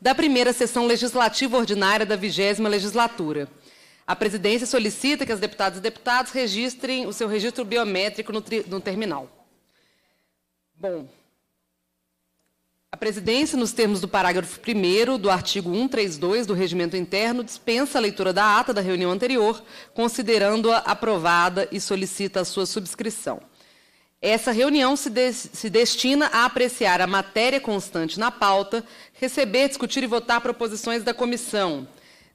da primeira sessão legislativa ordinária da vigésima legislatura. A presidência solicita que as deputadas e deputados registrem o seu registro biométrico no, tri, no terminal. Bom, a presidência, nos termos do parágrafo 1 do artigo 132 do Regimento Interno, dispensa a leitura da ata da reunião anterior, considerando-a aprovada e solicita a sua subscrição. Essa reunião se, de se, destina a apreciar a matéria constante na pauta, receber, discutir e votar proposições da comissão,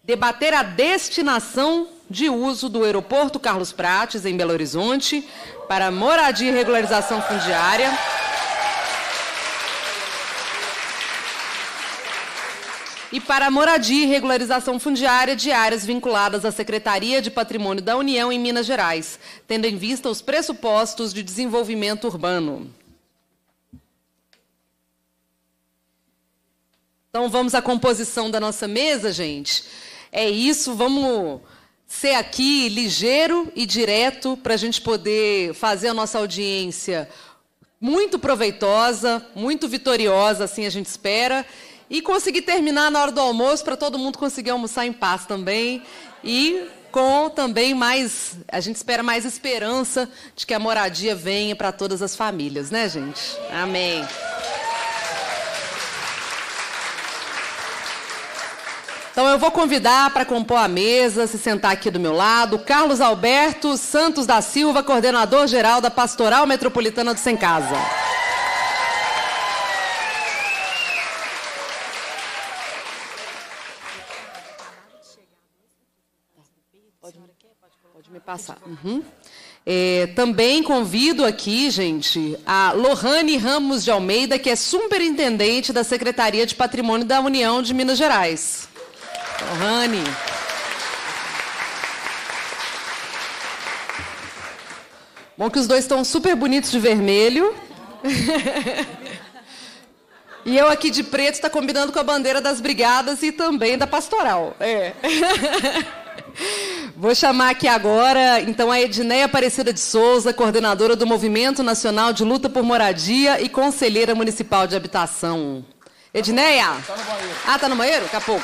debater a destinação de uso do aeroporto Carlos Prates, em Belo Horizonte, para moradia e regularização fundiária. e para moradia e regularização fundiária de áreas vinculadas à Secretaria de Patrimônio da União em Minas Gerais, tendo em vista os pressupostos de desenvolvimento urbano. Então vamos à composição da nossa mesa, gente. É isso, vamos ser aqui ligeiro e direto para a gente poder fazer a nossa audiência muito proveitosa, muito vitoriosa, assim a gente espera e consegui terminar na hora do almoço para todo mundo conseguir almoçar em paz também e com também mais, a gente espera mais esperança de que a moradia venha para todas as famílias, né, gente? Amém. Então eu vou convidar para compor a mesa, se sentar aqui do meu lado, Carlos Alberto Santos da Silva, coordenador geral da Pastoral Metropolitana do Sem Casa. Passar. Uhum. É, também convido aqui, gente, a Lohane Ramos de Almeida, que é superintendente da Secretaria de Patrimônio da União de Minas Gerais. Lohane. Bom que os dois estão super bonitos de vermelho. e eu aqui de preto está combinando com a bandeira das brigadas e também da pastoral. É. Vou chamar aqui agora, então, a Edneia Aparecida de Souza, coordenadora do Movimento Nacional de Luta por Moradia e conselheira municipal de habitação. Edneia! Tá no banheiro. Ah, tá no banheiro? Daqui a pouco.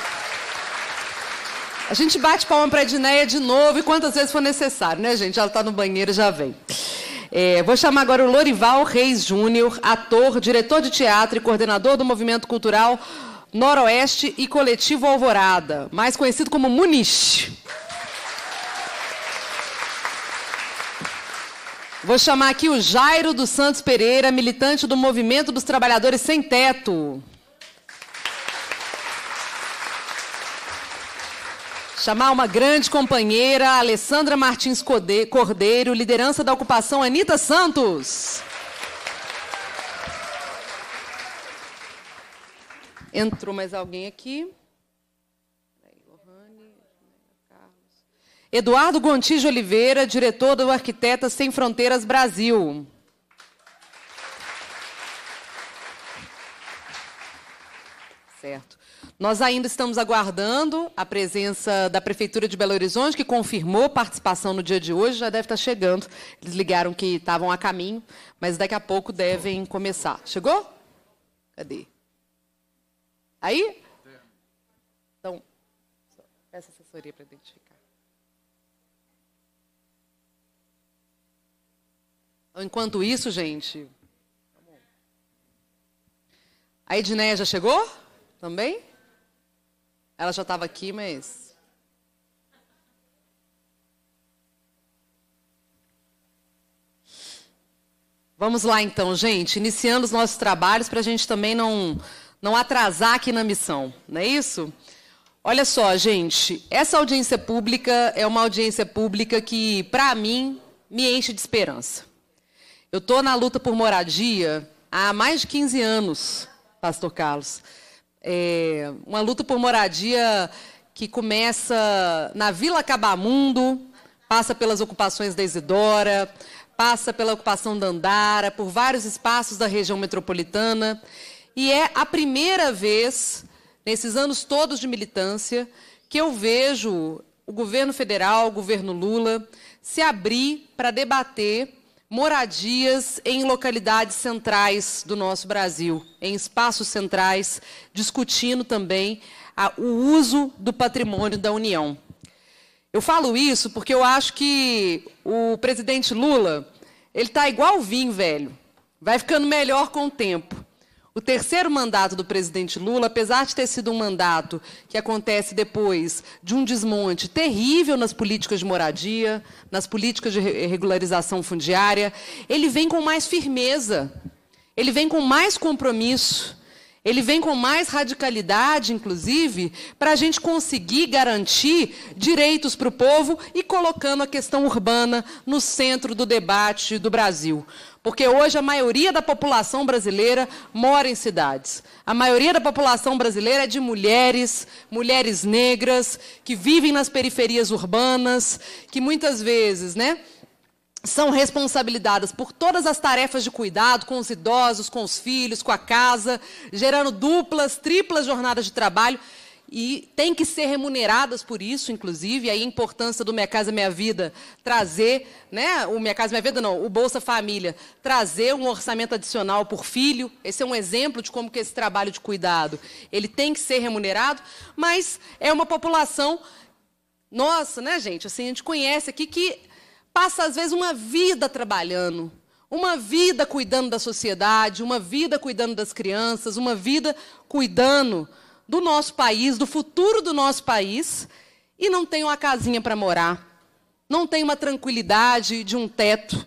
A gente bate palma para Edneia de novo e quantas vezes for necessário, né, gente? Ela tá no banheiro, já vem. É, vou chamar agora o Lorival Reis Júnior, ator, diretor de teatro e coordenador do Movimento Cultural Noroeste e Coletivo Alvorada, mais conhecido como Munich. Vou chamar aqui o Jairo dos Santos Pereira, militante do Movimento dos Trabalhadores Sem Teto. Chamar uma grande companheira, Alessandra Martins Cordeiro, liderança da ocupação Anitta Santos. Entrou mais alguém aqui. Eduardo Gontijo Oliveira, diretor do Arquitetas Sem Fronteiras Brasil. Certo. Nós ainda estamos aguardando a presença da Prefeitura de Belo Horizonte, que confirmou participação no dia de hoje, já deve estar chegando. Eles ligaram que estavam a caminho, mas daqui a pouco devem começar. Chegou? Cadê? Aí? Então, peça assessoria para identificar. Então, enquanto isso, gente. A Edneia já chegou? Também? Ela já estava aqui, mas. Vamos lá então, gente, iniciando os nossos trabalhos para a gente também não não atrasar aqui na missão, não é isso? Olha só, gente, essa audiência pública é uma audiência pública que, para mim, me enche de esperança. Eu estou na luta por moradia há mais de 15 anos, Pastor Carlos. É uma luta por moradia que começa na Vila Cabamundo, passa pelas ocupações da Isidora, passa pela ocupação da Andara, por vários espaços da região metropolitana e é a primeira vez, nesses anos todos de militância, que eu vejo o governo federal, o governo Lula, se abrir para debater moradias em localidades centrais do nosso Brasil, em espaços centrais, discutindo também a, o uso do patrimônio da União. Eu falo isso porque eu acho que o presidente Lula, ele está igual vinho velho, vai ficando melhor com o tempo. O terceiro mandato do presidente Lula, apesar de ter sido um mandato que acontece depois de um desmonte terrível nas políticas de moradia, nas políticas de regularização fundiária, ele vem com mais firmeza, ele vem com mais compromisso. Ele vem com mais radicalidade, inclusive, para a gente conseguir garantir direitos para o povo e colocando a questão urbana no centro do debate do Brasil. Porque hoje a maioria da população brasileira mora em cidades. A maioria da população brasileira é de mulheres, mulheres negras, que vivem nas periferias urbanas, que muitas vezes, né? são responsabilizadas por todas as tarefas de cuidado com os idosos, com os filhos, com a casa, gerando duplas, triplas jornadas de trabalho e têm que ser remuneradas por isso, inclusive, aí a importância do Minha Casa Minha Vida trazer, né, o Minha Casa Minha Vida não, o Bolsa Família, trazer um orçamento adicional por filho. Esse é um exemplo de como que esse trabalho de cuidado, ele tem que ser remunerado, mas é uma população nossa, né, gente? Assim, a gente conhece aqui que passa às vezes uma vida trabalhando, uma vida cuidando da sociedade, uma vida cuidando das crianças, uma vida cuidando do nosso país, do futuro do nosso país, e não tem uma casinha para morar, não tem uma tranquilidade de um teto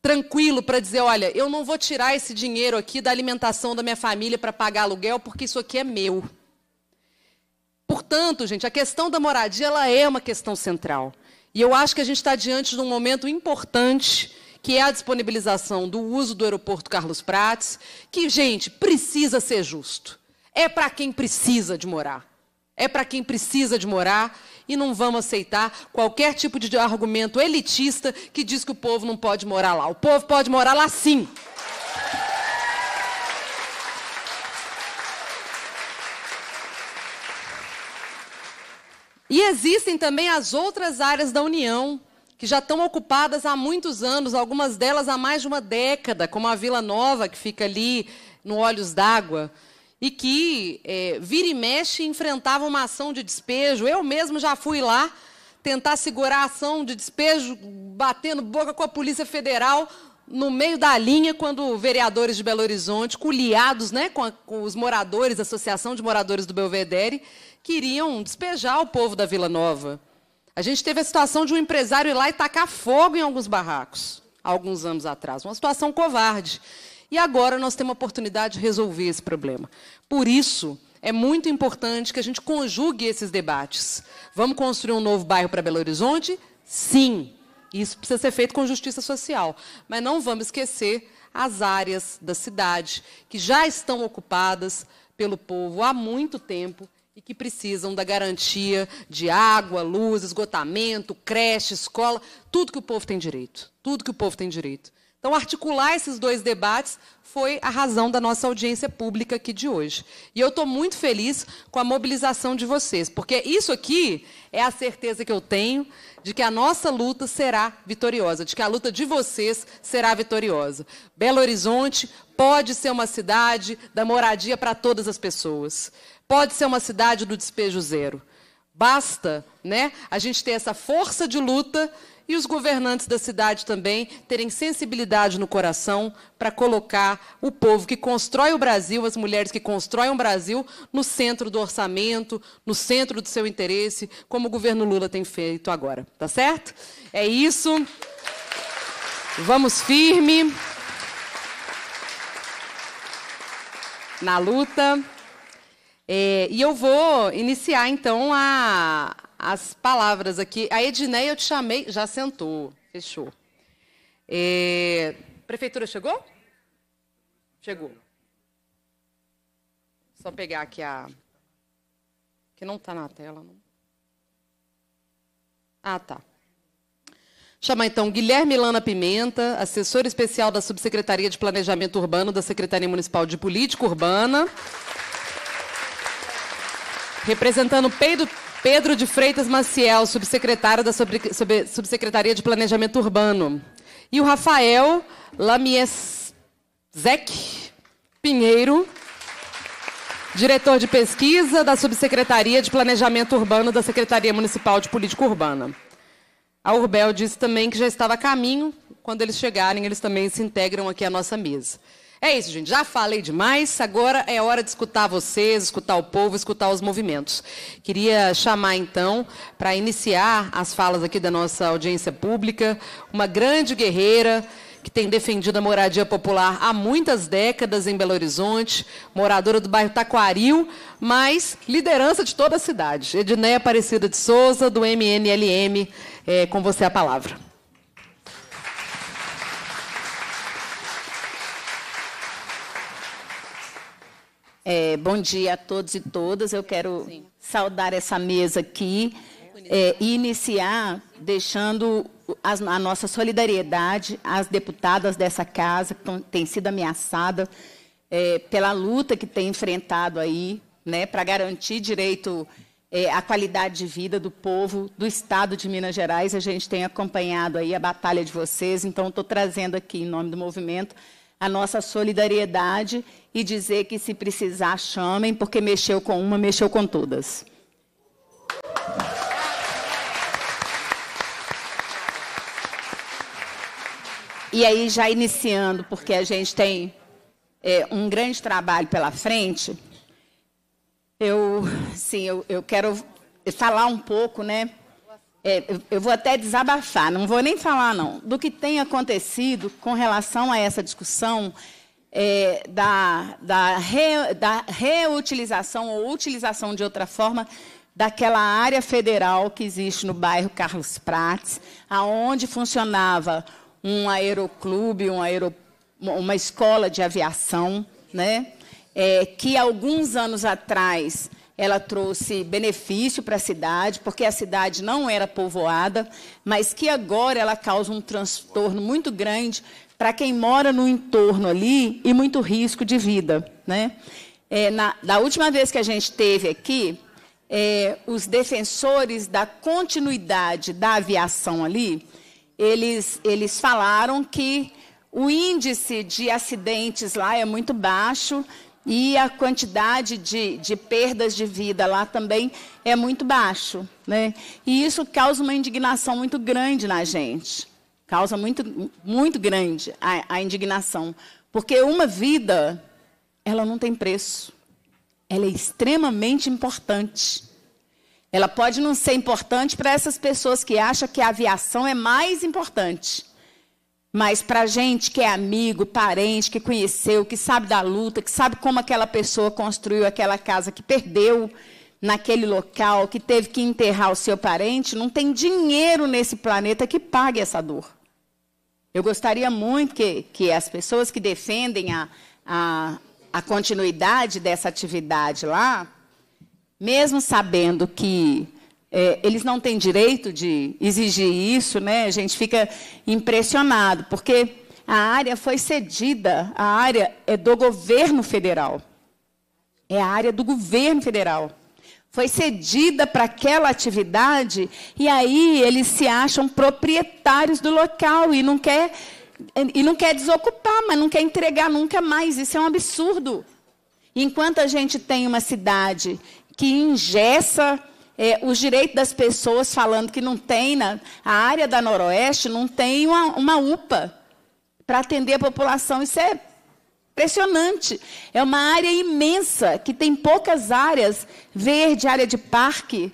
tranquilo para dizer, olha, eu não vou tirar esse dinheiro aqui da alimentação da minha família para pagar aluguel, porque isso aqui é meu. Portanto, gente, a questão da moradia ela é uma questão central. E eu acho que a gente está diante de um momento importante que é a disponibilização do uso do aeroporto Carlos Prates, que, gente, precisa ser justo. É para quem precisa de morar. É para quem precisa de morar e não vamos aceitar qualquer tipo de argumento elitista que diz que o povo não pode morar lá. O povo pode morar lá sim. E existem também as outras áreas da União, que já estão ocupadas há muitos anos, algumas delas há mais de uma década, como a Vila Nova, que fica ali no Olhos d'Água, e que é, vira e mexe enfrentava uma ação de despejo. Eu mesmo já fui lá tentar segurar a ação de despejo, batendo boca com a Polícia Federal no meio da linha quando vereadores de Belo Horizonte, culiados né, com, a, com, os moradores, a Associação de Moradores do Belvedere, queriam despejar o povo da Vila Nova. A gente teve a situação de um empresário ir lá e tacar fogo em alguns barracos, alguns anos atrás. Uma situação covarde. E agora nós temos a oportunidade de resolver esse problema. Por isso, é muito importante que a gente conjugue esses debates. Vamos construir um novo bairro para Belo Horizonte? Sim. Isso precisa ser feito com justiça social. Mas não vamos esquecer as áreas da cidade que já estão ocupadas pelo povo há muito tempo e que precisam da garantia de água, luz, esgotamento, creche, escola, tudo que o povo tem direito. Tudo que o povo tem direito. Então, articular esses dois debates foi a razão da nossa audiência pública aqui de hoje. E eu estou muito feliz com a mobilização de vocês, porque isso aqui é a certeza que eu tenho de que a nossa luta será vitoriosa, de que a luta de vocês será vitoriosa. Belo Horizonte pode ser uma cidade da moradia para todas as pessoas, pode ser uma cidade do despejo zero. Basta né, a gente ter essa força de luta e os governantes da cidade também terem sensibilidade no coração para colocar o povo que constrói o Brasil, as mulheres que constroem o Brasil, no centro do orçamento, no centro do seu interesse, como o governo Lula tem feito agora. Tá certo? É isso. Vamos firme. Na luta. É, e eu vou iniciar, então, a, as palavras aqui. A Edneia, eu te chamei, já sentou, fechou. É, prefeitura chegou? Chegou. Só pegar aqui a. Que não está na tela, não. Ah, tá. Chamar então Guilherme Lana Pimenta, assessor especial da Subsecretaria de Planejamento Urbano da Secretaria Municipal de Política Urbana. Representando o Pedro, Pedro de Freitas Maciel, subsecretário da Subsecretaria de Planejamento Urbano. E o Rafael Lamieszek Pinheiro, diretor de pesquisa da Subsecretaria de Planejamento Urbano da Secretaria Municipal de Política Urbana. A Urbel disse também que já estava a caminho. Quando eles chegarem, eles também se integram aqui à nossa mesa. É isso, gente. Já falei demais. Agora é hora de escutar vocês, escutar o povo, escutar os movimentos. Queria chamar, então, para iniciar as falas aqui da nossa audiência pública, uma grande guerreira que tem defendido a moradia popular há muitas décadas em Belo Horizonte, moradora do bairro Taquaril, mas liderança de toda a cidade. Edneia Aparecida de Souza, do MNLM, é, com você a palavra. É, bom dia a todos e todas. Eu quero Sim. saudar essa mesa aqui é, e iniciar deixando as, a nossa solidariedade às deputadas dessa casa que têm sido ameaçadas é, pela luta que têm enfrentado aí, né, para garantir direito à é, qualidade de vida do povo do Estado de Minas Gerais. A gente tem acompanhado aí a batalha de vocês, então estou trazendo aqui em nome do movimento a nossa solidariedade e dizer que, se precisar, chamem, porque mexeu com uma, mexeu com todas. E aí, já iniciando, porque a gente tem é, um grande trabalho pela frente, eu, sim, eu, eu quero falar um pouco, né? é, eu vou até desabafar, não vou nem falar, não, do que tem acontecido com relação a essa discussão é, da, da, re, da reutilização ou utilização de outra forma daquela área federal que existe no bairro Carlos Prates, aonde funcionava um aeroclube, um uma escola de aviação, né? É, que alguns anos atrás ela trouxe benefício para a cidade, porque a cidade não era povoada, mas que agora ela causa um transtorno muito grande para quem mora no entorno ali e muito risco de vida. Né? É, na, da última vez que a gente teve aqui, é, os defensores da continuidade da aviação ali, eles, eles falaram que o índice de acidentes lá é muito baixo, e a quantidade de, de, perdas de vida lá também é muito baixo. Né? E isso causa uma indignação muito grande na gente. Causa muito, muito grande a, a indignação. Porque uma vida, ela não tem preço. Ela é extremamente importante. Ela pode não ser importante para essas pessoas que acham que a aviação é mais importante. Mas para gente que é amigo, parente, que conheceu, que sabe da luta, que sabe como aquela pessoa construiu aquela casa que perdeu naquele local, que teve que enterrar o seu parente, não tem dinheiro nesse planeta que pague essa dor. Eu gostaria muito que, que as pessoas que defendem a, a, a continuidade dessa atividade lá, mesmo sabendo que é, eles não têm direito de exigir isso, né? A gente fica impressionado, porque a área foi cedida, a área é do governo federal. É a área do governo federal. Foi cedida para aquela atividade e aí eles se acham proprietários do local e não quer e não quer desocupar, mas não quer entregar nunca mais. Isso é um absurdo. Enquanto a gente tem uma cidade que ingessa é, os direitos das pessoas falando que não tem, na área da Noroeste, não tem uma, uma UPA para atender a população. Isso é impressionante. É uma área imensa, que tem poucas áreas verde, área de parque,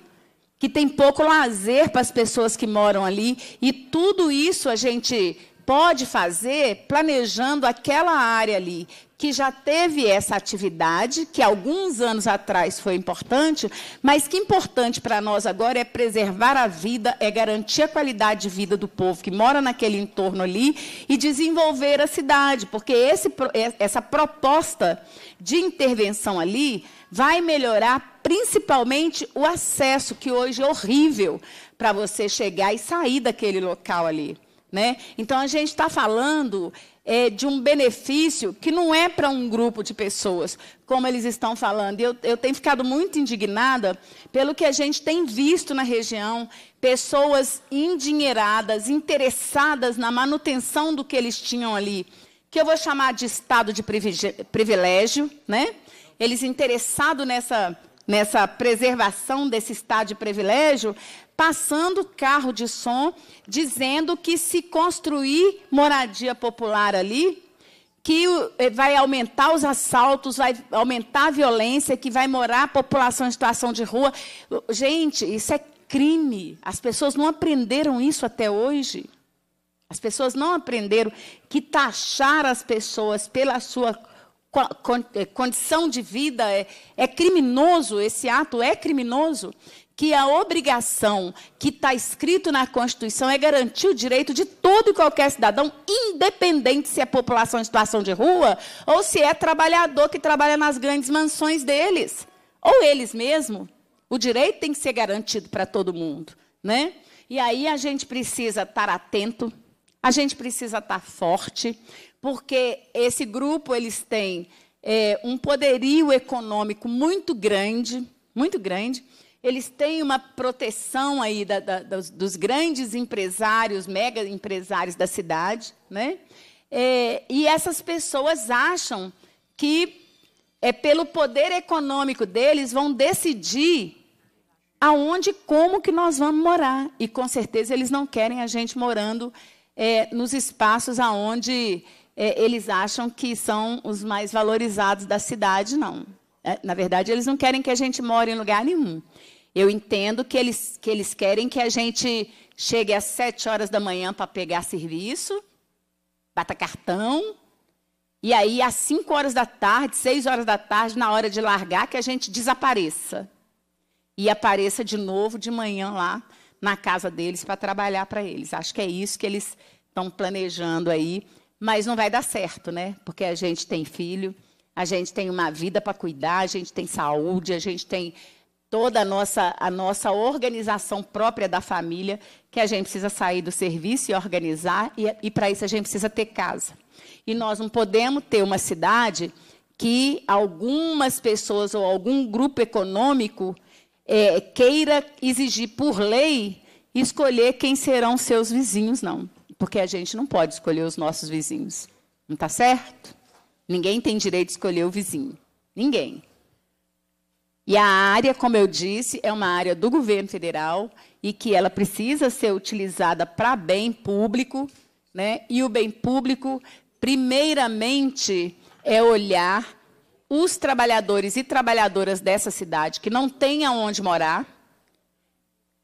que tem pouco lazer para as pessoas que moram ali. E tudo isso a gente pode fazer planejando aquela área ali que já teve essa atividade, que alguns anos atrás foi importante, mas que importante para nós agora é preservar a vida, é garantir a qualidade de vida do povo que mora naquele entorno ali e desenvolver a cidade, porque esse, essa proposta de intervenção ali vai melhorar principalmente o acesso, que hoje é horrível para você chegar e sair daquele local ali. Né? Então, a gente está falando é, de um benefício que não é para um grupo de pessoas, como eles estão falando. Eu, eu tenho ficado muito indignada pelo que a gente tem visto na região: pessoas endinheiradas, interessadas na manutenção do que eles tinham ali, que eu vou chamar de estado de privilégio, né? eles interessados nessa nessa preservação desse estado de privilégio, passando carro de som, dizendo que se construir moradia popular ali, que eh, vai aumentar os assaltos, vai aumentar a violência, que vai morar a população em situação de rua. Gente, isso é crime. As pessoas não aprenderam isso até hoje. As pessoas não aprenderam que taxar as pessoas pela sua eh, condição de vida é, é criminoso, esse ato é criminoso que a obrigação que está escrito na Constituição é garantir o direito de todo e qualquer cidadão, independente se é população em situação de rua ou se é trabalhador que trabalha nas grandes mansões deles, ou eles mesmos. O direito tem que ser garantido para todo mundo, né? E aí a gente precisa estar tá atento, a gente precisa estar tá forte, porque esse grupo eles têm é, um poderio econômico muito grande, muito grande eles têm uma proteção aí da, da, dos, dos, grandes empresários, mega empresários da cidade, né? É, e essas pessoas acham que é pelo poder econômico deles vão decidir aonde, como que nós vamos morar. E com certeza eles não querem a gente morando é, nos espaços aonde é, eles acham que são os mais valorizados da cidade, não. É, na verdade, eles não querem que a gente more em lugar nenhum. Eu entendo que eles, que eles querem que a gente chegue às sete horas da manhã para pegar serviço, bata cartão, e aí às cinco horas da tarde, seis horas da tarde, na hora de largar, que a gente desapareça. E apareça de novo de manhã lá na casa deles para trabalhar para eles. Acho que é isso que eles estão planejando aí, mas não vai dar certo, né? Porque a gente tem filho, a gente tem uma vida para cuidar, a gente tem saúde, a gente tem toda a nossa, a nossa organização própria da família, que a gente precisa sair do serviço e organizar, e, e para isso a gente precisa ter casa. E nós não podemos ter uma cidade que algumas pessoas ou algum grupo econômico é, queira exigir por lei escolher quem serão seus vizinhos, não. Porque a gente não pode escolher os nossos vizinhos. Não está certo? Ninguém tem direito de escolher o vizinho. Ninguém. E a área, como eu disse, é uma área do governo federal e que ela precisa ser utilizada para bem público, né? E o bem público, primeiramente, é olhar os trabalhadores e trabalhadoras dessa cidade que não têm aonde morar,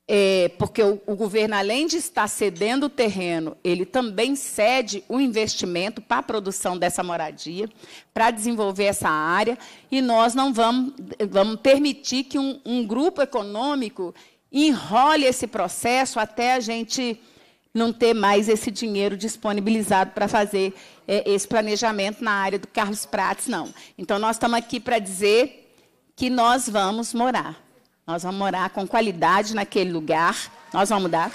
é, porque o, o, governo, além de estar cedendo o terreno, ele também cede o investimento para a produção dessa moradia, para desenvolver essa área, e nós não vamos, vamos permitir que um, um grupo econômico enrole esse processo até a gente não ter mais esse dinheiro disponibilizado para fazer é, esse planejamento na área do Carlos Prates, não. Então, nós estamos aqui para dizer que nós vamos morar. Nós vamos morar com qualidade naquele lugar. Nós vamos mudar.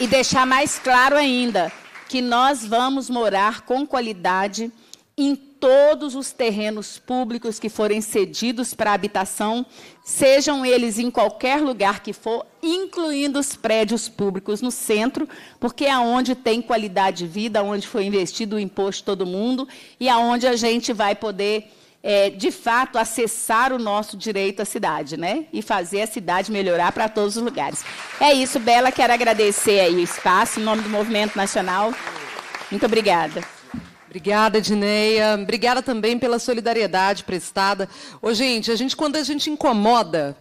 E deixar mais claro ainda que nós vamos morar com qualidade em todos os terrenos públicos que forem cedidos para habitação, sejam eles em qualquer lugar que for, incluindo os prédios públicos no centro, porque é onde tem qualidade de vida, onde foi investido o imposto todo mundo e aonde é a gente vai poder é, de fato acessar o nosso direito à cidade, né? E fazer a cidade melhorar para todos os lugares. É isso, Bela, quero agradecer aí o espaço em nome do Movimento Nacional. Muito obrigada. Obrigada, Dineia. Obrigada também pela solidariedade prestada. Ô, gente, a gente quando a gente incomoda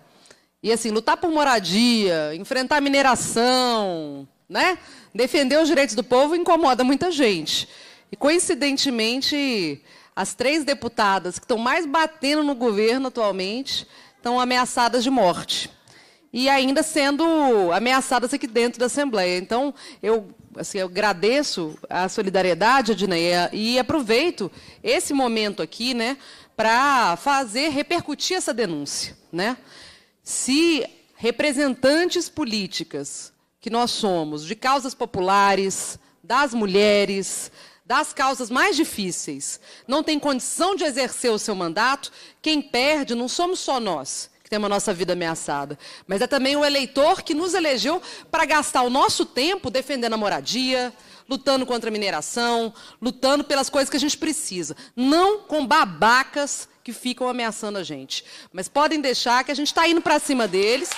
e assim, lutar por moradia, enfrentar mineração, né? Defender os direitos do povo incomoda muita gente. E coincidentemente, as três deputadas que estão mais batendo no governo atualmente estão ameaçadas de morte e ainda sendo ameaçadas aqui dentro da Assembleia. Então, eu assim, eu agradeço a solidariedade, Adineia, e aproveito esse momento aqui né, para fazer repercutir essa denúncia. Né? Se representantes políticas que nós somos, de causas populares, das mulheres, das causas mais difíceis, não tem condição de exercer o seu mandato, quem perde não somos só nós, que temos a nossa vida ameaçada, mas é também o eleitor que nos elegeu para gastar o nosso tempo defendendo a moradia, lutando contra a mineração, lutando pelas coisas que a gente precisa. Não com babacas que ficam ameaçando a gente. Mas podem deixar que a gente está indo para cima deles.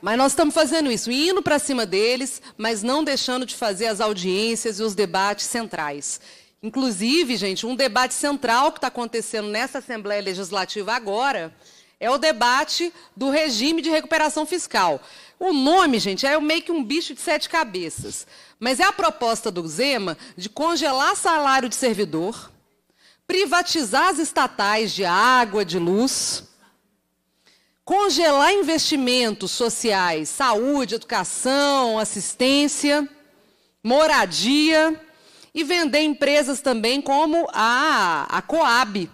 Mas nós estamos fazendo isso, indo para cima deles, mas não deixando de fazer as audiências e os debates centrais. Inclusive, gente, um debate central que está acontecendo nessa Assembleia Legislativa agora é o debate do regime de recuperação fiscal. O nome, gente, é meio que um bicho de sete cabeças. Mas é a proposta do Zema de congelar salário de servidor, privatizar as estatais de água, de luz congelar investimentos sociais, saúde, educação, assistência, moradia e vender empresas também como a, a Coab,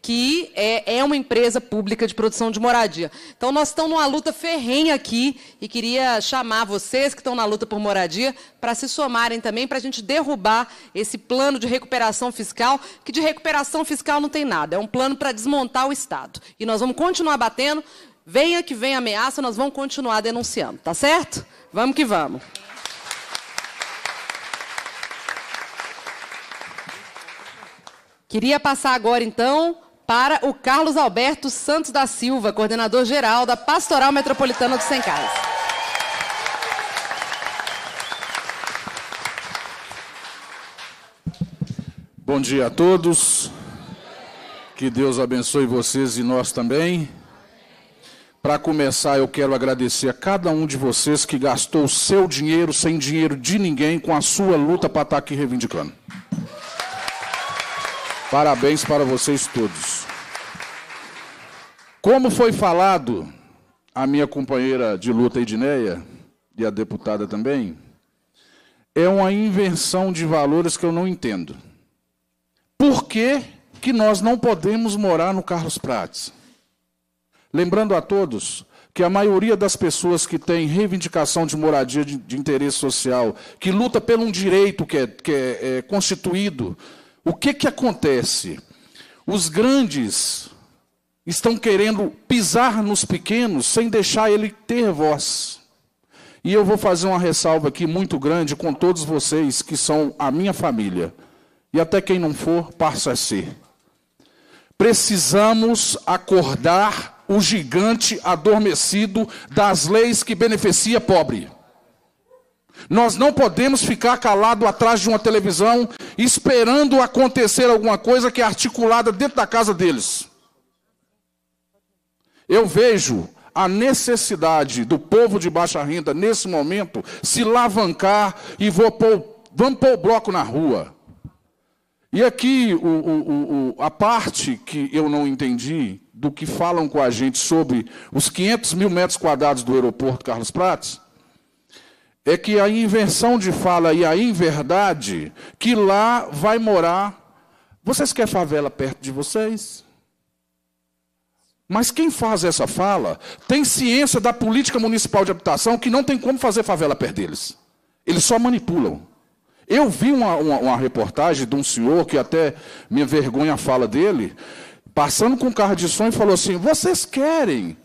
que é, é uma empresa pública de produção de moradia. Então, nós estamos numa luta ferrenha aqui e queria chamar vocês que estão na luta por moradia para se somarem também, para a gente derrubar esse plano de recuperação fiscal, que de recuperação fiscal não tem nada, é um plano para desmontar o Estado. E nós vamos continuar batendo Venha que venha ameaça, nós vamos continuar denunciando, tá certo? Vamos que vamos. Queria passar agora, então, para o Carlos Alberto Santos da Silva, coordenador geral da Pastoral Metropolitana do Sem Casa. Bom dia a todos. Que Deus abençoe vocês e nós também. Para começar, eu quero agradecer a cada um de vocês que gastou o seu dinheiro, sem dinheiro de ninguém, com a sua luta para estar tá aqui reivindicando. Parabéns para vocês todos. Como foi falado, a minha companheira de luta, Edneia, e a deputada também, é uma invenção de valores que eu não entendo. Por que, que nós não podemos morar no Carlos Prates? Lembrando a todos que a maioria das pessoas que tem reivindicação de moradia de, de interesse social, que luta por um direito que é, que é, é constituído, o que, que acontece? Os grandes estão querendo pisar nos pequenos sem deixar ele ter voz. E eu vou fazer uma ressalva aqui muito grande com todos vocês que são a minha família. E até quem não for, passa a ser. Precisamos acordar o gigante adormecido das leis que beneficia pobre. Nós não podemos ficar calado atrás de uma televisão esperando acontecer alguma coisa que é articulada dentro da casa deles. Eu vejo a necessidade do povo de baixa renda nesse momento se lavancar e vou pôr, vamos pôr o bloco na rua. E aqui o, o, o, a parte que eu não entendi, do que falam com a gente sobre os 500 mil metros quadrados do aeroporto Carlos Prates, é que a invenção de fala e a inverdade, que lá vai morar. Vocês querem favela perto de vocês? Mas quem faz essa fala tem ciência da política municipal de habitação que não tem como fazer favela perto deles. Eles só manipulam. Eu vi uma, uma, uma reportagem de um senhor que até me vergonha a fala dele, passando com um carro de som e falou assim: Vocês querem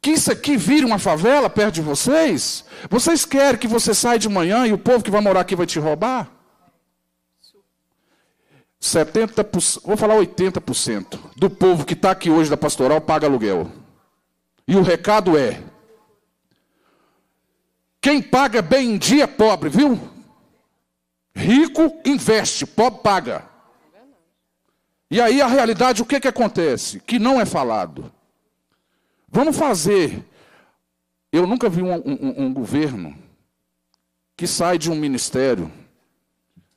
que isso aqui vire uma favela perto de vocês? Vocês querem que você saia de manhã e o povo que vai morar aqui vai te roubar? 70%, vou falar 80% do povo que está aqui hoje da pastoral paga aluguel. E o recado é: quem paga bem em dia é pobre, viu? Rico investe, pobre paga. E aí a realidade, o que, que acontece? Que não é falado. Vamos fazer. Eu nunca vi um, um, um governo que sai de um ministério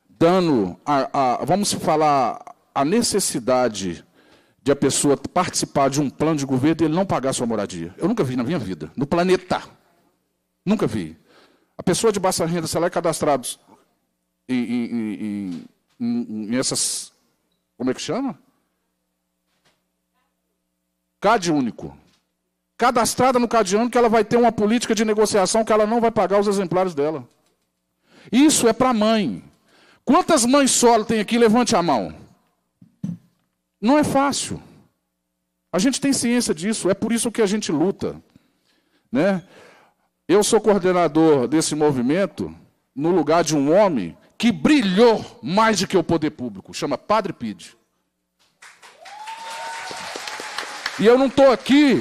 dando, a, a, vamos falar, a necessidade de a pessoa participar de um plano de governo e ele não pagar sua moradia. Eu nunca vi na minha vida, no planeta. Nunca vi. A pessoa de baixa renda, sei lá, é cadastrada em, em, em, em essas como é que chama? CAD único. Cadastrada no CAD único, ela vai ter uma política de negociação que ela não vai pagar os exemplares dela. Isso é para mãe. Quantas mães solo tem aqui? Levante a mão. Não é fácil. A gente tem ciência disso, é por isso que a gente luta. Né? Eu sou coordenador desse movimento no lugar de um homem que brilhou mais do que o poder público, chama Padre Pide. E eu não estou aqui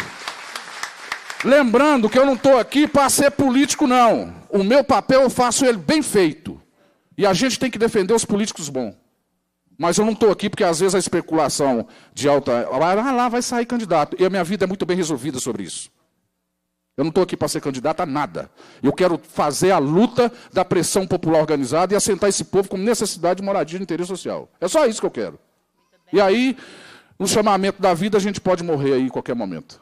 lembrando que eu não estou aqui para ser político, não. O meu papel eu faço ele bem feito. E a gente tem que defender os políticos bons. Mas eu não estou aqui porque às vezes a especulação de alta. Ah, lá vai sair candidato. E a minha vida é muito bem resolvida sobre isso. Eu não estou aqui para ser candidato a nada. Eu quero fazer a luta da pressão popular organizada e assentar esse povo como necessidade de moradia de interesse social. É só isso que eu quero. E aí, no chamamento da vida, a gente pode morrer aí em qualquer momento.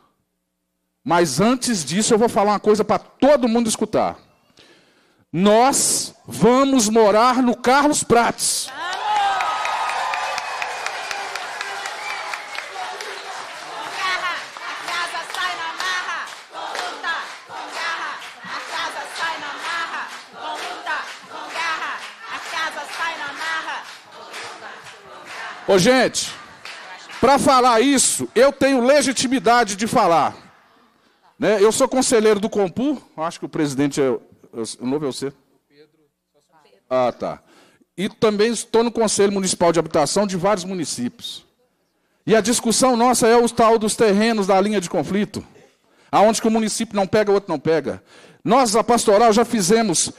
Mas antes disso, eu vou falar uma coisa para todo mundo escutar. Nós vamos morar no Carlos Prates. Ô, gente, para falar isso, eu tenho legitimidade de falar. Né? Eu sou conselheiro do Compu, acho que o presidente é. é o novo é você? Ah, tá. E também estou no Conselho Municipal de Habitação de vários municípios. E a discussão nossa é o tal dos terrenos da linha de conflito. Aonde que o município não pega, o outro não pega. Nós, a pastoral, já fizemos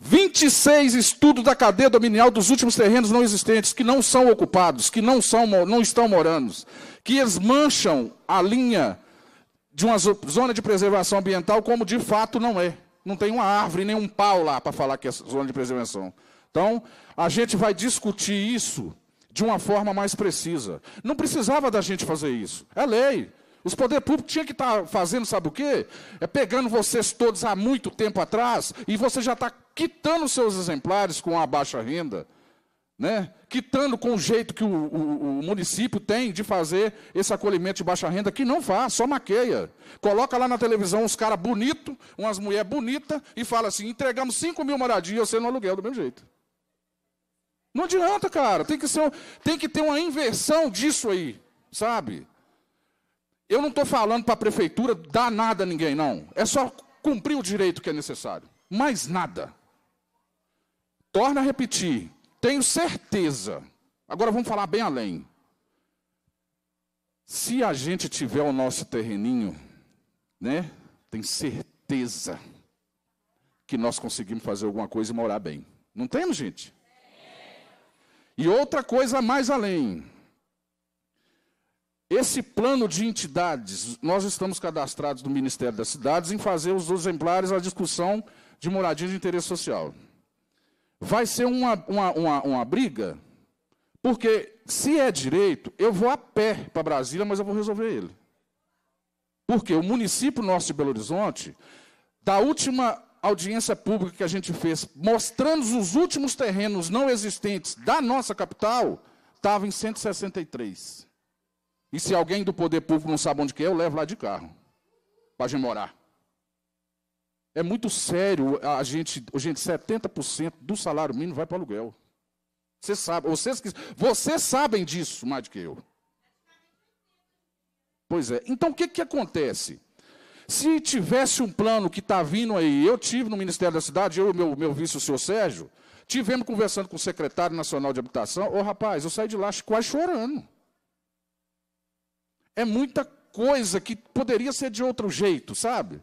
26 estudos da cadeia dominial dos últimos terrenos não existentes, que não são ocupados, que não, são, não estão morando, que esmancham a linha de uma zona de preservação ambiental, como de fato não é. Não tem uma árvore, nem um pau lá para falar que é zona de preservação. Então, a gente vai discutir isso de uma forma mais precisa. Não precisava da gente fazer isso. É lei. Os poder públicos tinha que estar tá fazendo, sabe o quê? É pegando vocês todos há muito tempo atrás e você já está quitando seus exemplares com a baixa renda, né? quitando com o jeito que o, o, o, município tem de fazer esse acolhimento de baixa renda, que não faz, só maqueia. Coloca lá na televisão uns caras bonitos, umas mulheres bonitas, e fala assim: entregamos 5 mil moradias, você no aluguel do mesmo jeito. Não adianta, cara, tem que, ser, tem que ter uma inversão disso aí, sabe? Eu não estou falando para a prefeitura dar nada a ninguém, não. É só cumprir o direito que é necessário. Mais nada. Torna a repetir. Tenho certeza. Agora vamos falar bem além. Se a gente tiver o nosso terreninho, né? Tem certeza que nós conseguimos fazer alguma coisa e morar bem. Não temos, gente? E outra coisa mais além. Esse plano de entidades, nós estamos cadastrados no Ministério das Cidades em fazer os exemplares à discussão de moradia de interesse social vai ser uma, uma, uma, uma briga, porque se é direito, eu vou a pé para Brasília, mas eu vou resolver ele. Porque o município nosso de Belo Horizonte, da última audiência pública que a gente fez, mostrando os últimos terrenos não existentes da nossa capital, estava em 163. E se alguém do poder público não sabe onde que é, eu levo lá de carro, para a gente morar. É muito sério a gente, gente 70% do salário mínimo vai para aluguel. Você sabe, vocês, vocês sabem disso mais do que eu. Pois é. Então o que, que acontece? Se tivesse um plano que está vindo aí, eu tive no Ministério da Cidade, eu e meu, meu vice, o senhor Sérgio, tivemos conversando com o secretário nacional de habitação. Ô rapaz, eu saí de lá quase chorando. É muita coisa que poderia ser de outro jeito, sabe?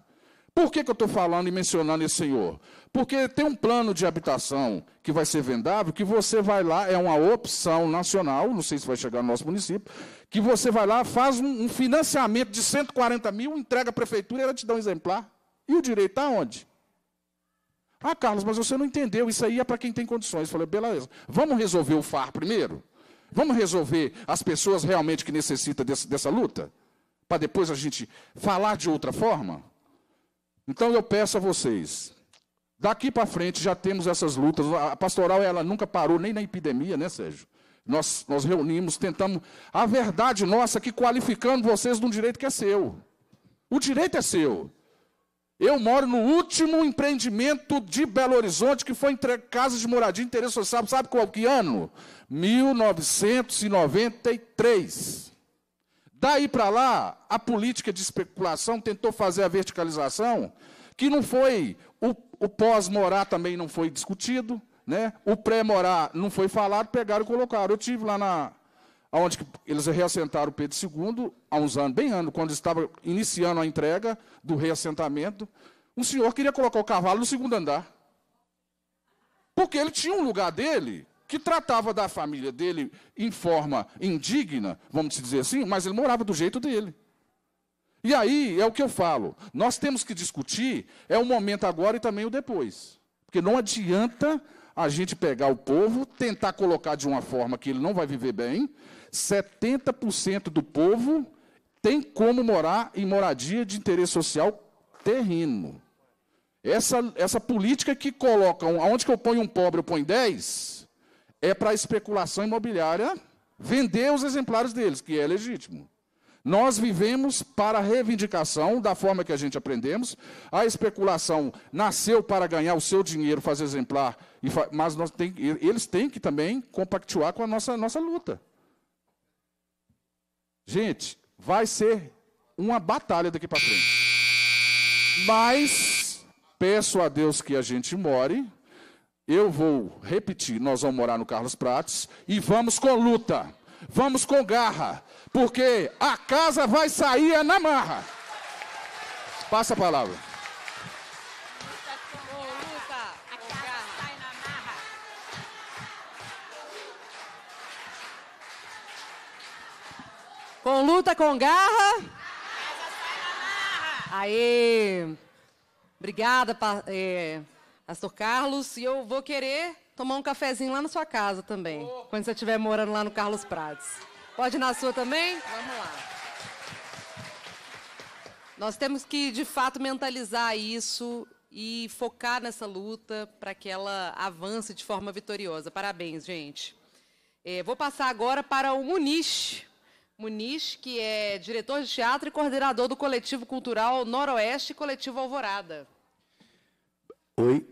Por que, que eu estou falando e mencionando esse senhor? Porque tem um plano de habitação que vai ser vendável, que você vai lá, é uma opção nacional, não sei se vai chegar no nosso município, que você vai lá, faz um, um financiamento de 140 mil, entrega à prefeitura e ela te dá um exemplar. E o direito está onde? Ah, Carlos, mas você não entendeu, isso aí é para quem tem condições. Eu falei, beleza, vamos resolver o FAR primeiro? Vamos resolver as pessoas realmente que necessitam desse, dessa luta? Para depois a gente falar de outra forma? Então eu peço a vocês, daqui para frente já temos essas lutas. A pastoral ela nunca parou nem na epidemia, né, Sérgio? Nós nós reunimos, tentamos. A verdade nossa é que qualificando vocês de um direito que é seu. O direito é seu. Eu moro no último empreendimento de Belo Horizonte que foi entre casas de moradia e interesse social. Sabe qual que ano? 1993. Daí para lá, a política de especulação tentou fazer a verticalização, que não foi. O, o pós-morar também não foi discutido, né? o pré-morar não foi falado, pegaram e colocaram. Eu tive lá na. Onde eles reassentaram o Pedro II, há uns anos, bem ano, quando estava iniciando a entrega do reassentamento, um senhor queria colocar o cavalo no segundo andar. Porque ele tinha um lugar dele, que tratava da família dele em forma indigna, vamos dizer assim, mas ele morava do jeito dele. E aí é o que eu falo. Nós temos que discutir é o momento agora e também o depois. Porque não adianta a gente pegar o povo, tentar colocar de uma forma que ele não vai viver bem. 70% do povo tem como morar em moradia de interesse social terreno. Essa, essa política que colocam, aonde que eu ponho um pobre, eu ponho 10, é para especulação imobiliária vender os exemplares deles, que é legítimo. Nós vivemos para reivindicação, da forma que a gente aprendemos. A especulação nasceu para ganhar o seu dinheiro, fazer exemplar, mas tem, eles têm que também compactuar com a nossa, nossa luta. Gente, vai ser uma batalha daqui para frente. Mas peço a Deus que a gente more eu vou repetir, nós vamos morar no Carlos Prates e vamos com luta, vamos com garra, porque a casa vai sair é na marra. Passa a palavra. Com luta, com garra. Aê! Obrigada, é, Pastor Carlos, e eu vou querer tomar um cafezinho lá na sua casa também, oh. quando você estiver morando lá no Carlos Prates. Pode ir na sua também? Vamos lá. Nós temos que, de fato, mentalizar isso e focar nessa luta para que ela avance de forma vitoriosa. Parabéns, gente. É, vou passar agora para o Muniz. Muniz, que é diretor de teatro e coordenador do Coletivo Cultural Noroeste e Coletivo Alvorada. Oi,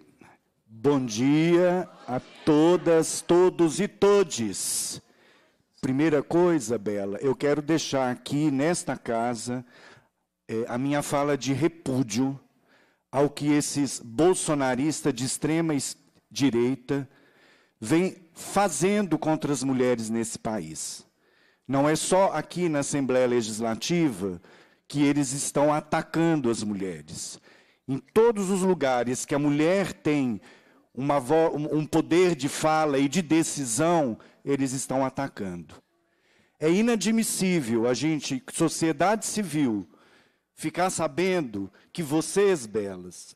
Bom dia a todas, todos e todes. Primeira coisa, Bela, eu quero deixar aqui nesta casa eh, a minha fala de repúdio ao que esses bolsonaristas de extrema direita vêm fazendo contra as mulheres nesse país. Não é só aqui na Assembleia Legislativa que eles estão atacando as mulheres. Em todos os lugares que a mulher tem uma um poder de fala e de decisão, eles estão atacando. É inadmissível a gente, sociedade civil, ficar sabendo que vocês, belas,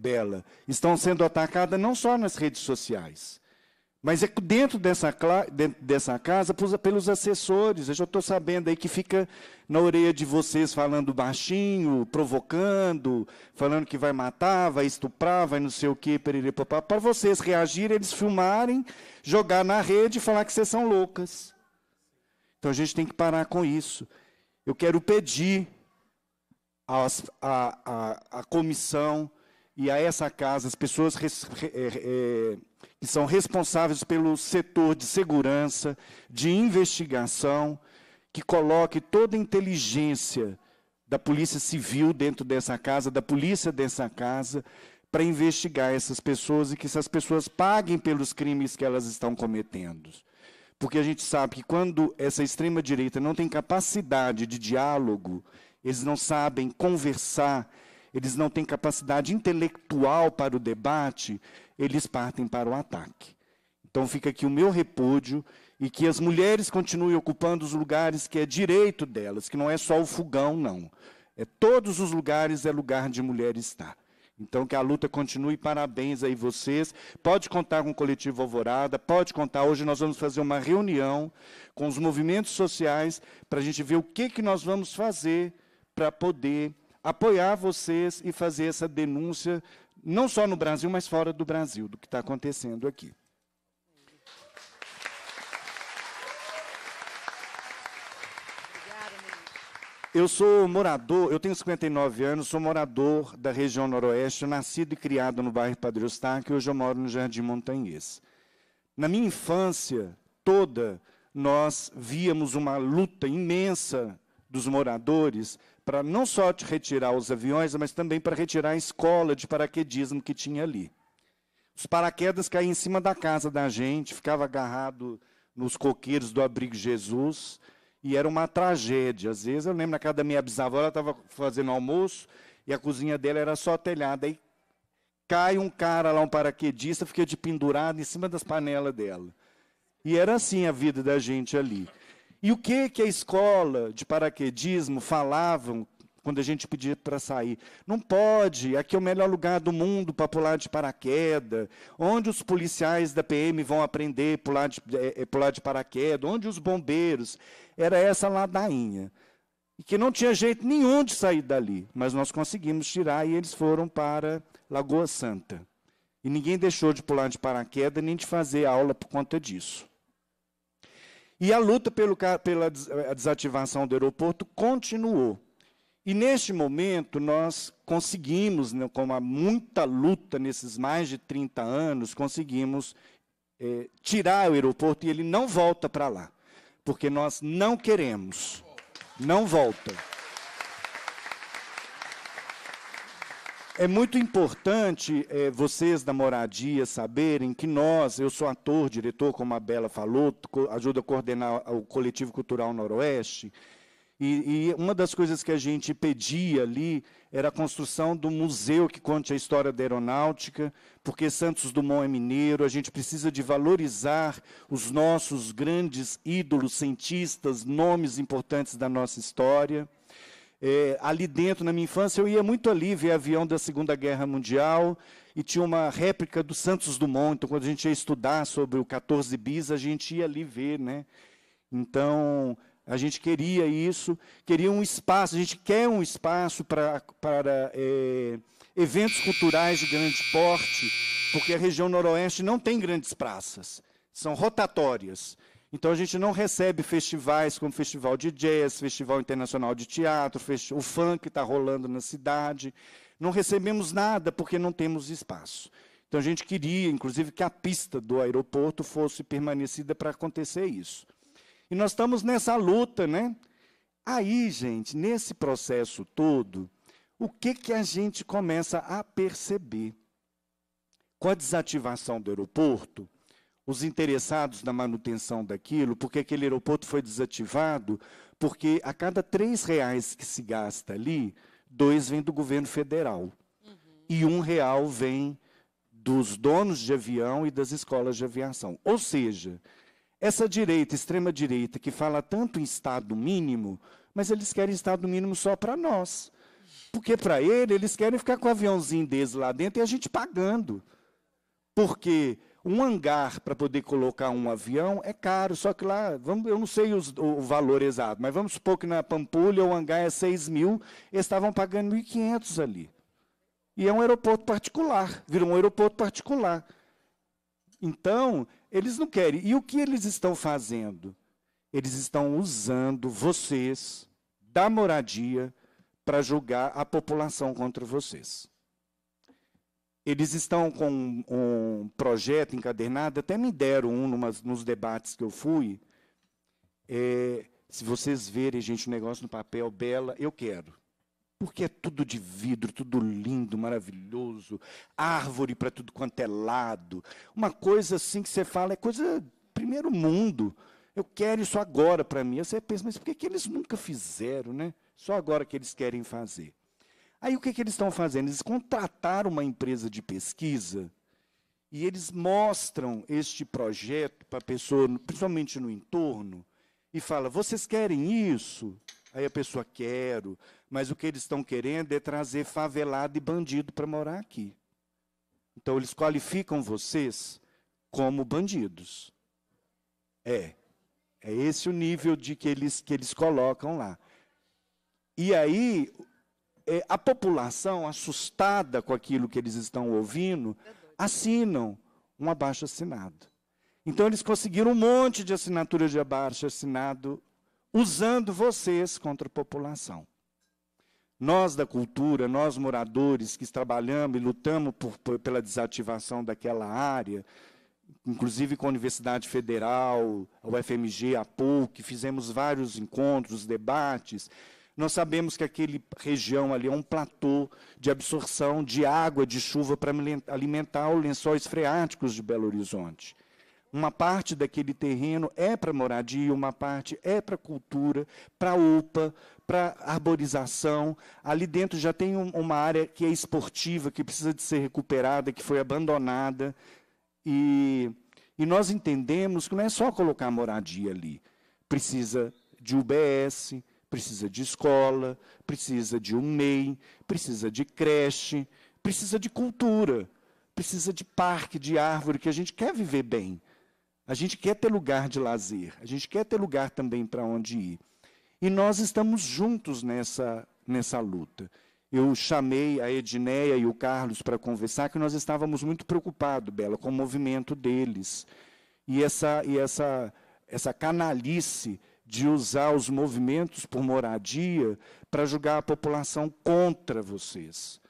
Bela, estão sendo atacadas não só nas redes sociais, mas é dentro dessa, dentro dessa casa, pelos assessores. Eu já estou sabendo aí que fica na orelha de vocês falando baixinho, provocando, falando que vai matar, vai estuprar, vai não sei o quê, Para vocês reagirem, eles filmarem, jogar na rede e falar que vocês são loucas. Então a gente tem que parar com isso. Eu quero pedir à, a a comissão e a essa casa, as pessoas. É, é, que são responsáveis pelo setor de segurança, de investigação, que coloque toda a inteligência da Polícia Civil dentro dessa casa, da polícia dessa casa, para investigar essas pessoas e que essas pessoas paguem pelos crimes que elas estão cometendo. Porque a gente sabe que quando essa extrema-direita não tem capacidade de diálogo, eles não sabem conversar, eles não têm capacidade intelectual para o debate, eles partem para o ataque. Então fica aqui o meu repúdio e que as mulheres continuem ocupando os lugares que é direito delas, que não é só o fogão, não. É todos os lugares é lugar de mulher estar. Então, que a luta continue. Parabéns aí vocês. Pode contar com o Coletivo Alvorada, pode contar. Hoje nós vamos fazer uma reunião com os movimentos sociais para a gente ver o que, que nós vamos fazer para poder apoiar vocês e fazer essa denúncia, não só no Brasil, mas fora do Brasil, do que está acontecendo aqui. Eu sou morador, eu tenho 59 anos, sou morador da região noroeste, nascido e criado no bairro Padre Eustáquio, hoje eu moro no Jardim Montanhês. Na minha infância toda, nós víamos uma luta imensa dos moradores para não só retirar os aviões, mas também para retirar a escola de paraquedismo que tinha ali. Os paraquedas caíam em cima da casa da gente, ficava agarrado nos coqueiros do abrigo Jesus, e era uma tragédia. Às vezes eu lembro na casa da minha bisavó, ela estava fazendo almoço e a cozinha dela era só telhada. Aí cai um cara lá, um paraquedista, fica de pendurado em cima das panelas dela. E era assim a vida da gente ali. E o que, que a escola de paraquedismo falavam quando a gente pedia para sair. Não pode, aqui é o melhor lugar do mundo para pular de paraquedas. Onde os policiais da PM vão aprender a pular de, é, é, pular de paraquedas? Onde os bombeiros? Era essa ladainha. E que não tinha jeito nenhum de sair dali. Mas nós conseguimos tirar e eles foram para Lagoa Santa. E ninguém deixou de pular de paraquedas nem de fazer aula por conta disso. E a luta pelo, pela eh, desativação do aeroporto continuou. E neste momento nós conseguimos, né, com muita luta nesses mais de 30 anos, conseguimos é, tirar o aeroporto e ele não volta para lá. Porque nós não queremos. Não volta. É muito importante é, vocês da moradia saberem que nós, eu sou ator, diretor, como a Bela falou, ajuda a coordenar o Coletivo Cultural Noroeste, e, e, uma das coisas que a gente pedia ali era a construção do museu que conte a história da aeronáutica, porque Santos Dumont é mineiro, a gente precisa de valorizar os nossos grandes ídolos, cientistas, nomes importantes da nossa história. É, ali dentro, na minha infância, eu ia muito ali ver avião da Segunda Guerra Mundial e tinha uma réplica do Santos Dumont. Então, quando a gente ia estudar sobre o 14 bis, a gente ia ali ver, né? Então, a gente queria isso, queria um espaço, a gente quer um espaço pra, para é, eventos culturais de grande porte, porque a região noroeste não tem grandes praças, são rotatórias. Então a gente não recebe festivais como Festival de Jazz, Festival Internacional de Teatro, o funk que está rolando na cidade. Não recebemos nada porque não temos espaço. Então a gente queria, inclusive, que a pista do aeroporto fosse permanecida para acontecer isso. E nós estamos nessa luta, né? Aí, gente, nesse processo todo, o que, que a gente começa a perceber? Com a desativação do aeroporto, os interessados na manutenção daquilo, porque aquele aeroporto foi desativado, porque a cada três reais que se gasta ali, dois vem do governo federal uhum. e um real vem dos donos de avião e das escolas de aviação. Ou seja, essa direita, extrema direita, que fala tanto em Estado mínimo, mas eles querem Estado mínimo só para nós. Porque para ele, eles querem ficar com o aviãozinho deles lá dentro e a gente pagando. Porque um hangar para poder colocar um avião é caro, só que lá, vamos, eu não sei os, o valor exato, mas vamos supor que na Pampulha o hangar é 6 mil, eles estavam pagando 1.500 ali. E é um aeroporto particular, virou um aeroporto particular. Então, eles não querem. E o que eles estão fazendo? Eles estão usando vocês da moradia para julgar a população contra vocês. Eles estão com um, projeto encadernado, até me deram um numas, nos debates que eu fui. É, se vocês verem, gente, o um negócio no papel, bela, eu quero. Porque é tudo de vidro, tudo lindo, maravilhoso, árvore para tudo quanto é lado. Uma coisa assim que você fala é coisa primeiro mundo. Eu quero isso agora para mim. você pensa, mas por que, que eles nunca fizeram, né? Só agora que eles querem fazer. Aí o que, que eles estão fazendo? Eles contrataram uma empresa de pesquisa e eles mostram este projeto para a pessoa, principalmente no entorno, e fala: vocês querem isso? Aí a pessoa quero, mas o que eles estão querendo é trazer favelado e bandido para morar aqui. Então eles qualificam vocês como bandidos. É. É esse o nível de que eles que eles colocam lá. E aí é, a população, assustada com aquilo que eles estão ouvindo, assinam um abaixo assinado. Então eles conseguiram um monte de assinaturas de abaixo assinado usando vocês contra a população. Nós da cultura, nós moradores que trabalhamos e lutamos por, por, pela desativação daquela área, inclusive com a Universidade Federal, a UFMG, a PUC, fizemos vários encontros, debates, nós sabemos que aquele região ali é um platô de absorção de água, de chuva para alimentar os lençóis freáticos de Belo Horizonte. Uma parte daquele terreno é para moradia, uma parte é para cultura, para UPA, para arborização. Ali dentro já tem um, uma área que é esportiva, que precisa de ser recuperada, que foi abandonada. E, e nós entendemos que não é só colocar moradia ali. Precisa de UBS, precisa de escola, precisa de um MEI, precisa de creche, precisa de cultura, precisa de parque, de árvore, que a gente quer viver bem. A gente quer ter lugar de lazer, a gente quer ter lugar também para onde ir. E nós estamos juntos nessa, nessa luta. Eu chamei a Edneia e o Carlos para conversar, que nós estávamos muito preocupados, Bela, com o movimento deles. E essa, e essa, essa canalice de usar os movimentos por moradia para julgar a população contra vocês.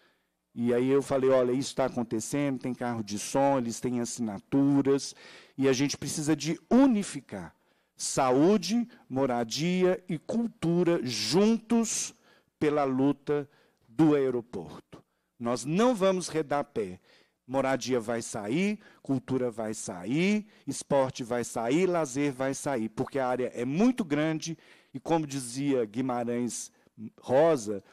E aí eu falei, olha, isso está acontecendo, tem carro de som, eles têm assinaturas, e a gente precisa de unificar saúde, moradia e cultura juntos pela luta do aeroporto. Nós não vamos redar pé. Moradia vai sair, cultura vai sair, esporte vai sair, lazer vai sair, porque a área é muito grande e, como dizia Guimarães Rosa,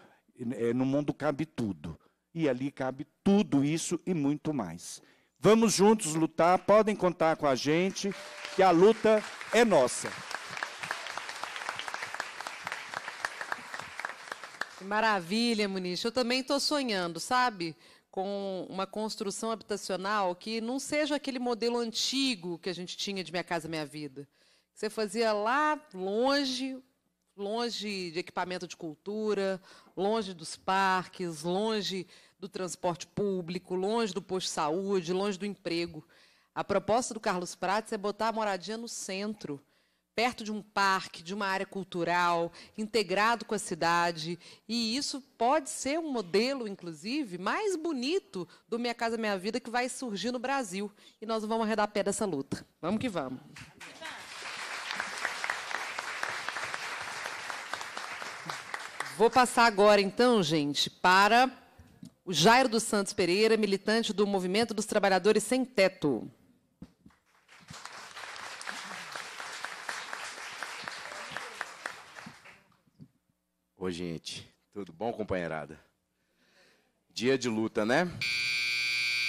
é, no mundo cabe tudo. E ali cabe tudo isso e muito mais. Vamos juntos lutar, podem contar com a gente, que a luta é nossa. Maravilha, Muniz. Eu também estou sonhando, sabe? com uma construção habitacional que não seja aquele modelo antigo que a gente tinha de Minha Casa Minha Vida. Você fazia lá longe, longe de equipamento de cultura, longe dos parques, longe do transporte público, longe do posto de saúde, longe do emprego. A proposta do Carlos Prates é botar a moradia no centro perto de um parque, de uma área cultural, integrado com a cidade. E isso pode ser um modelo, inclusive, mais bonito do Minha Casa Minha Vida que vai surgir no Brasil. E nós vamos arredar pé dessa luta. Vamos que vamos. Vou passar agora, então, gente, para o Jairo dos Santos Pereira, militante do Movimento dos Trabalhadores Sem Teto. Ô, gente, tudo bom, companheirada? Dia de luta, né?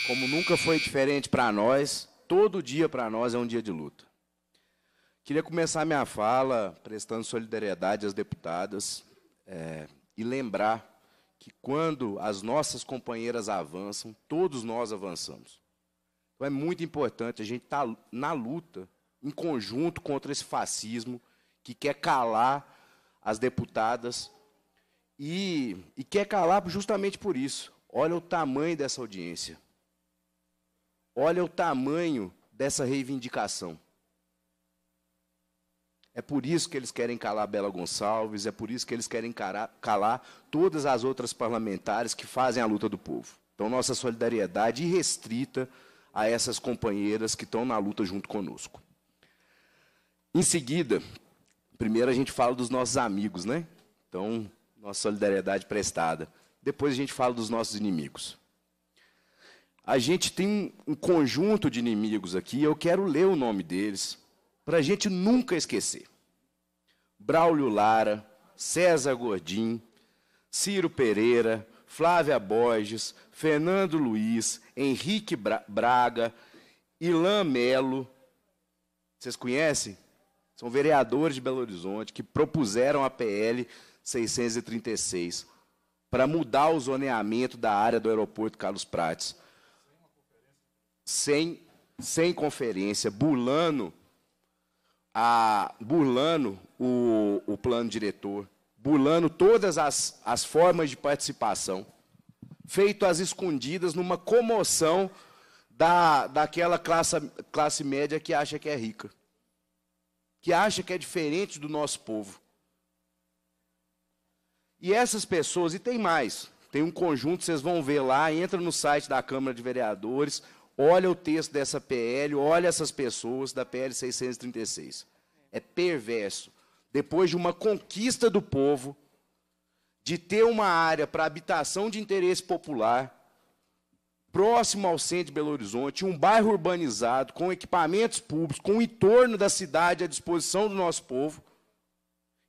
Como nunca foi diferente para nós, todo dia para nós é um dia de luta. Queria começar minha fala prestando solidariedade às deputadas é, e lembrar que quando as nossas companheiras avançam, todos nós avançamos. Então é muito importante a gente estar tá na luta, em conjunto, contra esse fascismo que quer calar as deputadas e, e quer calar justamente por isso. Olha o tamanho dessa audiência. Olha o tamanho dessa reivindicação. É por isso que eles querem calar Bela Gonçalves, é por isso que eles querem calar todas as outras parlamentares que fazem a luta do povo. Então, nossa solidariedade irrestrita a essas companheiras que estão na luta junto conosco. Em seguida, primeiro a gente fala dos nossos amigos, né? Então, nossa solidariedade prestada. Depois a gente fala dos nossos inimigos. A gente tem um conjunto de inimigos aqui, eu quero ler o nome deles, para a gente nunca esquecer. Braulio Lara, César Gordim, Ciro Pereira, Flávia Borges, Fernando Luiz, Henrique Braga, Ilan Melo. Vocês conhecem? São vereadores de Belo Horizonte que propuseram a PL 636 para mudar o zoneamento da área do aeroporto Carlos Prates. Sem, sem conferência, burlando, a, burlando o, o plano diretor, burlando todas as, as formas de participação, feito às escondidas numa comoção da, daquela classe, classe média que acha que é rica, que acha que é diferente do nosso povo. E essas pessoas, e tem mais, tem um conjunto, vocês vão ver lá, entra no site da Câmara de Vereadores, olha o texto dessa PL, olha essas pessoas da PL 636. É perverso. Depois de uma conquista do povo, de ter uma área para habitação de interesse popular, próximo ao centro de Belo Horizonte, um bairro urbanizado, com equipamentos públicos, com o entorno da cidade à disposição do nosso povo,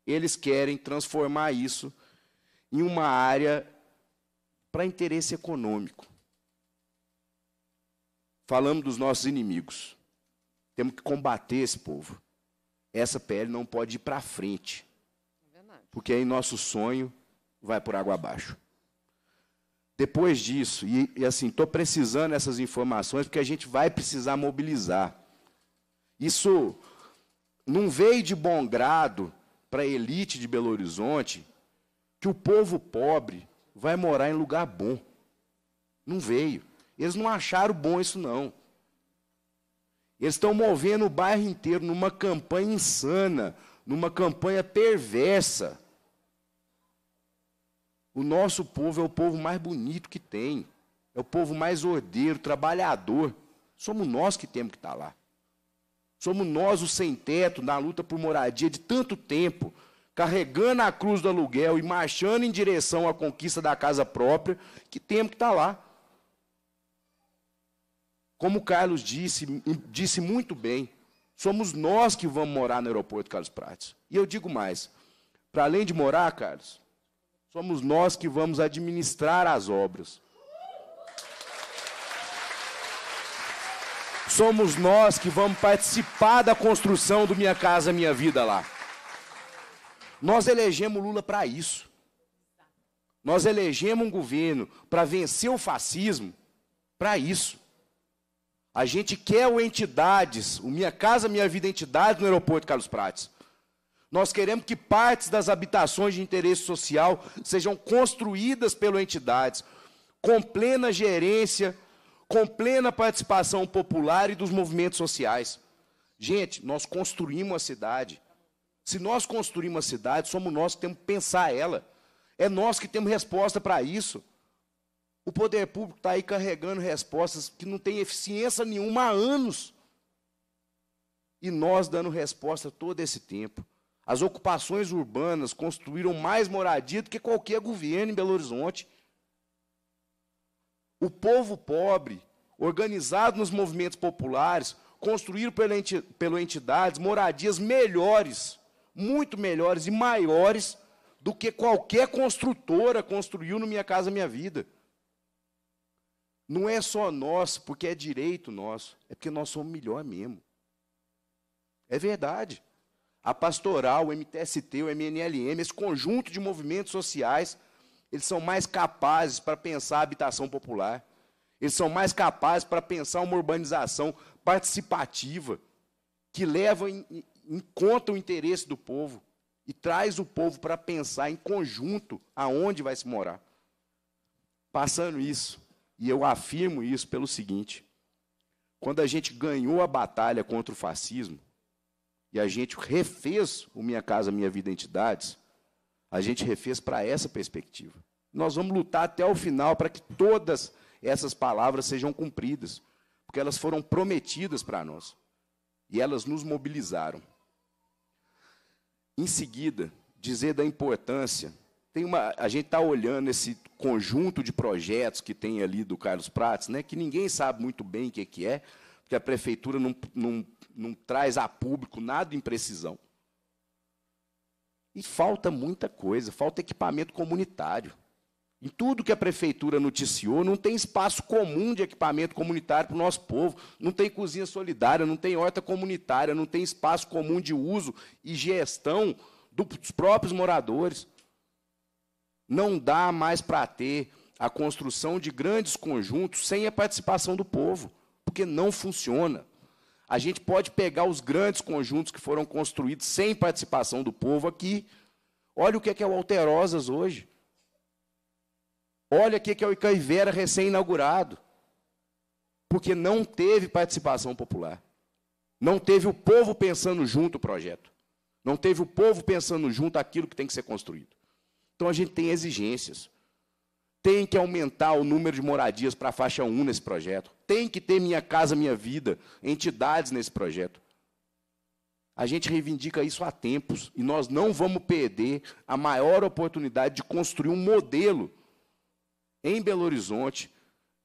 eles querem transformar isso em uma área para interesse econômico. Falamos dos nossos inimigos. Temos que combater esse povo. Essa PL não pode ir para frente. Porque aí nosso sonho vai por água abaixo. Depois disso, e, e assim, estou precisando dessas informações, porque a gente vai precisar mobilizar. Isso não veio de bom grado para a elite de Belo Horizonte que o povo pobre vai morar em lugar bom. Não veio. Eles não acharam bom isso, não. Eles estão movendo o bairro inteiro numa campanha insana, numa campanha perversa. O nosso povo é o povo mais bonito que tem. É o povo mais ordeiro, trabalhador. Somos nós que temos que estar lá. Somos nós os sem teto na luta por moradia de tanto tempo carregando a cruz do aluguel e marchando em direção à conquista da casa própria, que tempo que estar tá lá. Como o Carlos disse, disse muito bem, somos nós que vamos morar no aeroporto Carlos Prates. E eu digo mais, para além de morar, Carlos, somos nós que vamos administrar as obras. Somos nós que vamos participar da construção do Minha Casa Minha Vida lá. Nós elegemos Lula para isso. Nós elegemos um governo para vencer o fascismo para isso. A gente quer o entidades, o Minha Casa Minha Vida Entidade no aeroporto Carlos Prates. Nós queremos que partes das habitações de interesse social sejam construídas pelo entidades, com plena gerência, com plena participação popular e dos movimentos sociais. Gente, nós construímos a cidade. Se nós construímos uma cidade, somos nós que temos que pensar ela. É nós que temos resposta para isso. O poder público está aí carregando respostas que não tem eficiência nenhuma há anos. E nós dando resposta todo esse tempo. As ocupações urbanas construíram mais moradia do que qualquer governo em Belo Horizonte. O povo pobre, organizado nos movimentos populares, construíram pelas entidades moradias melhores muito melhores e maiores do que qualquer construtora construiu no Minha Casa Minha Vida. Não é só nosso, porque é direito nosso, é porque nós somos melhor mesmo. É verdade. A pastoral, o MTST, o MNLM, esse conjunto de movimentos sociais, eles são mais capazes para pensar a habitação popular. Eles são mais capazes para pensar uma urbanização participativa, que leva em, encontra o interesse do povo e traz o povo para pensar em conjunto aonde vai se morar. Passando isso, e eu afirmo isso pelo seguinte: quando a gente ganhou a batalha contra o fascismo e a gente refez o Minha Casa Minha Vida Entidades, a gente refez para essa perspectiva. Nós vamos lutar até o final para que todas essas palavras sejam cumpridas, porque elas foram prometidas para nós e elas nos mobilizaram. Em seguida, dizer da importância. Tem uma, a gente está olhando esse conjunto de projetos que tem ali do Carlos Prates, né, que ninguém sabe muito bem o que, que é, porque a prefeitura não, não, não traz a público nada em precisão. E falta muita coisa, falta equipamento comunitário. Em tudo que a prefeitura noticiou, não tem espaço comum de equipamento comunitário para o nosso povo, não tem cozinha solidária, não tem horta comunitária, não tem espaço comum de uso e gestão dos próprios moradores. Não dá mais para ter a construção de grandes conjuntos sem a participação do povo, porque não funciona. A gente pode pegar os grandes conjuntos que foram construídos sem participação do povo aqui. Olha o que é, que é o Alterosas hoje. Olha o que é o Icaivera recém-inaugurado, porque não teve participação popular. Não teve o povo pensando junto o projeto. Não teve o povo pensando junto aquilo que tem que ser construído. Então a gente tem exigências. Tem que aumentar o número de moradias para a faixa 1 nesse projeto. Tem que ter Minha Casa Minha Vida, entidades nesse projeto. A gente reivindica isso há tempos e nós não vamos perder a maior oportunidade de construir um modelo em Belo Horizonte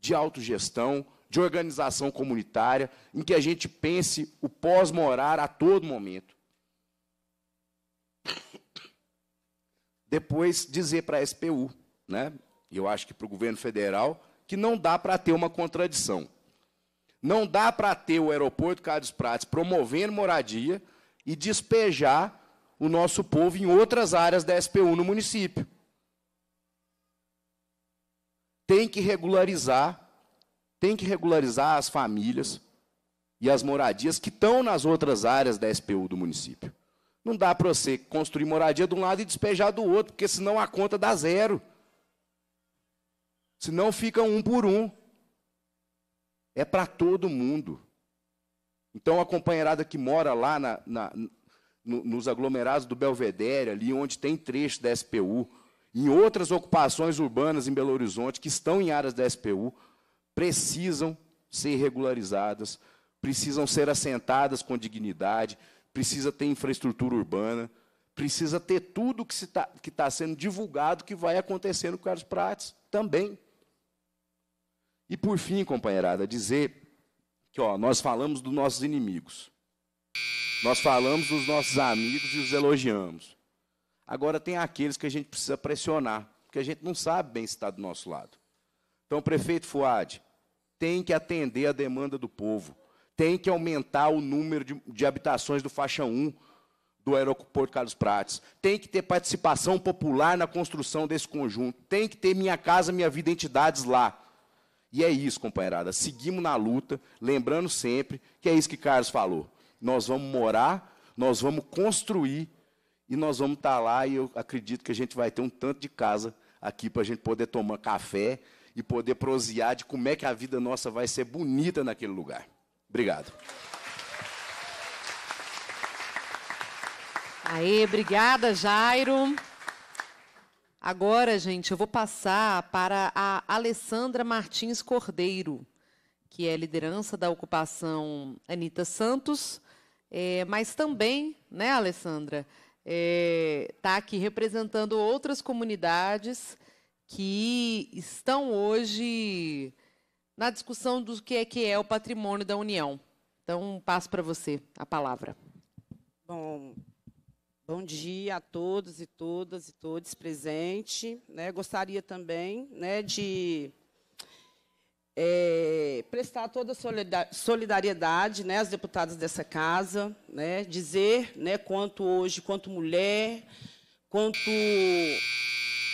de autogestão, de organização comunitária, em que a gente pense o pós-morar a todo momento. Depois dizer para a SPU, né? E eu acho que para o governo federal, que não dá para ter uma contradição. Não dá para ter o aeroporto Carlos Prates promovendo moradia e despejar o nosso povo em outras áreas da SPU no município tem que regularizar, tem que regularizar as famílias e as moradias que estão nas outras áreas da SPU do município. Não dá para você construir moradia de um lado e despejar do outro, porque senão a conta dá zero. Senão fica um por um. É para todo mundo. Então a companheirada que mora lá na, na, no, nos aglomerados do Belvedere, ali onde tem trecho da SPU, em outras ocupações urbanas em Belo Horizonte, que estão em áreas da SPU, precisam ser regularizadas, precisam ser assentadas com dignidade, precisa ter infraestrutura urbana, precisa ter tudo que está se tá, tá sendo divulgado que vai acontecendo com Carlos Prates também. E por fim, companheirada, dizer que ó, nós falamos dos nossos inimigos. Nós falamos dos nossos amigos e os elogiamos. Agora, tem aqueles que a gente precisa pressionar, porque a gente não sabe bem se está do nosso lado. Então, prefeito Fuad, tem que atender a demanda do povo, tem que aumentar o número de, de habitações do faixa 1 do aeroporto Carlos Prates, tem que ter participação popular na construção desse conjunto, tem que ter Minha Casa Minha Vida entidades lá. E é isso, companheirada, seguimos na luta, lembrando sempre que é isso que Carlos falou, nós vamos morar, nós vamos construir e nós vamos estar tá lá e eu acredito que a gente vai ter um tanto de casa aqui para a gente poder tomar café e poder prosear de como é que a vida nossa vai ser bonita naquele lugar. Obrigado. Aê, obrigada, Jairo. Agora, gente, eu vou passar para a Alessandra Martins Cordeiro, que é liderança da ocupação Anitta Santos, é, mas também, né, Alessandra, está eh, é, aqui representando outras comunidades que estão hoje na discussão do que é que é o patrimônio da União. Então, passo para você a palavra. Bom, bom dia a todos e todas e todos presentes. Né, gostaria também né, de é, prestar toda a solidariedade né, às deputadas dessa casa, né, dizer né, quanto hoje, quanto mulher, quanto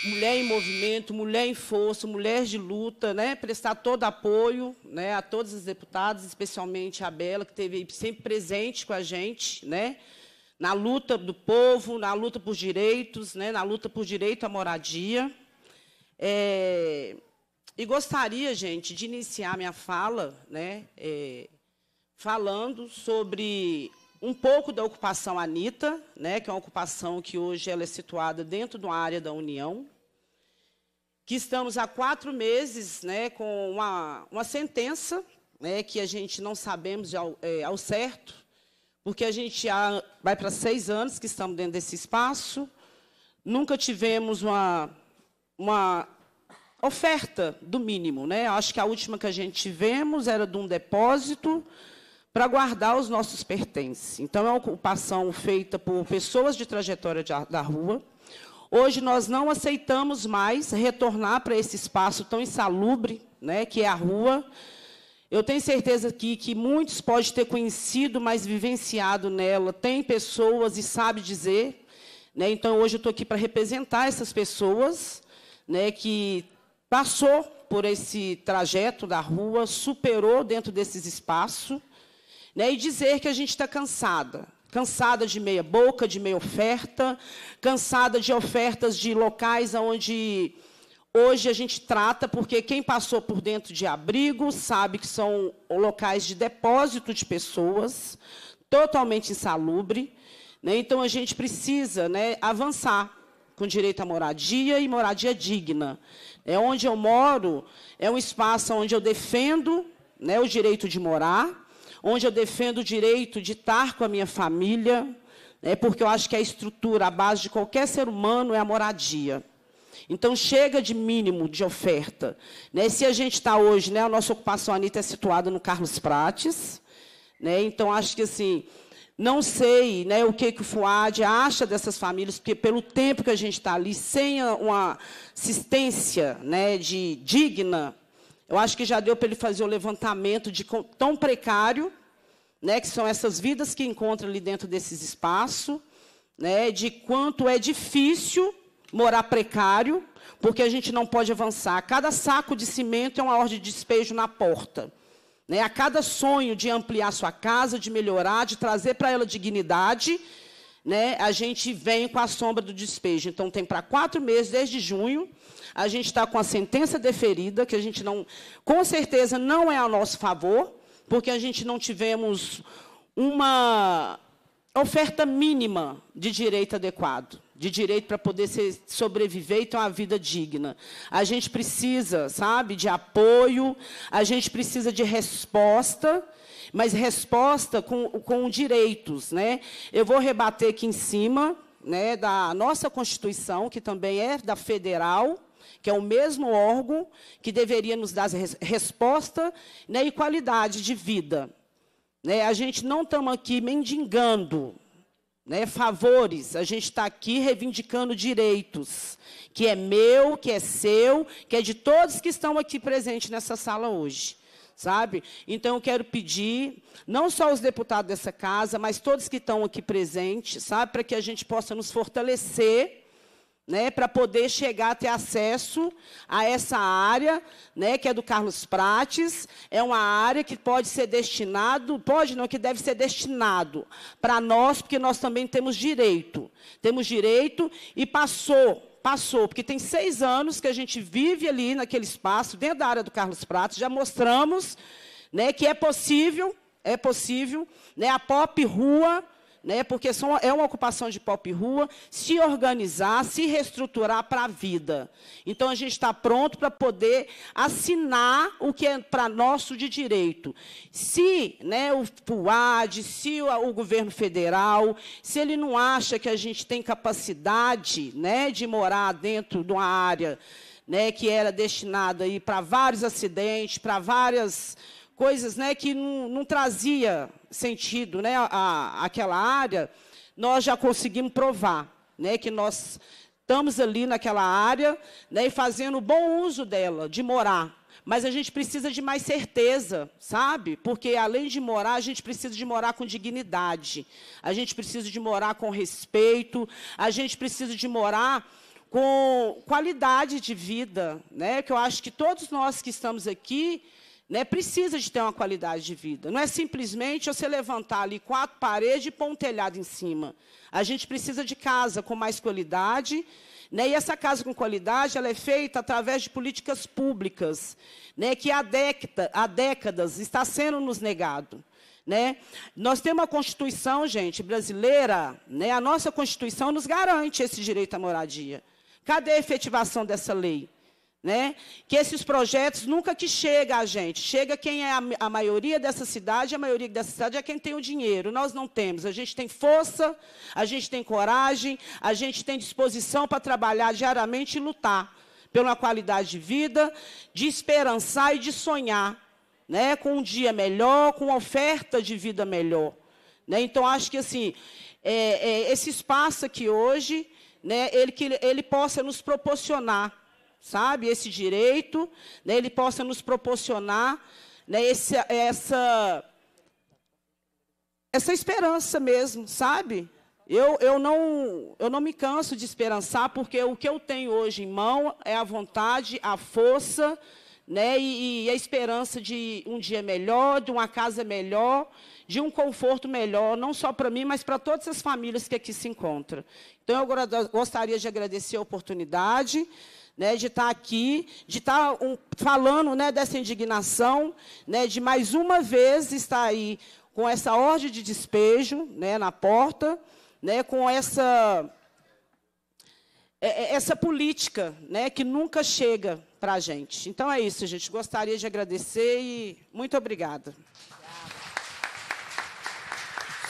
mulher em movimento, mulher em força, mulher de luta, né? prestar todo apoio né? a todas as deputadas, especialmente a Bela, que esteve sempre presente com a gente, né? na luta do povo, na luta por direitos, né? na luta por direito à moradia. É... E gostaria, gente, de iniciar minha fala, né, é, falando sobre um pouco da ocupação Anita, né, que é uma ocupação que hoje ela é situada dentro de uma área da União, que estamos há quatro meses né, com uma, uma sentença né, que a gente não sabemos ao, é, ao certo, porque a gente vai para seis anos que estamos dentro desse espaço, nunca tivemos uma, uma oferta do mínimo. Né? Acho que a última que a gente tivemos era de um depósito para guardar os nossos pertences. Então, é uma ocupação feita por pessoas de trajetória de, da rua. Hoje, nós não aceitamos mais retornar para esse espaço tão insalubre, né, que é a rua. Eu tenho certeza que, que muitos podem ter conhecido, mas vivenciado nela. Tem pessoas e sabe dizer. Né? Então, hoje, eu estou aqui para representar essas pessoas né, que Passou por esse trajeto da rua, superou dentro desses espaços, né, e dizer que a gente está cansada, cansada de meia boca, de meia oferta, cansada de ofertas de locais onde hoje a gente trata, porque quem passou por dentro de abrigo sabe que são locais de depósito de pessoas, totalmente insalubre. Né? Então a gente precisa né, avançar com direito à moradia e moradia digna. É onde eu moro, é um espaço onde eu defendo né, o direito de morar, onde eu defendo o direito de estar com a minha família, né, porque eu acho que a estrutura, a base de qualquer ser humano é a moradia. Então, chega de mínimo de oferta. Né? Se a gente está hoje, né, a nossa ocupação, Anitta, é situada no Carlos Prates. Né? Então, acho que assim, não sei né, o que, que o FUAD acha dessas famílias, porque pelo tempo que a gente está ali, sem uma assistência né, de digna, eu acho que já deu para ele fazer o levantamento de tão precário, né, que são essas vidas que encontra ali dentro desses espaços, né, de quanto é difícil morar precário, porque a gente não pode avançar. Cada saco de cimento é uma ordem de despejo na porta. Né? A cada sonho de ampliar sua casa, de melhorar, de trazer para ela dignidade, né? a gente vem com a sombra do despejo. Então, tem para quatro meses, desde junho, a gente está com a sentença deferida, que a gente não, com certeza, não é a nosso favor, porque a gente não tivemos uma oferta mínima de direito adequado de direito para poder ser, sobreviver e ter uma vida digna. A gente precisa, sabe, de apoio, a gente precisa de resposta, mas resposta com, com direitos. Né? Eu vou rebater aqui em cima né, da nossa Constituição, que também é da federal, que é o mesmo órgão que deveria nos dar res, resposta né, e qualidade de vida. Né? A gente não estamos aqui mendigando né, favores. A gente está aqui reivindicando direitos, que é meu, que é seu, que é de todos que estão aqui presentes nessa sala hoje. Sabe? Então, eu quero pedir, não só os deputados dessa casa, mas todos que estão aqui presentes, sabe, para que a gente possa nos fortalecer né, para poder chegar a ter acesso a essa área, né, que é do Carlos Prates, é uma área que pode ser destinado, pode não, que deve ser destinado para nós, porque nós também temos direito, temos direito e passou passou, porque tem seis anos que a gente vive ali naquele espaço, dentro da área do Carlos Prates, já mostramos né, que é possível, é possível, né, a pop rua né, porque são, é uma ocupação de pop rua, se organizar, se reestruturar para a vida. Então, a gente está pronto para poder assinar o que é para nosso de direito. Se né, o PUAD, se o, o governo federal, se ele não acha que a gente tem capacidade né, de morar dentro de uma área né, que era destinada para vários acidentes, para várias coisas né, que não, não trazia sentido né, a, aquela área, nós já conseguimos provar né, que nós estamos ali naquela área né, e fazendo bom uso dela, de morar. Mas a gente precisa de mais certeza, sabe? Porque além de morar, a gente precisa de morar com dignidade, a gente precisa de morar com respeito, a gente precisa de morar com qualidade de vida, né? Que eu acho que todos nós que estamos aqui né? Precisa de ter uma qualidade de vida. Não é simplesmente você levantar ali quatro paredes e pôr um telhado em cima. A gente precisa de casa com mais qualidade. Né? E essa casa com qualidade ela é feita através de políticas públicas, né? que há, década, há décadas está sendo nos negado. Né? Nós temos uma Constituição, gente, brasileira, né? a nossa Constituição nos garante esse direito à moradia. Cadê a efetivação dessa lei? Né? Que esses projetos nunca que chega a gente. Chega quem é a, a maioria dessa cidade, a maioria dessa cidade é quem tem o dinheiro. Nós não temos. A gente tem força, a gente tem coragem, a gente tem disposição para trabalhar diariamente e lutar pela qualidade de vida, de esperançar e de sonhar, né? Com um dia melhor, com uma oferta de vida melhor. Né? Então acho que assim é, é, esse espaço aqui hoje, né? Ele que ele possa nos proporcionar sabe? Esse direito, né, ele possa nos proporcionar né, esse, essa, essa esperança mesmo, sabe? Eu, eu, não, eu não me canso de esperançar, porque o que eu tenho hoje em mão é a vontade, a força né, e, e a esperança de um dia melhor, de uma casa melhor, de um conforto melhor, não só para mim, mas para todas as famílias que aqui se encontram. Então, eu gostaria de agradecer a oportunidade né, de estar tá aqui, de estar tá um, falando né, dessa indignação, né, de mais uma vez estar aí com essa ordem de despejo né, na porta, né, com essa, é, é, essa política né, que nunca chega para a gente. Então é isso, gente. Gostaria de agradecer e muito obrigada.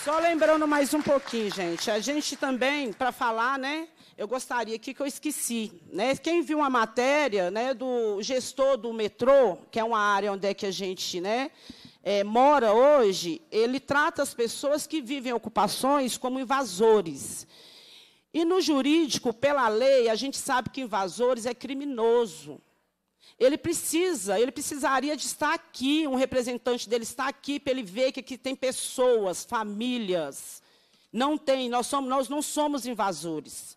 Só lembrando mais um pouquinho, gente. A gente também, para falar, né? eu gostaria aqui que eu esqueci. Né? Quem viu a matéria né, do gestor do metrô, que é uma área onde é que a gente né, é, mora hoje, ele trata as pessoas que vivem ocupações como invasores. E no jurídico, pela lei, a gente sabe que invasores é criminoso. Ele precisa, ele precisaria de estar aqui, um representante dele estar aqui para ele ver que aqui tem pessoas, famílias. Não tem, nós, somos, nós não somos invasores.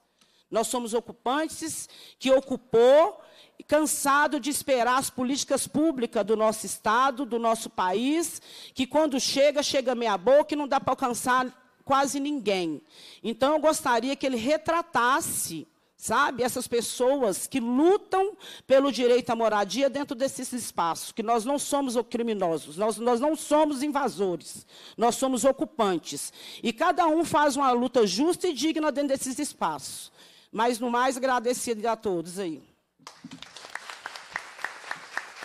Nós somos ocupantes que ocupou, cansado de esperar as políticas públicas do nosso Estado, do nosso país, que quando chega, chega meia boca e não dá para alcançar quase ninguém. Então, eu gostaria que ele retratasse sabe? Essas pessoas que lutam pelo direito à moradia dentro desses espaços, que nós não somos criminosos, nós, nós não somos invasores, nós somos ocupantes. E cada um faz uma luta justa e digna dentro desses espaços. Mas no mais agradecido a todos aí.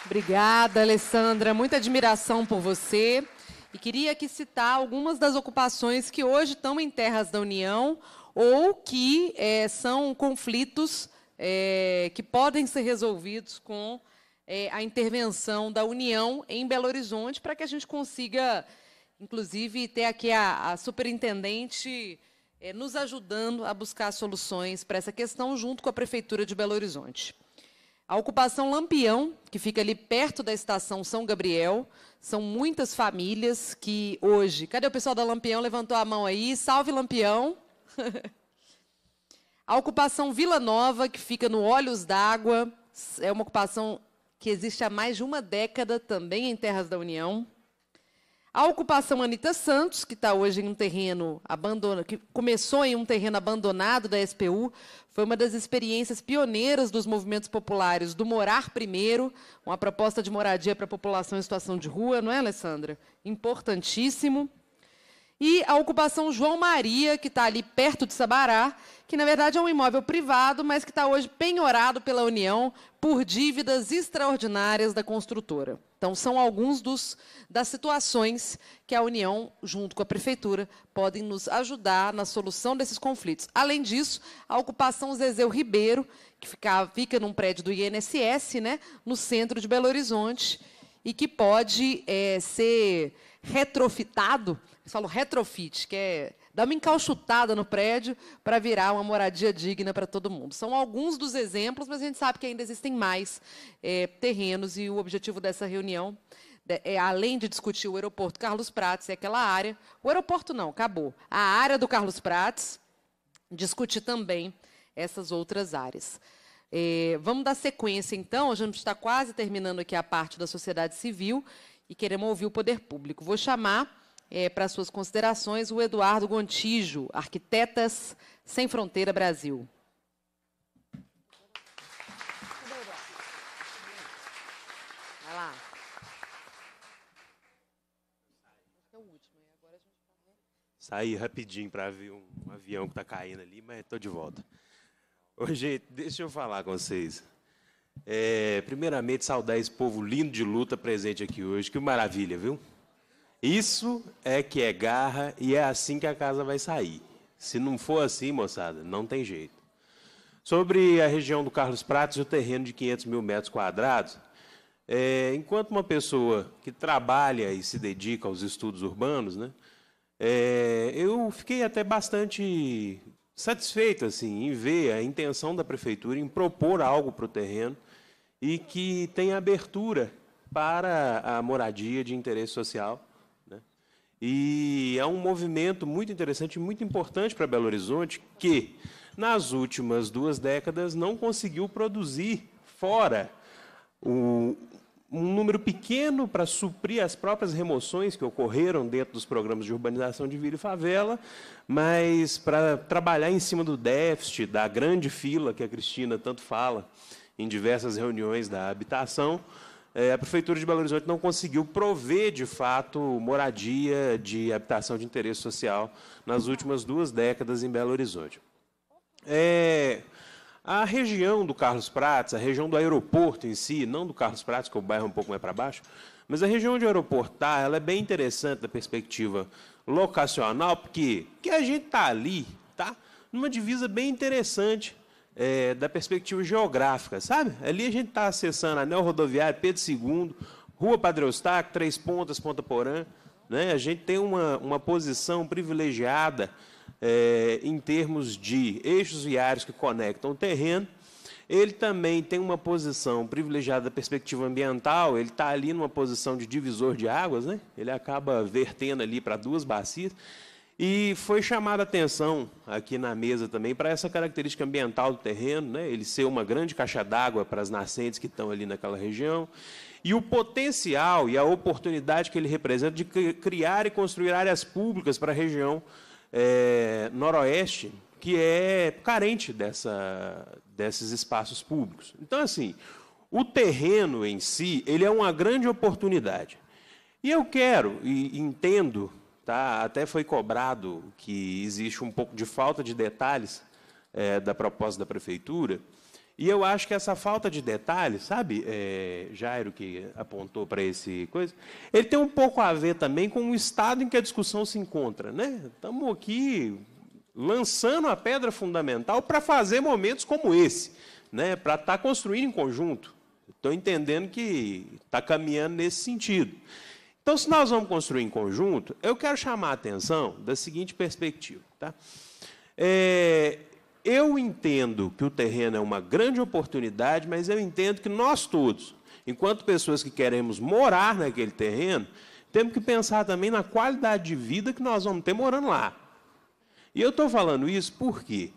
Obrigada, Alessandra. Muita admiração por você. E queria aqui citar algumas das ocupações que hoje estão em terras da União ou que é, são conflitos é, que podem ser resolvidos com é, a intervenção da União em Belo Horizonte, para que a gente consiga, inclusive, ter aqui a, a superintendente é, nos ajudando a buscar soluções para essa questão junto com a Prefeitura de Belo Horizonte. A ocupação Lampião, que fica ali perto da estação São Gabriel, são muitas famílias que hoje. Cadê o pessoal da Lampião? Levantou a mão aí. Salve Lampião! a ocupação Vila Nova, que fica no Olhos d'Água, é uma ocupação que existe há mais de uma década também em Terras da União. A ocupação Anitta Santos, que está hoje em um terreno abandonado, que começou em um terreno abandonado da SPU, foi uma das experiências pioneiras dos movimentos populares do Morar Primeiro, uma proposta de moradia para a população em situação de rua, não é, Alessandra? Importantíssimo e a ocupação João Maria, que está ali perto de Sabará, que na verdade é um imóvel privado, mas que está hoje penhorado pela União por dívidas extraordinárias da construtora. Então, são alguns dos, das situações que a União, junto com a Prefeitura, podem nos ajudar na solução desses conflitos. Além disso, a ocupação Zezeu Ribeiro, que fica, fica num prédio do INSS, né, no centro de Belo Horizonte, e que pode é, ser retrofitado eles falam retrofit, que é dar uma encauchutada no prédio para virar uma moradia digna para todo mundo. São alguns dos exemplos, mas a gente sabe que ainda existem mais é, terrenos e o objetivo dessa reunião é, além de discutir o aeroporto Carlos Prates e é aquela área, o aeroporto não, acabou. A área do Carlos Prates, discutir também essas outras áreas. É, vamos dar sequência, então, a gente está quase terminando aqui a parte da sociedade civil e queremos ouvir o poder público. Vou chamar é, para suas considerações o Eduardo Gontijo, Arquitetas Sem Fronteira Brasil. Vai lá. Saí rapidinho para ver um avião que está caindo ali, mas estou de volta. Ô, gente, deixa eu falar com vocês. É, primeiramente, saudar esse povo lindo de luta presente aqui hoje. Que maravilha, viu? Isso é que é garra e é assim que a casa vai sair. Se não for assim, moçada, não tem jeito. Sobre a região do Carlos Prates, o terreno de 500 mil metros quadrados, é, enquanto uma pessoa que trabalha e se dedica aos estudos urbanos, né, é, eu fiquei até bastante satisfeito assim, em ver a intenção da prefeitura em propor algo para o terreno e que tem abertura para a moradia de interesse social e é um movimento muito interessante, muito importante para Belo Horizonte, que nas últimas duas décadas não conseguiu produzir fora o, um número pequeno para suprir as próprias remoções que ocorreram dentro dos programas de urbanização de vila e favela, mas para trabalhar em cima do déficit, da grande fila que a Cristina tanto fala em diversas reuniões da habitação, é, a Prefeitura de Belo Horizonte não conseguiu prover, de fato, moradia de habitação de interesse social nas últimas duas décadas em Belo Horizonte. É, a região do Carlos Prates, a região do aeroporto em si, não do Carlos Prates, que é o bairro um pouco mais para baixo, mas a região de aeroporto ela é bem interessante da perspectiva locacional, porque que a gente está ali, tá? Numa divisa bem interessante é, da perspectiva geográfica, sabe? Ali a gente está acessando anel rodoviário Pedro II, Rua Padre Eustáquio, Três Pontas, Ponta Porã. Né? A gente tem uma, uma posição privilegiada é, em termos de eixos viários que conectam o terreno. Ele também tem uma posição privilegiada da perspectiva ambiental, ele está ali numa posição de divisor de águas, né? ele acaba vertendo ali para duas bacias. E foi chamada atenção aqui na mesa também para essa característica ambiental do terreno, né? ele ser uma grande caixa d'água para as nascentes que estão ali naquela região, e o potencial e a oportunidade que ele representa de criar e construir áreas públicas para a região é, noroeste, que é carente dessa, desses espaços públicos. Então, assim, o terreno em si ele é uma grande oportunidade. E eu quero e entendo Tá? Até foi cobrado que existe um pouco de falta de detalhes é, da proposta da prefeitura. E eu acho que essa falta de detalhes, sabe, é, Jairo que apontou para esse coisa, ele tem um pouco a ver também com o estado em que a discussão se encontra, né? Estamos aqui lançando a pedra fundamental para fazer momentos como esse, né? Para estar tá construindo em conjunto. Estou entendendo que está caminhando nesse sentido. Então, se nós vamos construir em conjunto, eu quero chamar a atenção da seguinte perspectiva. Tá? É, eu entendo que o terreno é uma grande oportunidade, mas eu entendo que nós todos, enquanto pessoas que queremos morar naquele terreno, temos que pensar também na qualidade de vida que nós vamos ter morando lá. E eu estou falando isso porque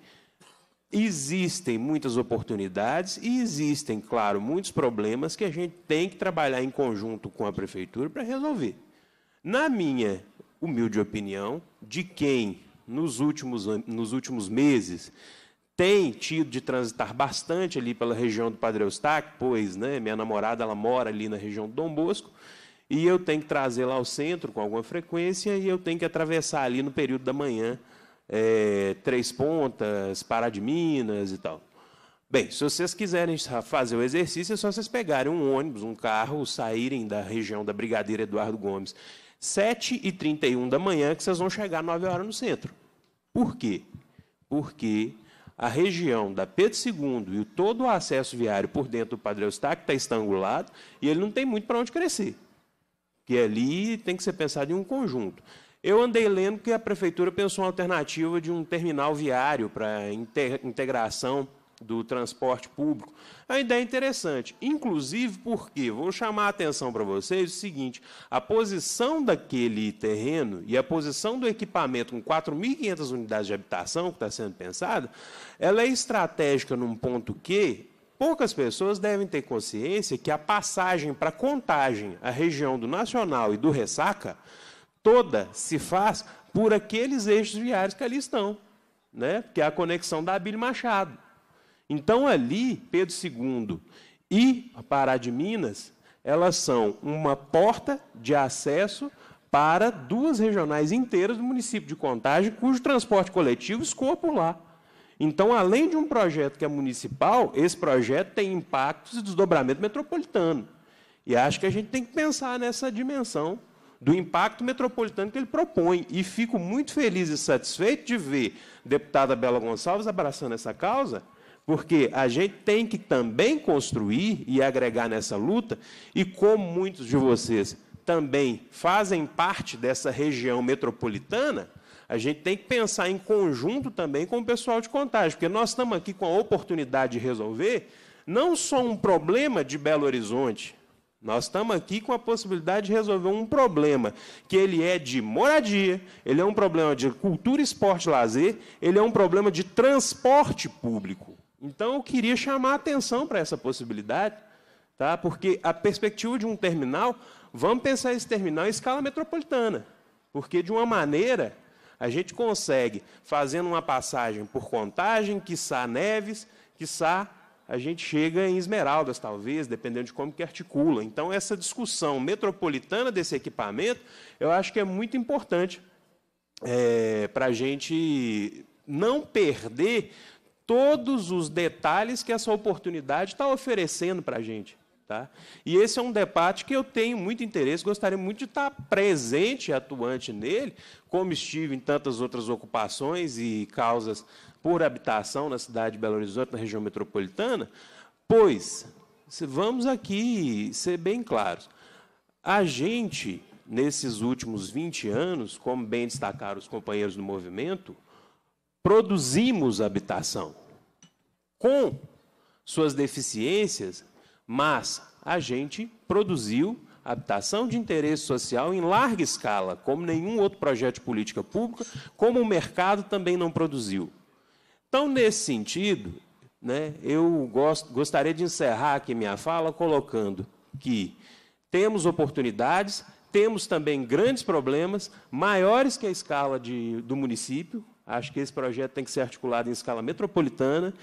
Existem muitas oportunidades e existem, claro, muitos problemas que a gente tem que trabalhar em conjunto com a prefeitura para resolver. Na minha humilde opinião, de quem nos últimos, nos últimos meses tem tido de transitar bastante ali pela região do Padre Eustáquio, pois né, minha namorada ela mora ali na região do Dom Bosco, e eu tenho que trazê-la ao centro com alguma frequência e eu tenho que atravessar ali no período da manhã é, Três Pontas, Pará de Minas e tal. Bem, se vocês quiserem fazer o exercício, é só vocês pegarem um ônibus, um carro, saírem da região da Brigadeira Eduardo Gomes. 7h31 da manhã, que vocês vão chegar 9 horas no centro. Por quê? Porque a região da Pedro II e todo o acesso viário por dentro do Padre Eustáquio está estrangulado e ele não tem muito para onde crescer. Que ali tem que ser pensado em um conjunto. Eu andei lendo que a prefeitura pensou uma alternativa de um terminal viário para integração do transporte público. É a ideia é interessante, inclusive porque, vou chamar a atenção para vocês o seguinte: a posição daquele terreno e a posição do equipamento com 4.500 unidades de habitação que está sendo pensada, ela é estratégica num ponto que poucas pessoas devem ter consciência que a passagem para contagem a região do Nacional e do Ressaca toda se faz por aqueles eixos viários que ali estão, né? que é a conexão da Abílio Machado. Então, ali, Pedro II e Pará de Minas, elas são uma porta de acesso para duas regionais inteiras do município de Contagem, cujo transporte coletivo escoa por lá. Então, além de um projeto que é municipal, esse projeto tem impactos e desdobramento metropolitano. E acho que a gente tem que pensar nessa dimensão do impacto metropolitano que ele propõe. E fico muito feliz e satisfeito de ver a deputada Bela Gonçalves abraçando essa causa, porque a gente tem que também construir e agregar nessa luta, e como muitos de vocês também fazem parte dessa região metropolitana, a gente tem que pensar em conjunto também com o pessoal de contagem, porque nós estamos aqui com a oportunidade de resolver não só um problema de Belo Horizonte, nós estamos aqui com a possibilidade de resolver um problema, que ele é de moradia, ele é um problema de cultura, esporte, lazer, ele é um problema de transporte público. Então, eu queria chamar a atenção para essa possibilidade, tá? porque a perspectiva de um terminal, vamos pensar esse terminal em escala metropolitana, porque, de uma maneira, a gente consegue, fazendo uma passagem por contagem, quiçá Neves, quiçá a gente chega em Esmeraldas, talvez, dependendo de como que articula. Então, essa discussão metropolitana desse equipamento, eu acho que é muito importante é, para a gente não perder todos os detalhes que essa oportunidade está oferecendo para a gente. Tá? E esse é um debate que eu tenho muito interesse, gostaria muito de estar tá presente e atuante nele, como estive em tantas outras ocupações e causas por habitação na cidade de Belo Horizonte, na região metropolitana, pois, vamos aqui ser bem claros, a gente, nesses últimos 20 anos, como bem destacaram os companheiros do movimento, produzimos habitação com suas deficiências, mas a gente produziu habitação de interesse social em larga escala, como nenhum outro projeto de política pública, como o mercado também não produziu. Então, nesse sentido, né, eu gost, gostaria de encerrar aqui minha fala colocando que temos oportunidades, temos também grandes problemas, maiores que a escala de, do município. Acho que esse projeto tem que ser articulado em escala metropolitana.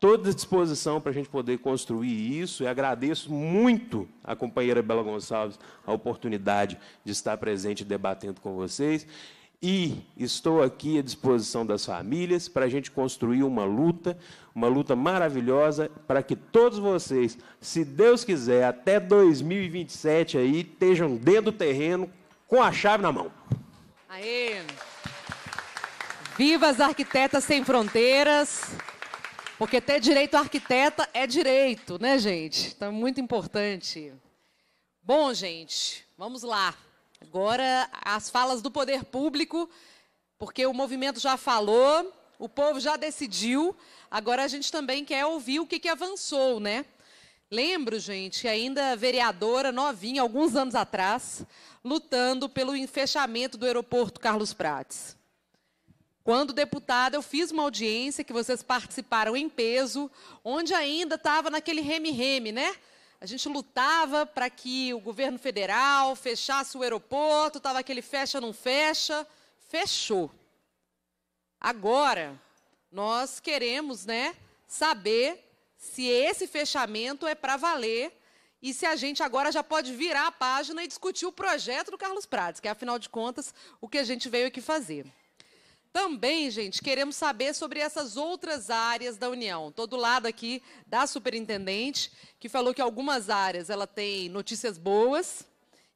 Toda disposição para a gente poder construir isso. E agradeço muito à companheira Bela Gonçalves a oportunidade de estar presente debatendo com vocês. E estou aqui à disposição das famílias para a gente construir uma luta, uma luta maravilhosa, para que todos vocês, se Deus quiser, até 2027 aí, estejam dentro do terreno com a chave na mão. Aê! Viva as Arquitetas Sem Fronteiras! Porque ter direito a arquiteta é direito, né, gente? Então é muito importante. Bom, gente, vamos lá. Agora, as falas do poder público, porque o movimento já falou, o povo já decidiu, agora a gente também quer ouvir o que, que avançou, né? Lembro, gente, ainda vereadora novinha, alguns anos atrás, lutando pelo fechamento do aeroporto Carlos Prates. Quando deputada, eu fiz uma audiência que vocês participaram em peso, onde ainda estava naquele reme-reme, né? A gente lutava para que o governo federal fechasse o aeroporto, estava aquele fecha, não fecha. Fechou. Agora, nós queremos né, saber se esse fechamento é para valer e se a gente agora já pode virar a página e discutir o projeto do Carlos Prates, que é, afinal de contas, o que a gente veio aqui fazer. Também, gente, queremos saber sobre essas outras áreas da União. Todo lado aqui da superintendente, que falou que algumas áreas ela tem notícias boas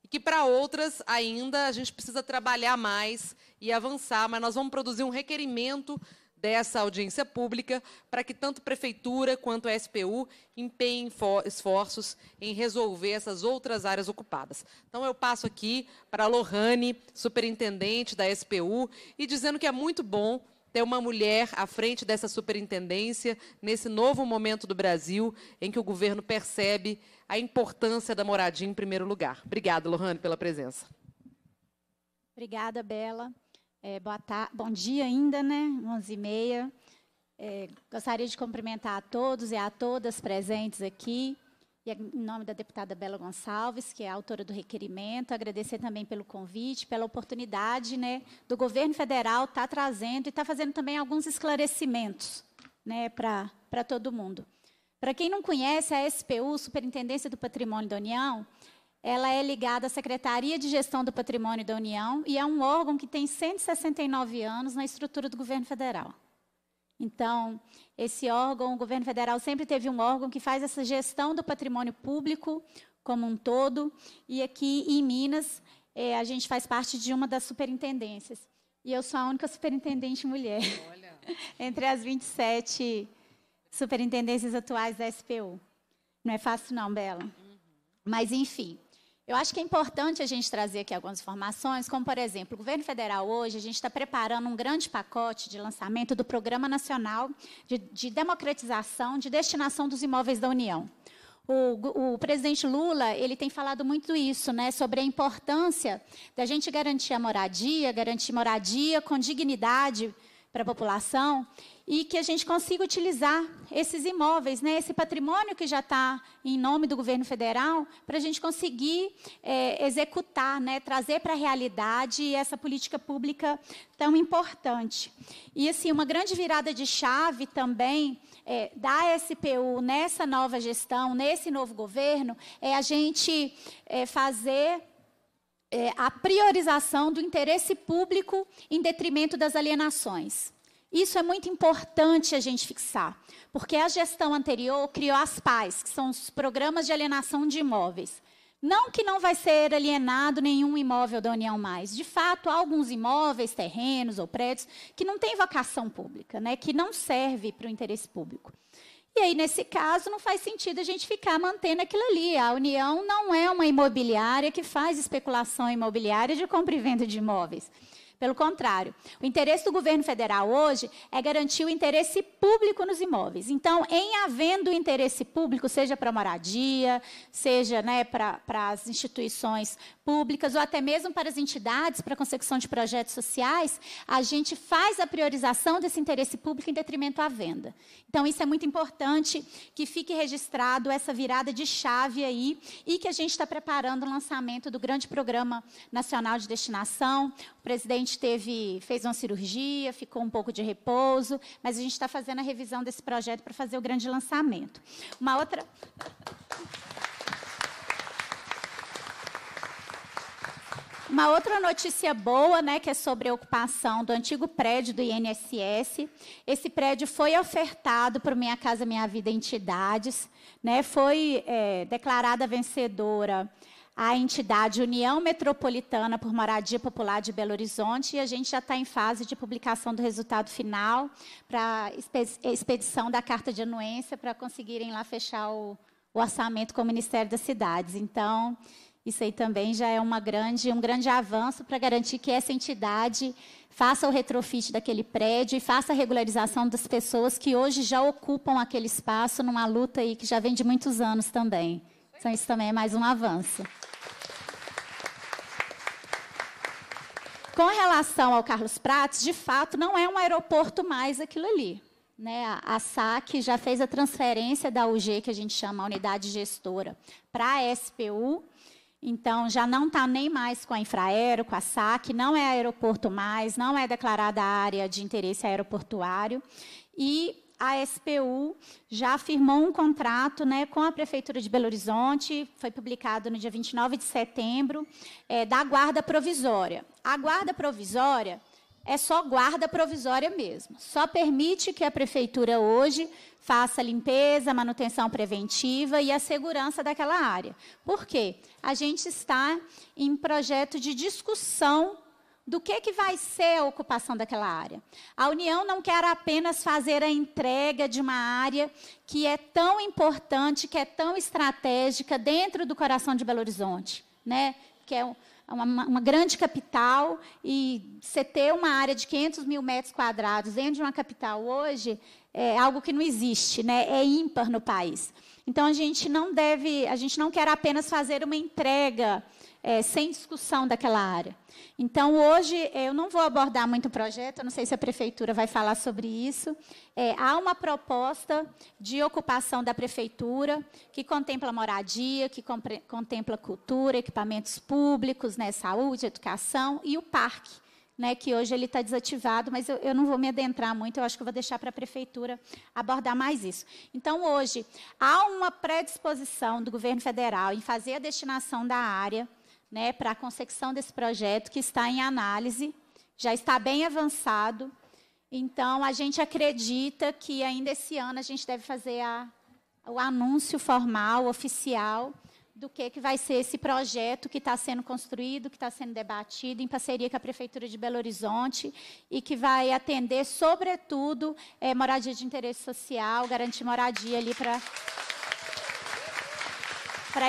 e que para outras ainda a gente precisa trabalhar mais e avançar, mas nós vamos produzir um requerimento dessa audiência pública para que tanto prefeitura quanto a SPU empenhem esforços em resolver essas outras áreas ocupadas. Então eu passo aqui para a Lohane, superintendente da SPU, e dizendo que é muito bom ter uma mulher à frente dessa superintendência nesse novo momento do Brasil em que o governo percebe a importância da moradia em primeiro lugar. Obrigada, Lohane, pela presença. Obrigada, Bela. É, boa Bom dia ainda, né? 11h30. É, gostaria de cumprimentar a todos e a todas presentes aqui, e em nome da deputada Bela Gonçalves, que é autora do requerimento, agradecer também pelo convite, pela oportunidade né, do governo federal estar tá trazendo e estar tá fazendo também alguns esclarecimentos né, para todo mundo. Para quem não conhece, a SPU, Superintendência do Patrimônio da União, ela é ligada à Secretaria de Gestão do Patrimônio da União e é um órgão que tem 169 anos na estrutura do governo federal. Então, esse órgão, o governo federal sempre teve um órgão que faz essa gestão do patrimônio público como um todo, e aqui em Minas é, a gente faz parte de uma das superintendências. E eu sou a única superintendente mulher, Olha. entre as 27 superintendências atuais da SPU. Não é fácil não, Bela. Uhum. Mas, enfim, eu acho que é importante a gente trazer aqui algumas informações, como, por exemplo, o governo federal hoje, a gente está preparando um grande pacote de lançamento do Programa Nacional de, de Democratização de Destinação dos Imóveis da União. O, o, presidente Lula ele tem falado muito isso, né, sobre a importância da gente garantir a moradia, garantir moradia com dignidade para a população e que a gente consiga utilizar esses imóveis, né, esse patrimônio que já está em nome do governo federal, para a gente conseguir é, executar, né, trazer para a realidade essa política pública tão importante. E assim, uma grande virada de chave também é, da SPU nessa nova gestão, nesse novo governo, é a gente é, fazer é, a priorização do interesse público em detrimento das alienações. Isso é muito importante a gente fixar, porque a gestão anterior criou as PAIs, que são os Programas de Alienação de Imóveis. Não que não vai ser alienado nenhum imóvel da União mais. De fato, há alguns imóveis, terrenos ou prédios que não têm vocação pública, né, que não serve para o interesse público. E aí, nesse caso, não faz sentido a gente ficar mantendo aquilo ali. A União não é uma imobiliária que faz especulação imobiliária de compra e venda de imóveis. Pelo contrário, o interesse do governo federal hoje é garantir o interesse público nos imóveis. Então, em havendo interesse público, seja para moradia, seja né, para as instituições públicas ou até mesmo para as entidades, para a consecução de projetos sociais, a gente faz a priorização desse interesse público em detrimento à venda. Então, isso é muito importante que fique registrado essa virada de chave aí e que a gente está preparando o lançamento do grande programa nacional de destinação. O presidente teve, fez uma cirurgia, ficou um pouco de repouso, mas a gente está fazendo a revisão desse projeto para fazer o grande lançamento. Uma outra. Uma outra notícia boa, né, que é sobre a ocupação do antigo prédio do INSS. Esse prédio foi ofertado para o Minha Casa Minha Vida Entidades, né, foi é, declarada vencedora a entidade União Metropolitana por Moradia Popular de Belo Horizonte e a gente já está em fase de publicação do resultado final para expedição da carta de anuência para conseguirem lá fechar o, o orçamento com o Ministério das Cidades. Então, isso aí também já é uma grande, um grande avanço para garantir que essa entidade faça o retrofit daquele prédio e faça a regularização das pessoas que hoje já ocupam aquele espaço numa luta aí que já vem de muitos anos também. Então, isso também é mais um avanço. Com relação ao Carlos Prates, de fato, não é um aeroporto mais aquilo ali. Né, a SAC já fez a transferência da UG, que a gente chama a unidade gestora, para a SPU, então, já não está nem mais com a Infraero, com a SAC, não é aeroporto mais, não é declarada área de interesse aeroportuário. E a SPU já firmou um contrato né, com a Prefeitura de Belo Horizonte, foi publicado no dia 29 de setembro, é, da guarda provisória. A guarda provisória é só guarda provisória mesmo. Só permite que a prefeitura hoje faça limpeza, manutenção preventiva e a segurança daquela área. Por quê? A gente está em projeto de discussão do que, que vai ser a ocupação daquela área. A União não quer apenas fazer a entrega de uma área que é tão importante, que é tão estratégica dentro do coração de Belo Horizonte, né? que é um, uma, uma grande capital, e você ter uma área de 500 mil metros quadrados dentro de uma capital hoje é algo que não existe, né? é ímpar no país. Então, a gente não deve, a gente não quer apenas fazer uma entrega é, sem discussão daquela área. Então, hoje, eu não vou abordar muito o projeto, não sei se a prefeitura vai falar sobre isso. É, há uma proposta de ocupação da prefeitura que contempla moradia, que contempla cultura, equipamentos públicos, né, saúde, educação e o parque. Né, que hoje ele está desativado, mas eu, eu, não vou me adentrar muito, eu acho que eu vou deixar para a prefeitura abordar mais isso. Então, hoje, há uma predisposição do governo federal em fazer a destinação da área né, para a consecução desse projeto que está em análise, já está bem avançado. Então, a gente acredita que ainda esse ano a gente deve fazer a, o anúncio formal, oficial, do que, que vai ser esse projeto que está sendo construído, que está sendo debatido em parceria com a Prefeitura de Belo Horizonte e que vai atender, sobretudo, é, moradia de interesse social, garantir moradia ali para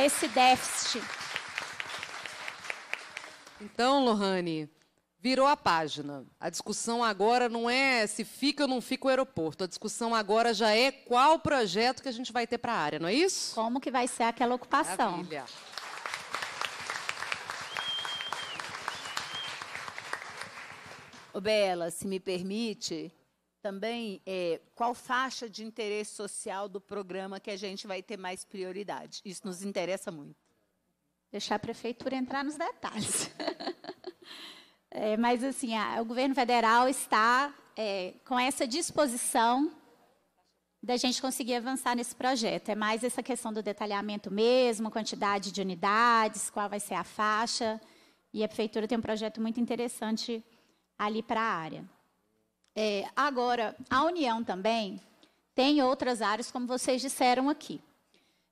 esse déficit. Então, Lohane, virou a página. A discussão agora não é se fica ou não fica o aeroporto. A discussão agora já é qual projeto que a gente vai ter para a área, não é isso? Como que vai ser aquela ocupação. Maravilha. Ô, Bela, se me permite, também é, qual faixa de interesse social do programa que a gente vai ter mais prioridade. Isso nos interessa muito. Deixar a prefeitura entrar nos detalhes. é, mas, assim, a, o governo federal está é, com essa disposição da gente conseguir avançar nesse projeto. É mais essa questão do detalhamento mesmo, quantidade de unidades, qual vai ser a faixa. E a prefeitura tem um projeto muito interessante ali para a área. É, agora, a União também tem outras áreas, como vocês disseram aqui.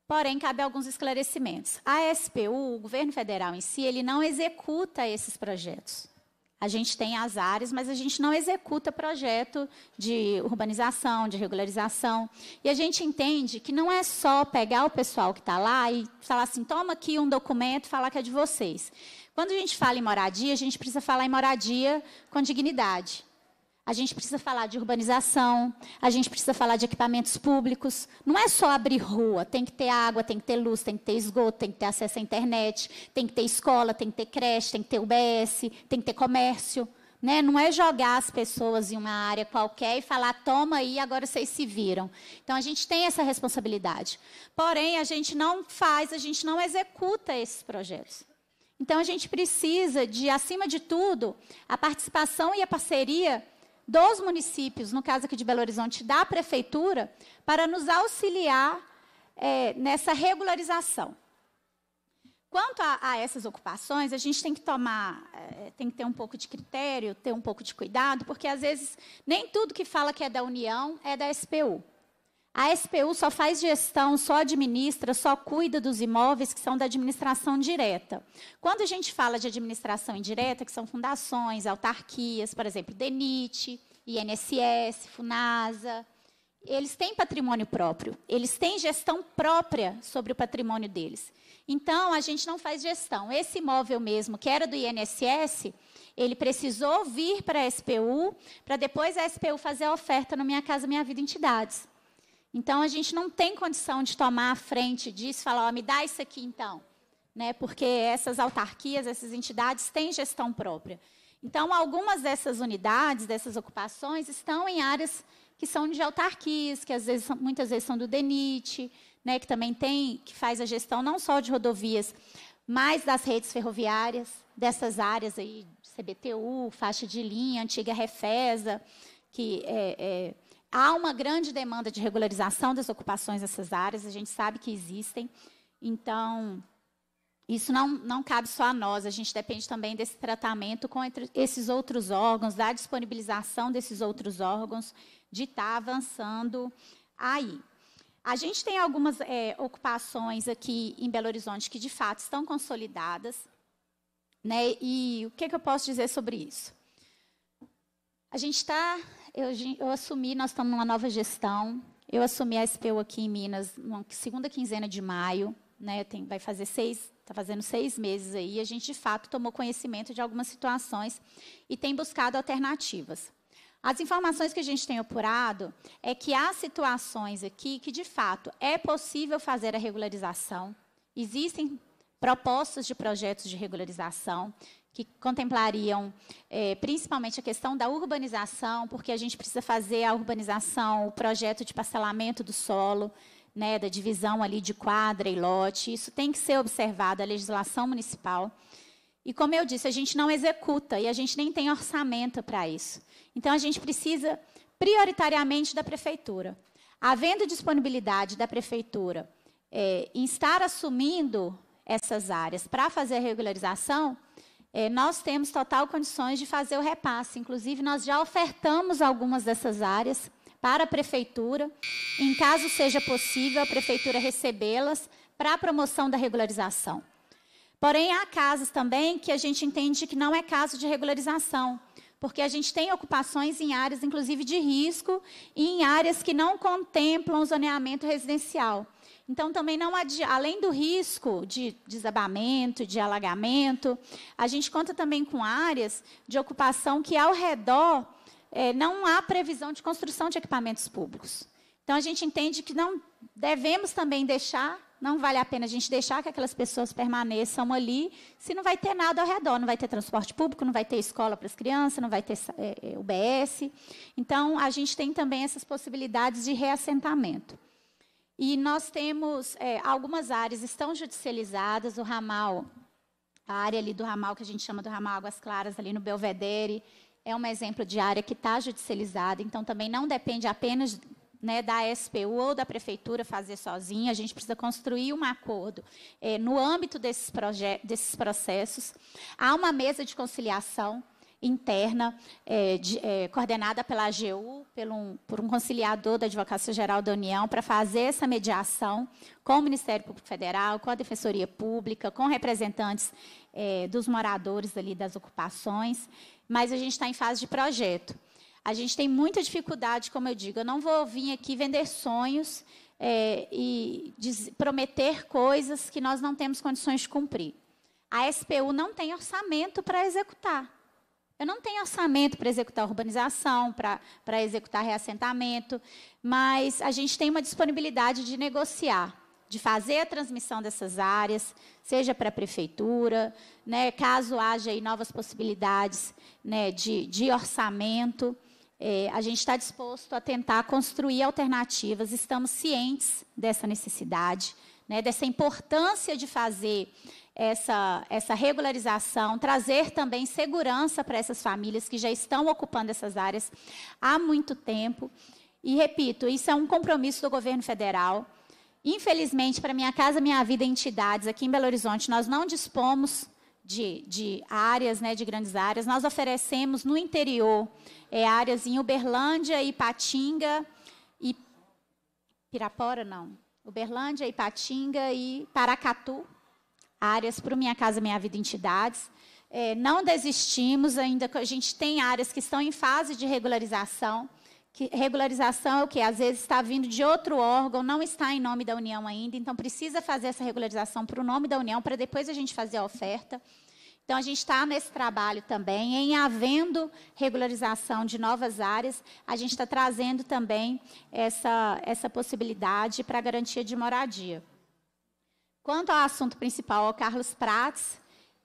Porém, cabe alguns esclarecimentos. A SPU, o governo federal em si, ele não executa esses projetos. A gente tem as áreas, mas a gente não executa projeto de urbanização, de regularização. E a gente entende que não é só pegar o pessoal que está lá e falar assim, toma aqui um documento e falar que é de vocês. Quando a gente fala em moradia, a gente precisa falar em moradia com dignidade. A gente precisa falar de urbanização, a gente precisa falar de equipamentos públicos. Não é só abrir rua, tem que ter água, tem que ter luz, tem que ter esgoto, tem que ter acesso à internet, tem que ter escola, tem que ter creche, tem que ter UBS, tem que ter comércio. Né? Não é jogar as pessoas em uma área qualquer e falar, toma aí, agora vocês se viram. Então, a gente tem essa responsabilidade. Porém, a gente não faz, a gente não executa esses projetos. Então, a gente precisa de, acima de tudo, a participação e a parceria dos municípios, no caso aqui de Belo Horizonte, da prefeitura, para nos auxiliar é, nessa regularização. Quanto a, a, essas ocupações, a gente tem que tomar, é, tem que ter um pouco de critério, ter um pouco de cuidado, porque às vezes nem tudo que fala que é da União é da SPU. A SPU só faz gestão, só administra, só cuida dos imóveis que são da administração direta. Quando a gente fala de administração indireta, que são fundações, autarquias, por exemplo, DENIT, INSS, FUNASA, eles têm patrimônio próprio, eles têm gestão própria sobre o patrimônio deles. Então, a gente não faz gestão. Esse imóvel mesmo, que era do INSS, ele precisou vir para a SPU, para depois a SPU fazer a oferta no Minha Casa Minha Vida Entidades. Então a gente não tem condição de tomar a frente disso, falar, ó, oh, me dá isso aqui então, né? Porque essas autarquias, essas entidades têm gestão própria. Então algumas dessas unidades, dessas ocupações estão em áreas que são de autarquias, que às vezes muitas vezes são do DENIT, né, que também tem, que faz a gestão não só de rodovias, mas das redes ferroviárias, dessas áreas aí, CBTU, faixa de linha, antiga Refesa, que é, é Há uma grande demanda de regularização das ocupações nessas áreas, a gente sabe que existem. Então, isso não, não cabe só a nós, a gente depende também desse tratamento com esses outros órgãos, da disponibilização desses outros órgãos, de estar tá avançando aí. A gente tem algumas é, ocupações aqui em Belo Horizonte que, de fato, estão consolidadas. Né? E o que, que eu posso dizer sobre isso? A gente está eu, eu assumi, nós estamos numa nova gestão. Eu assumi a SPU aqui em Minas na segunda quinzena de maio. Né, tem, vai fazer seis, está fazendo seis meses aí. A gente, de fato, tomou conhecimento de algumas situações e tem buscado alternativas. As informações que a gente tem apurado é que há situações aqui que, de fato, é possível fazer a regularização. Existem propostas de projetos de regularização que contemplariam é, principalmente a questão da urbanização, porque a gente precisa fazer a urbanização, o projeto de parcelamento do solo, né, da divisão ali de quadra e lote. Isso tem que ser observado, a legislação municipal. E como eu disse, a gente não executa e a gente nem tem orçamento para isso. Então a gente precisa prioritariamente da prefeitura. Havendo disponibilidade da prefeitura é, em estar assumindo essas áreas para fazer a regularização, é, nós temos total condições de fazer o repasse. Inclusive, nós já ofertamos algumas dessas áreas para a prefeitura, em caso seja possível a prefeitura recebê-las para a promoção da regularização. Porém, há casos também que a gente entende que não é caso de regularização, porque a gente tem ocupações em áreas, inclusive de risco, e em áreas que não contemplam zoneamento residencial. Então, também não adianta, além do risco de desabamento, de alagamento, a gente conta também com áreas de ocupação que ao redor é, não há previsão de construção de equipamentos públicos. Então, a gente entende que não devemos também deixar, não vale a pena a gente deixar que aquelas pessoas permaneçam ali, se não vai ter nada ao redor, não vai ter transporte público, não vai ter escola para as crianças, não vai ter é, é UBS. Então, a gente tem também essas possibilidades de reassentamento. E nós temos é, algumas áreas estão judicializadas, o ramal, a área ali do ramal que a gente chama do ramal Águas Claras, ali no Belvedere, é um exemplo de área que está judicializada, então também não depende apenas né, da SPU ou da prefeitura fazer sozinha, a gente precisa construir um acordo é, no âmbito desses, desses processos. Há uma mesa de conciliação, interna é, de, é, coordenada pela AGU, por um conciliador da Advocacia Geral da União, para fazer essa mediação com o Ministério Público Federal, com a Defensoria Pública, com representantes é, dos moradores ali das ocupações, mas a gente está em fase de projeto. A gente tem muita dificuldade, como eu digo, eu não vou vir aqui vender sonhos é, e diz, prometer coisas que nós não temos condições de cumprir. A SPU não tem orçamento para executar. Eu não tenho orçamento para executar urbanização, para executar reassentamento, mas a gente tem uma disponibilidade de negociar, de fazer a transmissão dessas áreas, seja para a prefeitura, né, caso haja novas possibilidades né, de, de orçamento. É, a gente está disposto a tentar construir alternativas, estamos cientes dessa necessidade, né, dessa importância de fazer essa, essa regularização, trazer também segurança para essas famílias que já estão ocupando essas áreas há muito tempo. E repito, isso é um compromisso do governo federal. Infelizmente, para Minha Casa Minha Vida entidades aqui em Belo Horizonte, nós não dispomos de, de áreas, né, de grandes áreas. Nós oferecemos no interior é, áreas em Uberlândia, Ipatinga e Pirapora, não. Uberlândia, Ipatinga e Paracatu, áreas para o Minha Casa Minha Vida Entidades. É, não desistimos, ainda a gente tem áreas que estão em fase de regularização. Que regularização é o que? Às vezes está vindo de outro órgão, não está em nome da União ainda, então precisa fazer essa regularização para o nome da União, para depois a gente fazer a oferta. Então, a gente está nesse trabalho também, em havendo regularização de novas áreas, a gente está trazendo também essa, essa possibilidade para garantia de moradia. Quanto ao assunto principal, ao Carlos Prates,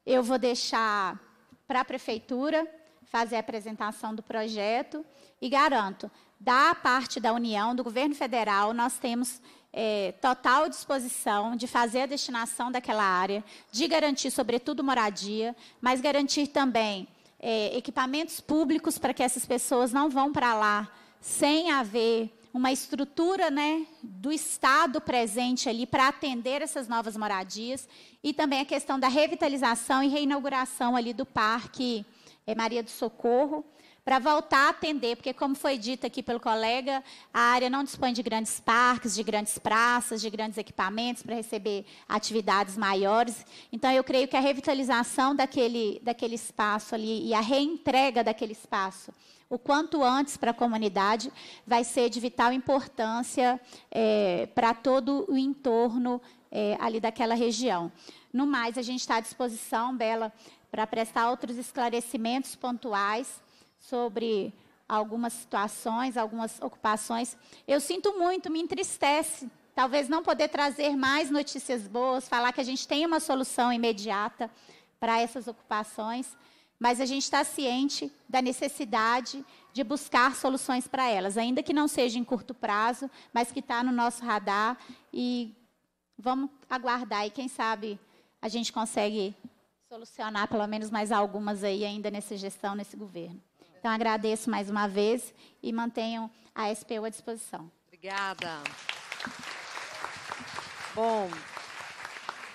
eu vou deixar para a prefeitura fazer a apresentação do projeto e garanto, da parte da União, do governo federal, nós temos é, total disposição de fazer a destinação daquela área, de garantir, sobretudo, moradia, mas garantir também é, equipamentos públicos para que essas pessoas não vão para lá sem haver uma estrutura né, do Estado presente ali para atender essas novas moradias e também a questão da revitalização e reinauguração ali do Parque eh, Maria do Socorro para voltar a atender, porque como foi dito aqui pelo colega, a área não dispõe de grandes parques, de grandes praças, de grandes equipamentos para receber atividades maiores. Então eu creio que a revitalização daquele daquele espaço ali e a reentrega daquele espaço o quanto antes para a comunidade, vai ser de vital importância é, para todo o entorno é, ali daquela região. No mais, a gente está à disposição, Bela, para prestar outros esclarecimentos pontuais sobre algumas situações, algumas ocupações. Eu sinto muito, me entristece, talvez não poder trazer mais notícias boas, falar que a gente tem uma solução imediata para essas ocupações mas a gente está ciente da necessidade de buscar soluções para elas, ainda que não seja em curto prazo, mas que está no nosso radar e vamos aguardar e quem sabe a gente consegue solucionar pelo menos mais algumas aí ainda nessa gestão, nesse governo. Então agradeço mais uma vez e mantenham a SPU à disposição. Obrigada. Bom,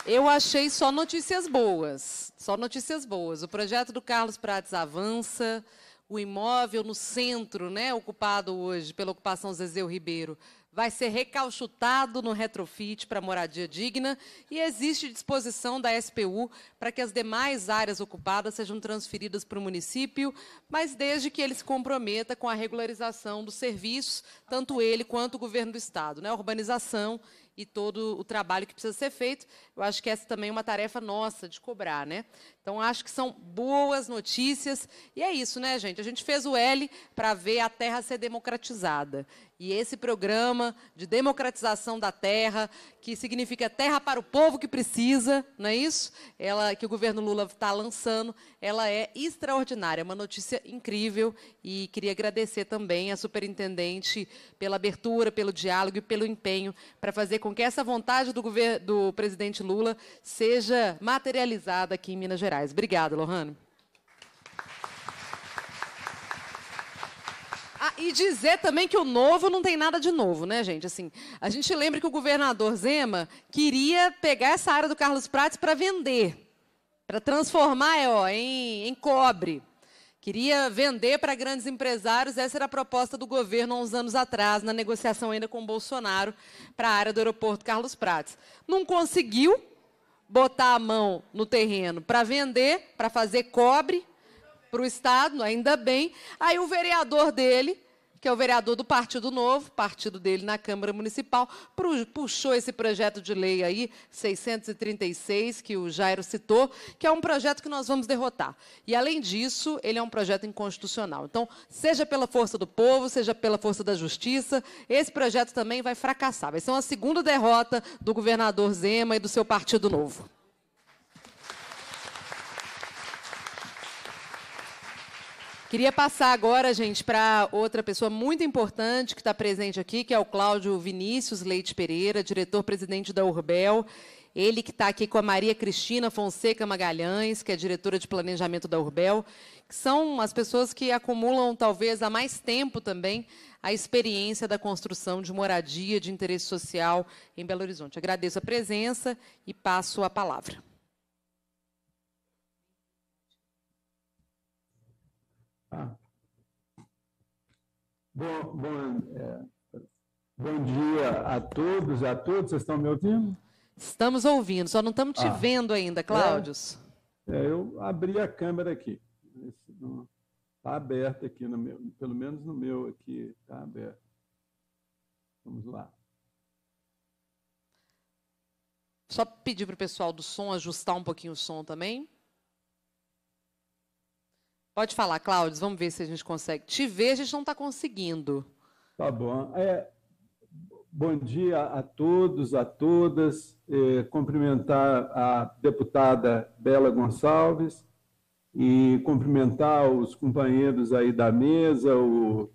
eu achei só notícias boas, só notícias boas. O projeto do Carlos Prates avança, o imóvel no centro, né, ocupado hoje pela ocupação Zezeu Ribeiro, vai ser recalchutado no retrofit para moradia digna e existe disposição da SPU para que as demais áreas ocupadas sejam transferidas para o município, mas desde que ele se comprometa com a regularização dos serviços, tanto ele quanto o governo do estado, né, urbanização e todo o trabalho que precisa ser feito. Eu acho que essa também é uma tarefa nossa de cobrar, né? Então acho que são boas notícias e é isso, né, gente? A gente fez o L para ver a terra ser democratizada. E esse programa de democratização da terra, que significa terra para o povo que precisa, não é isso? Ela que o governo Lula está lançando, ela é extraordinária, é uma notícia incrível e queria agradecer também a superintendente pela abertura, pelo diálogo e pelo empenho para fazer com que essa vontade do, governo, do presidente Lula seja materializada aqui em Minas Gerais. Obrigada, Lohane. Ah, e dizer também que o novo não tem nada de novo, né, gente? Assim, a gente lembra que o governador Zema queria pegar essa área do Carlos Prates para vender, para transformar é, ó, em, em cobre. Queria vender para grandes empresários, essa era a proposta do governo há uns anos atrás, na negociação ainda com Bolsonaro, para a área do aeroporto Carlos Prates. Não conseguiu botar a mão no terreno para vender, para fazer cobre para o Estado, ainda bem. Aí o vereador dele que é o vereador do Partido Novo, partido dele na Câmara Municipal, puxou esse projeto de lei aí, 636, que o Jairo citou, que é um projeto que nós vamos derrotar. E, além disso, ele é um projeto inconstitucional. Então, seja pela força do povo, seja pela força da justiça, esse projeto também vai fracassar. Vai ser uma segunda derrota do governador Zema e do seu Partido Novo. Queria passar agora, gente, para outra pessoa muito importante que está presente aqui, que é o Cláudio Vinícius Leite Pereira, diretor-presidente da Urbel. Ele que está aqui com a Maria Cristina Fonseca Magalhães, que é diretora de planejamento da Urbel, que são as pessoas que acumulam, talvez, há mais tempo também, a experiência da construção de moradia de interesse social em Belo Horizonte. Agradeço a presença e passo a palavra. Ah. Bom, bom, é, bom dia a todos, a todos. Vocês estão me ouvindo? Estamos ouvindo, só não estamos te ah, vendo ainda, Cláudio. É, é, eu abri a câmera aqui. Está aberta aqui, meu, pelo menos no meu aqui, está aberta. Vamos lá. Só pedir para o pessoal do som ajustar um pouquinho o som também. Pode falar, Cláudio, vamos ver se a gente consegue. Te ver, a gente não está conseguindo. Tá bom. É, bom dia a todos, a todas. É, cumprimentar a deputada Bela Gonçalves e cumprimentar os companheiros aí da mesa, o,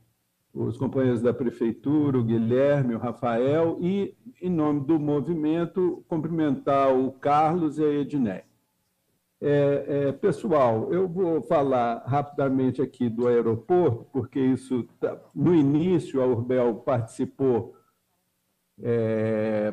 os companheiros da prefeitura, o Guilherme, o Rafael, e, em nome do movimento, cumprimentar o Carlos e a Edné. É, é, pessoal, eu vou falar rapidamente aqui do aeroporto, porque isso tá, no início a Urbel participou é,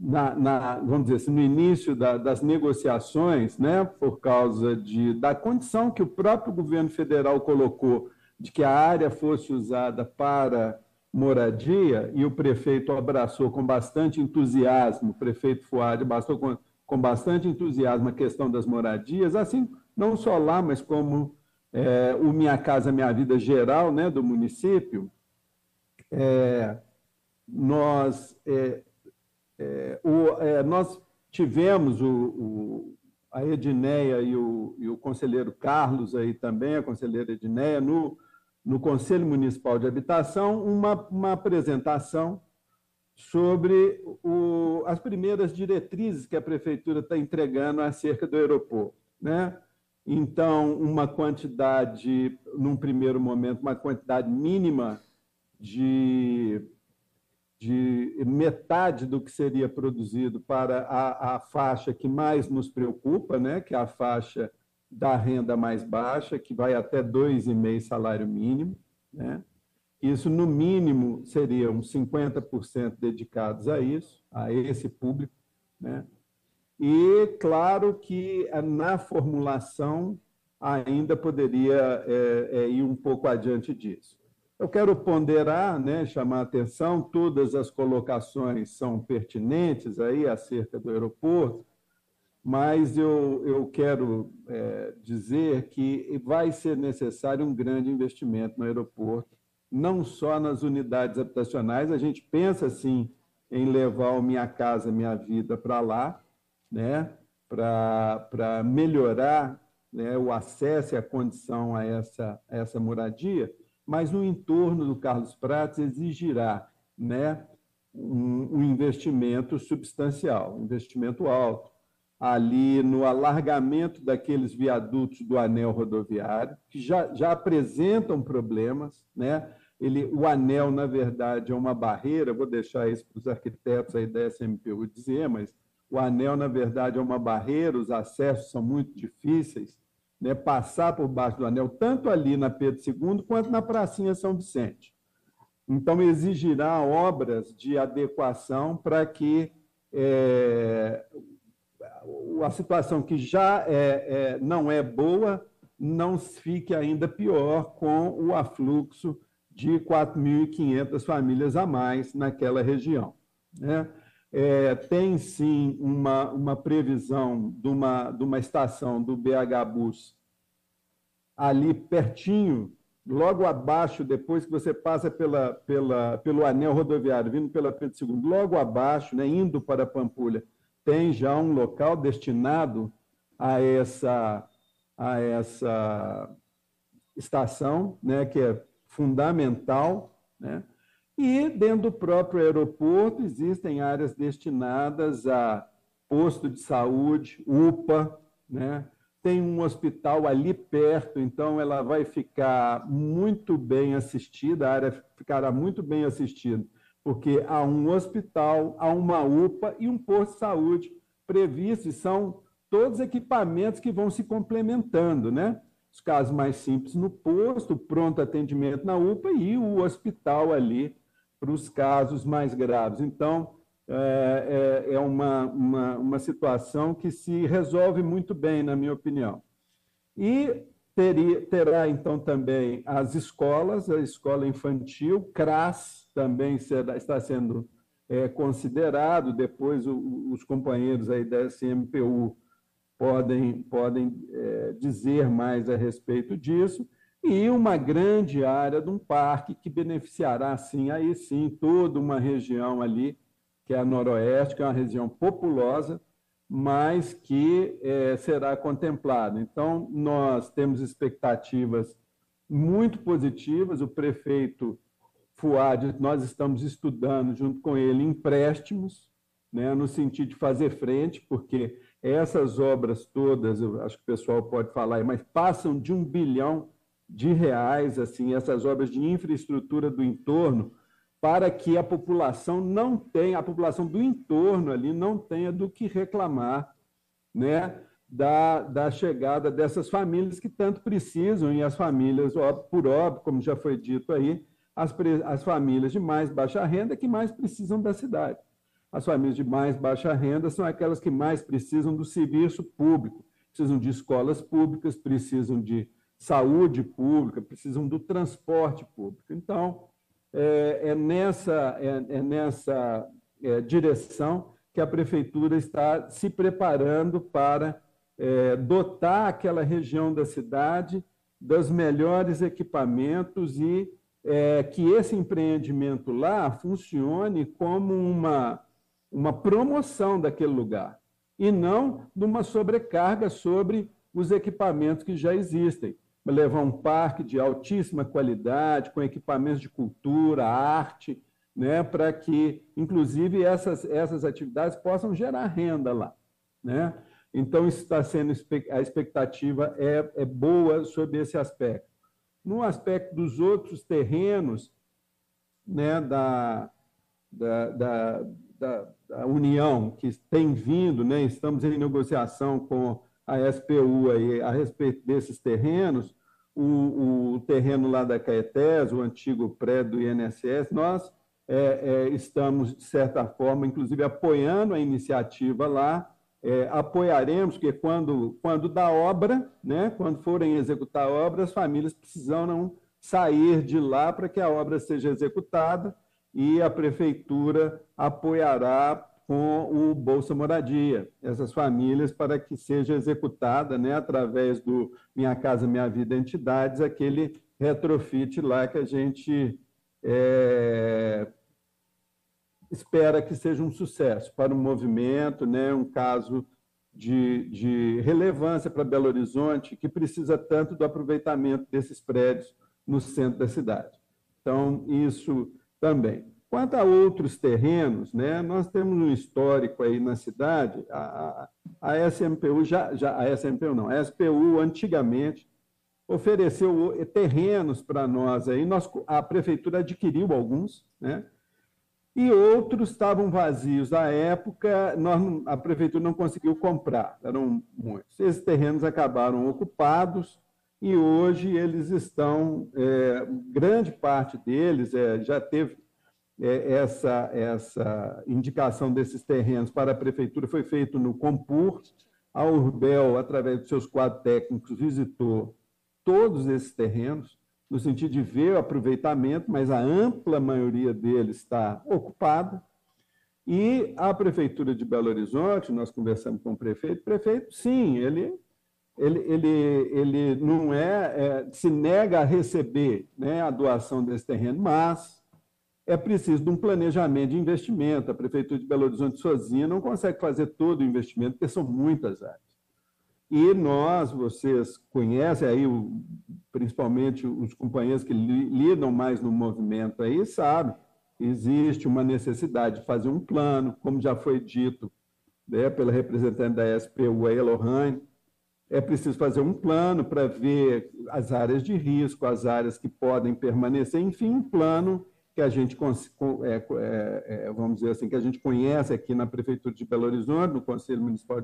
na, na, vamos dizer assim, no início da, das negociações, né, por causa de, da condição que o próprio governo federal colocou de que a área fosse usada para moradia, e o prefeito abraçou com bastante entusiasmo, o prefeito Fuad abraçou com com bastante entusiasmo a questão das moradias, assim, não só lá, mas como é, o Minha Casa Minha Vida geral né, do município, é, nós, é, é, o, é, nós tivemos o, o, a Edneia e o, e o conselheiro Carlos aí também, a conselheira Edneia, no, no Conselho Municipal de Habitação, uma, uma apresentação sobre o, as primeiras diretrizes que a prefeitura está entregando acerca do aeroporto. Né? Então, uma quantidade, num primeiro momento, uma quantidade mínima de, de metade do que seria produzido para a, a faixa que mais nos preocupa, né? que é a faixa da renda mais baixa, que vai até dois e meio salário mínimo. Né? Isso, no mínimo, seria uns 50% dedicados a isso, a esse público. Né? E, claro, que eh, na formulação ainda poderia é, é, ir um pouco adiante disso. Eu quero ponderar, né, chamar a atenção, todas as colocações são pertinentes aí acerca do aeroporto, mas eu, eu quero é, dizer que vai ser necessário um grande investimento no aeroporto não só nas unidades habitacionais, a gente pensa assim em levar o Minha Casa Minha Vida para lá, né? para melhorar né? o acesso e a condição a essa, a essa moradia, mas o entorno do Carlos Prates exigirá né? um, um investimento substancial, um investimento alto. Ali no alargamento daqueles viadutos do anel rodoviário, que já, já apresentam problemas, né? ele, o anel, na verdade, é uma barreira, vou deixar isso para os arquitetos aí da SMPU dizer, mas o anel, na verdade, é uma barreira, os acessos são muito difíceis, né? passar por baixo do anel, tanto ali na Pedro II quanto na Pracinha São Vicente. Então, exigirá obras de adequação para que é, a situação que já é, é, não é boa não fique ainda pior com o afluxo de 4.500 famílias a mais naquela região. Né? É, tem sim uma, uma previsão de uma, de uma estação do BH Bus ali pertinho, logo abaixo, depois que você passa pela, pela, pelo anel rodoviário, vindo pela Pedro II, logo abaixo, né, indo para Pampulha, tem já um local destinado a essa, a essa estação, né, que é fundamental, né? E dentro do próprio aeroporto existem áreas destinadas a posto de saúde, UPA, né? Tem um hospital ali perto, então ela vai ficar muito bem assistida, a área ficará muito bem assistida, porque há um hospital, há uma UPA e um posto de saúde previstos, e são todos equipamentos que vão se complementando, né? os casos mais simples no posto, pronto atendimento na UPA e o hospital ali para os casos mais graves. Então, é, é, é uma, uma, uma situação que se resolve muito bem, na minha opinião. E teria, terá, então, também as escolas, a escola infantil, CRAS também será, está sendo é, considerado, depois o, os companheiros aí da SMPU podem, podem é, dizer mais a respeito disso. E uma grande área de um parque que beneficiará, sim, aí sim, toda uma região ali, que é a Noroeste, que é uma região populosa, mas que é, será contemplada. Então, nós temos expectativas muito positivas. O prefeito Fuad, nós estamos estudando junto com ele empréstimos, né, no sentido de fazer frente, porque essas obras todas, eu acho que o pessoal pode falar, mas passam de um bilhão de reais, assim, essas obras de infraestrutura do entorno, para que a população não tenha, a população do entorno ali não tenha do que reclamar, né? Da, da chegada dessas famílias que tanto precisam, e as famílias, por óbvio, como já foi dito aí, as, as famílias de mais baixa renda que mais precisam da cidade. As famílias de mais baixa renda são aquelas que mais precisam do serviço público, precisam de escolas públicas, precisam de saúde pública, precisam do transporte público. Então, é, é nessa, é, é nessa é, direção que a prefeitura está se preparando para é, dotar aquela região da cidade dos melhores equipamentos e é, que esse empreendimento lá funcione como uma uma promoção daquele lugar, e não numa sobrecarga sobre os equipamentos que já existem. Levar um parque de altíssima qualidade, com equipamentos de cultura, arte, né, para que, inclusive, essas, essas atividades possam gerar renda lá. Né? Então, está sendo a expectativa é, é boa sobre esse aspecto. No aspecto dos outros terrenos, né, da, da, da, da a União, que tem vindo, né, estamos em negociação com a SPU aí, a respeito desses terrenos, o, o terreno lá da Caetés, o antigo prédio do INSS, nós é, é, estamos, de certa forma, inclusive apoiando a iniciativa lá, é, apoiaremos, porque quando, quando da obra, né, quando forem executar a obra, as famílias precisam não sair de lá para que a obra seja executada, e a prefeitura apoiará com o Bolsa Moradia, essas famílias, para que seja executada, né, através do Minha Casa Minha Vida Entidades, aquele retrofit lá que a gente é, espera que seja um sucesso para o movimento, né, um caso de, de relevância para Belo Horizonte, que precisa tanto do aproveitamento desses prédios no centro da cidade. Então, isso também. Quanto a outros terrenos, né, nós temos um histórico aí na cidade, a, a SMPU, já, já, a SMPU não, a SPU antigamente ofereceu eh, terrenos para nós aí, nós, a prefeitura adquiriu alguns, né? E outros estavam vazios. À época, nós, a prefeitura não conseguiu comprar, eram muitos. Esses terrenos acabaram ocupados, e hoje eles estão, é, grande parte deles é, já teve é, essa, essa indicação desses terrenos para a prefeitura, foi feito no Compur, a Urbel, através dos seus quatro técnicos, visitou todos esses terrenos, no sentido de ver o aproveitamento, mas a ampla maioria deles está ocupada, e a Prefeitura de Belo Horizonte, nós conversamos com o prefeito, o prefeito, sim, ele ele, ele, ele não é, é, se nega a receber né, a doação desse terreno, mas é preciso de um planejamento de investimento. A Prefeitura de Belo Horizonte sozinha não consegue fazer todo o investimento, porque são muitas áreas. E nós, vocês conhecem aí, o, principalmente os companheiros que li, lidam mais no movimento aí, sabem, existe uma necessidade de fazer um plano, como já foi dito né, pela representante da SPU, a Elohane, é preciso fazer um plano para ver as áreas de risco, as áreas que podem permanecer, enfim, um plano que a gente é, é, é, vamos dizer assim que a gente conhece aqui na prefeitura de Belo Horizonte, no Conselho Municipal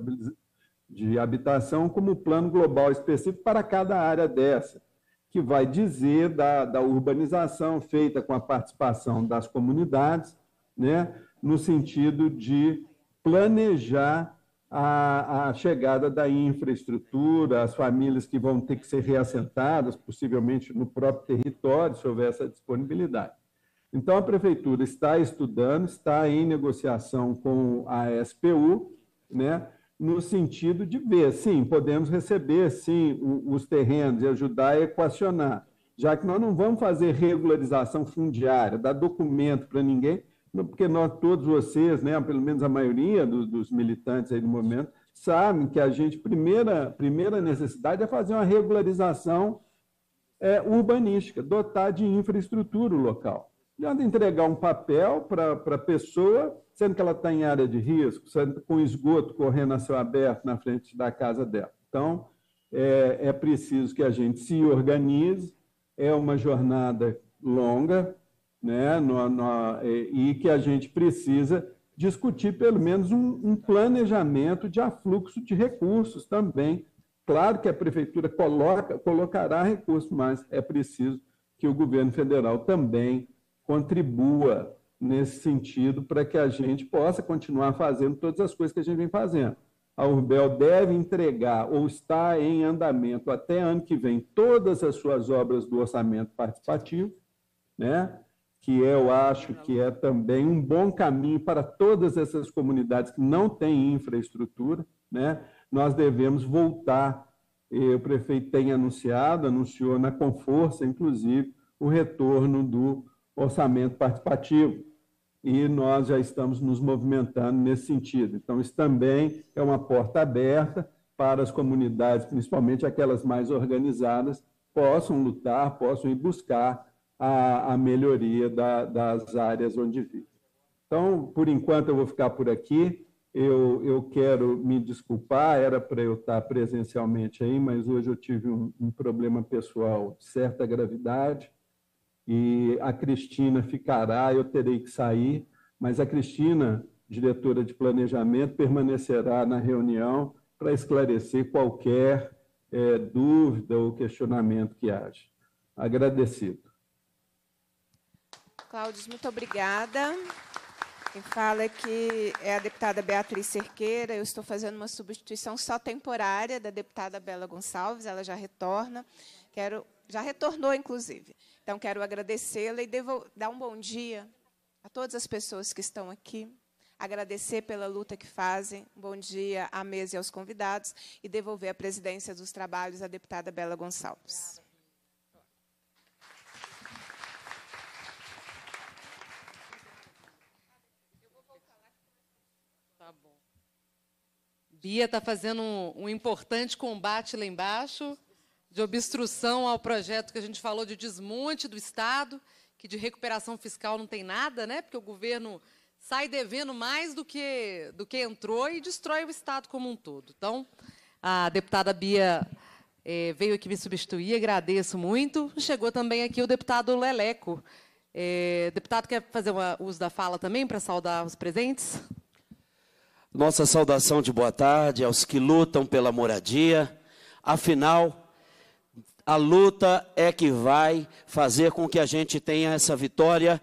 de Habitação, como plano global específico para cada área dessa, que vai dizer da, da urbanização feita com a participação das comunidades, né, no sentido de planejar a, a, chegada da infraestrutura, as famílias que vão ter que ser reassentadas, possivelmente no próprio território, se houver essa disponibilidade. Então, a prefeitura está estudando, está em negociação com a SPU, né, no sentido de ver, sim, podemos receber, sim, os terrenos e ajudar a equacionar, já que nós não vamos fazer regularização fundiária, dar documento para ninguém, porque nós todos vocês, né, pelo menos a maioria dos, dos militantes aí do momento, sabem que a gente primeira primeira necessidade é fazer uma regularização é, urbanística, dotar de infraestrutura o local. Não adianta entregar um papel para a pessoa, sendo que ela está em área de risco, sendo com esgoto correndo a céu aberto na frente da casa dela. Então, é, é preciso que a gente se organize, é uma jornada longa, né, no, no, é, e que a gente precisa discutir pelo menos um, um, planejamento de afluxo de recursos também. Claro que a prefeitura coloca, colocará recursos, mas é preciso que o governo federal também contribua nesse sentido para que a gente possa continuar fazendo todas as coisas que a gente vem fazendo. A Urbel deve entregar ou está em andamento até ano que vem todas as suas obras do orçamento participativo, né? que eu acho que é também um bom caminho para todas essas comunidades que não têm infraestrutura, né? Nós devemos voltar. O prefeito tem anunciado, anunciou na Conforça, inclusive, o retorno do orçamento participativo. E nós já estamos nos movimentando nesse sentido. Então, isso também é uma porta aberta para as comunidades, principalmente aquelas mais organizadas, possam lutar, possam ir buscar a, a melhoria da, das áreas onde vive. Então, por enquanto, eu vou ficar por aqui. Eu, eu quero me desculpar, era para eu estar presencialmente aí, mas hoje eu tive um, um problema pessoal de certa gravidade e a Cristina ficará, eu terei que sair, mas a Cristina, diretora de planejamento, permanecerá na reunião para esclarecer qualquer é, dúvida ou questionamento que haja. Agradecido. Cláudios, muito obrigada. Quem fala aqui é, é a deputada Beatriz Cerqueira. Eu estou fazendo uma substituição só temporária da deputada Bela Gonçalves, ela já retorna. Quero, já retornou, inclusive. Então, quero agradecê-la e devo, dar um bom dia a todas as pessoas que estão aqui. Agradecer pela luta que fazem. Bom dia à mesa e aos convidados. E devolver a presidência dos trabalhos à deputada Bela Gonçalves. Bia está fazendo um, um importante combate lá embaixo de obstrução ao projeto que a gente falou de desmonte do Estado, que de recuperação fiscal não tem nada, né? Porque o governo sai devendo mais do que, do que entrou e destrói o Estado como um todo. Então, a deputada Bia é, veio aqui me substituir, agradeço muito. Chegou também aqui o deputado Leleco. É, deputado, quer fazer uma, uso da fala também para saudar os presentes? Obrigada. Nossa saudação de boa tarde aos que lutam pela moradia. Afinal, a luta é que vai fazer com que a gente tenha essa vitória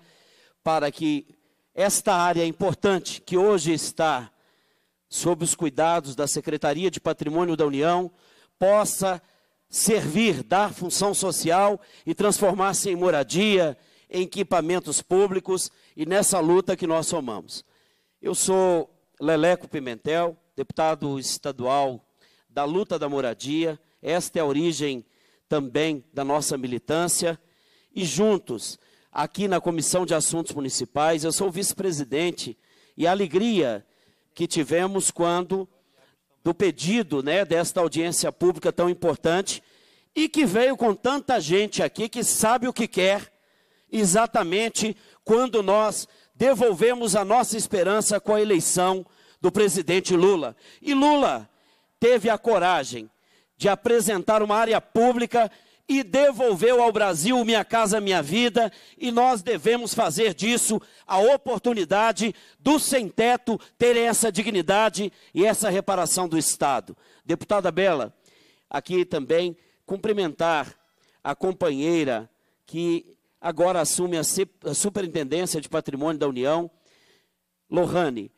para que esta área importante que hoje está sob os cuidados da Secretaria de Patrimônio da União possa servir, dar função social e transformar-se em moradia, em equipamentos públicos e nessa luta que nós somamos. Eu sou Leleco Pimentel, deputado estadual da luta da moradia. Esta é a origem também da nossa militância. E juntos, aqui na Comissão de Assuntos Municipais, eu sou vice-presidente e a alegria que tivemos quando do pedido, né, desta audiência pública tão importante e que veio com tanta gente aqui que sabe o que quer exatamente quando nós devolvemos a nossa esperança com a eleição do presidente Lula. E Lula teve a coragem de apresentar uma área pública e devolveu ao Brasil Minha Casa Minha Vida, e nós devemos fazer disso a oportunidade do sem teto ter essa dignidade e essa reparação do Estado. Deputada Bela, aqui também cumprimentar a companheira que agora assume a Superintendência de Patrimônio da União. Lohane,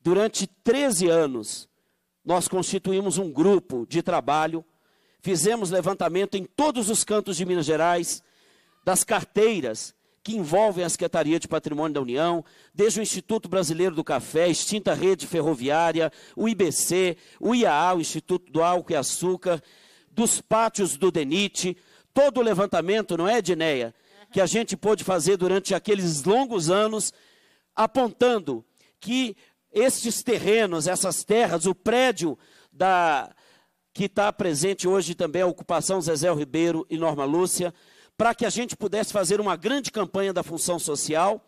durante 13 anos, nós constituímos um grupo de trabalho, fizemos levantamento em todos os cantos de Minas Gerais, das carteiras que envolvem a Secretaria de Patrimônio da União, desde o Instituto Brasileiro do Café, extinta rede ferroviária, o IBC, o IAA, o Instituto do Álcool e Açúcar, dos pátios do DENIT, todo o levantamento, não é, Dineia? que a gente pôde fazer durante aqueles longos anos, apontando que estes terrenos, essas terras, o prédio da que está presente hoje também é a ocupação Zezé Ribeiro e Norma Lúcia, para que a gente pudesse fazer uma grande campanha da função social.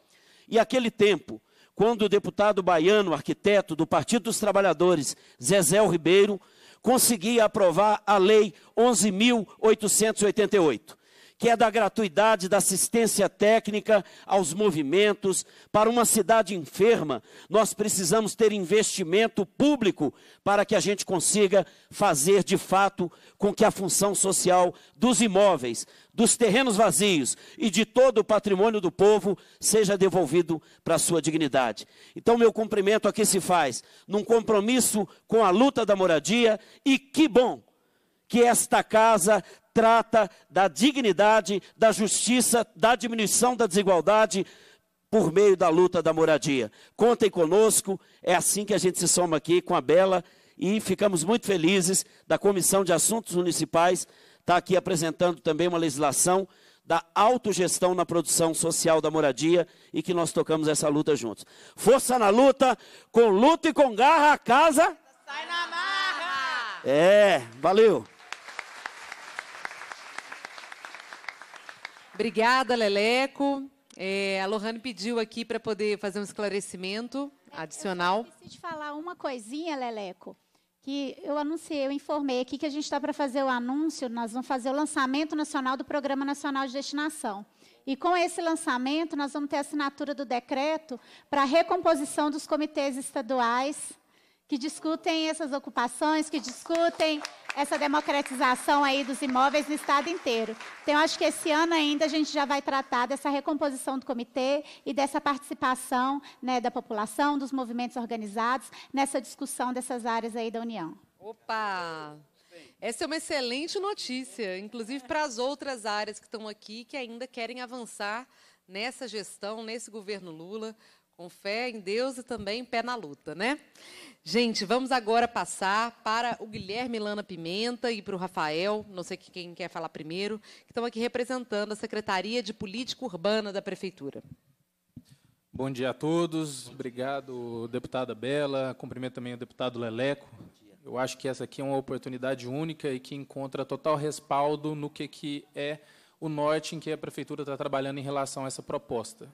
E aquele tempo, quando o deputado baiano, arquiteto do Partido dos Trabalhadores, Zezé Ribeiro, conseguia aprovar a Lei 11.888 que é da gratuidade da assistência técnica aos movimentos. Para uma cidade enferma, nós precisamos ter investimento público para que a gente consiga fazer de fato com que a função social dos imóveis, dos terrenos vazios e de todo o patrimônio do povo seja devolvido para a sua dignidade. Então, meu cumprimento aqui se faz num compromisso com a luta da moradia e que bom que esta casa trata da dignidade, da justiça, da diminuição da desigualdade por meio da luta da moradia. Contem conosco, é assim que a gente se soma aqui com a Bela e ficamos muito felizes da Comissão de Assuntos Municipais estar tá aqui apresentando também uma legislação da autogestão na produção social da moradia e que nós tocamos essa luta juntos. Força na luta, com luta e com garra, a casa. Sai na marra! É, valeu! Obrigada, Leleco. É, a Lohane pediu aqui para poder fazer um esclarecimento é, adicional. Eu esqueci de falar uma coisinha, Leleco, que eu anunciei, eu informei aqui que a gente está para fazer o anúncio, nós vamos fazer o lançamento nacional do Programa Nacional de Destinação. E com esse lançamento, nós vamos ter a assinatura do decreto para a recomposição dos comitês estaduais que discutem essas ocupações, que discutem essa democratização aí dos imóveis no estado inteiro. Então, acho que esse ano ainda a gente já vai tratar dessa recomposição do comitê e dessa participação né, da população, dos movimentos organizados nessa discussão dessas áreas aí da União. Opa! Essa é uma excelente notícia, inclusive para as outras áreas que estão aqui que ainda querem avançar nessa gestão, nesse governo Lula, com fé em Deus e também pé na luta, né? Gente, vamos agora passar para o Guilherme Lana Pimenta e para o Rafael, não sei quem quer falar primeiro, que estão aqui representando a Secretaria de Política Urbana da Prefeitura. Bom dia a todos, obrigado, deputada Bela, cumprimento também o deputado Leleco. Eu acho que essa aqui é uma oportunidade única e que encontra total respaldo no que, que é o norte em que a Prefeitura está trabalhando em relação a essa proposta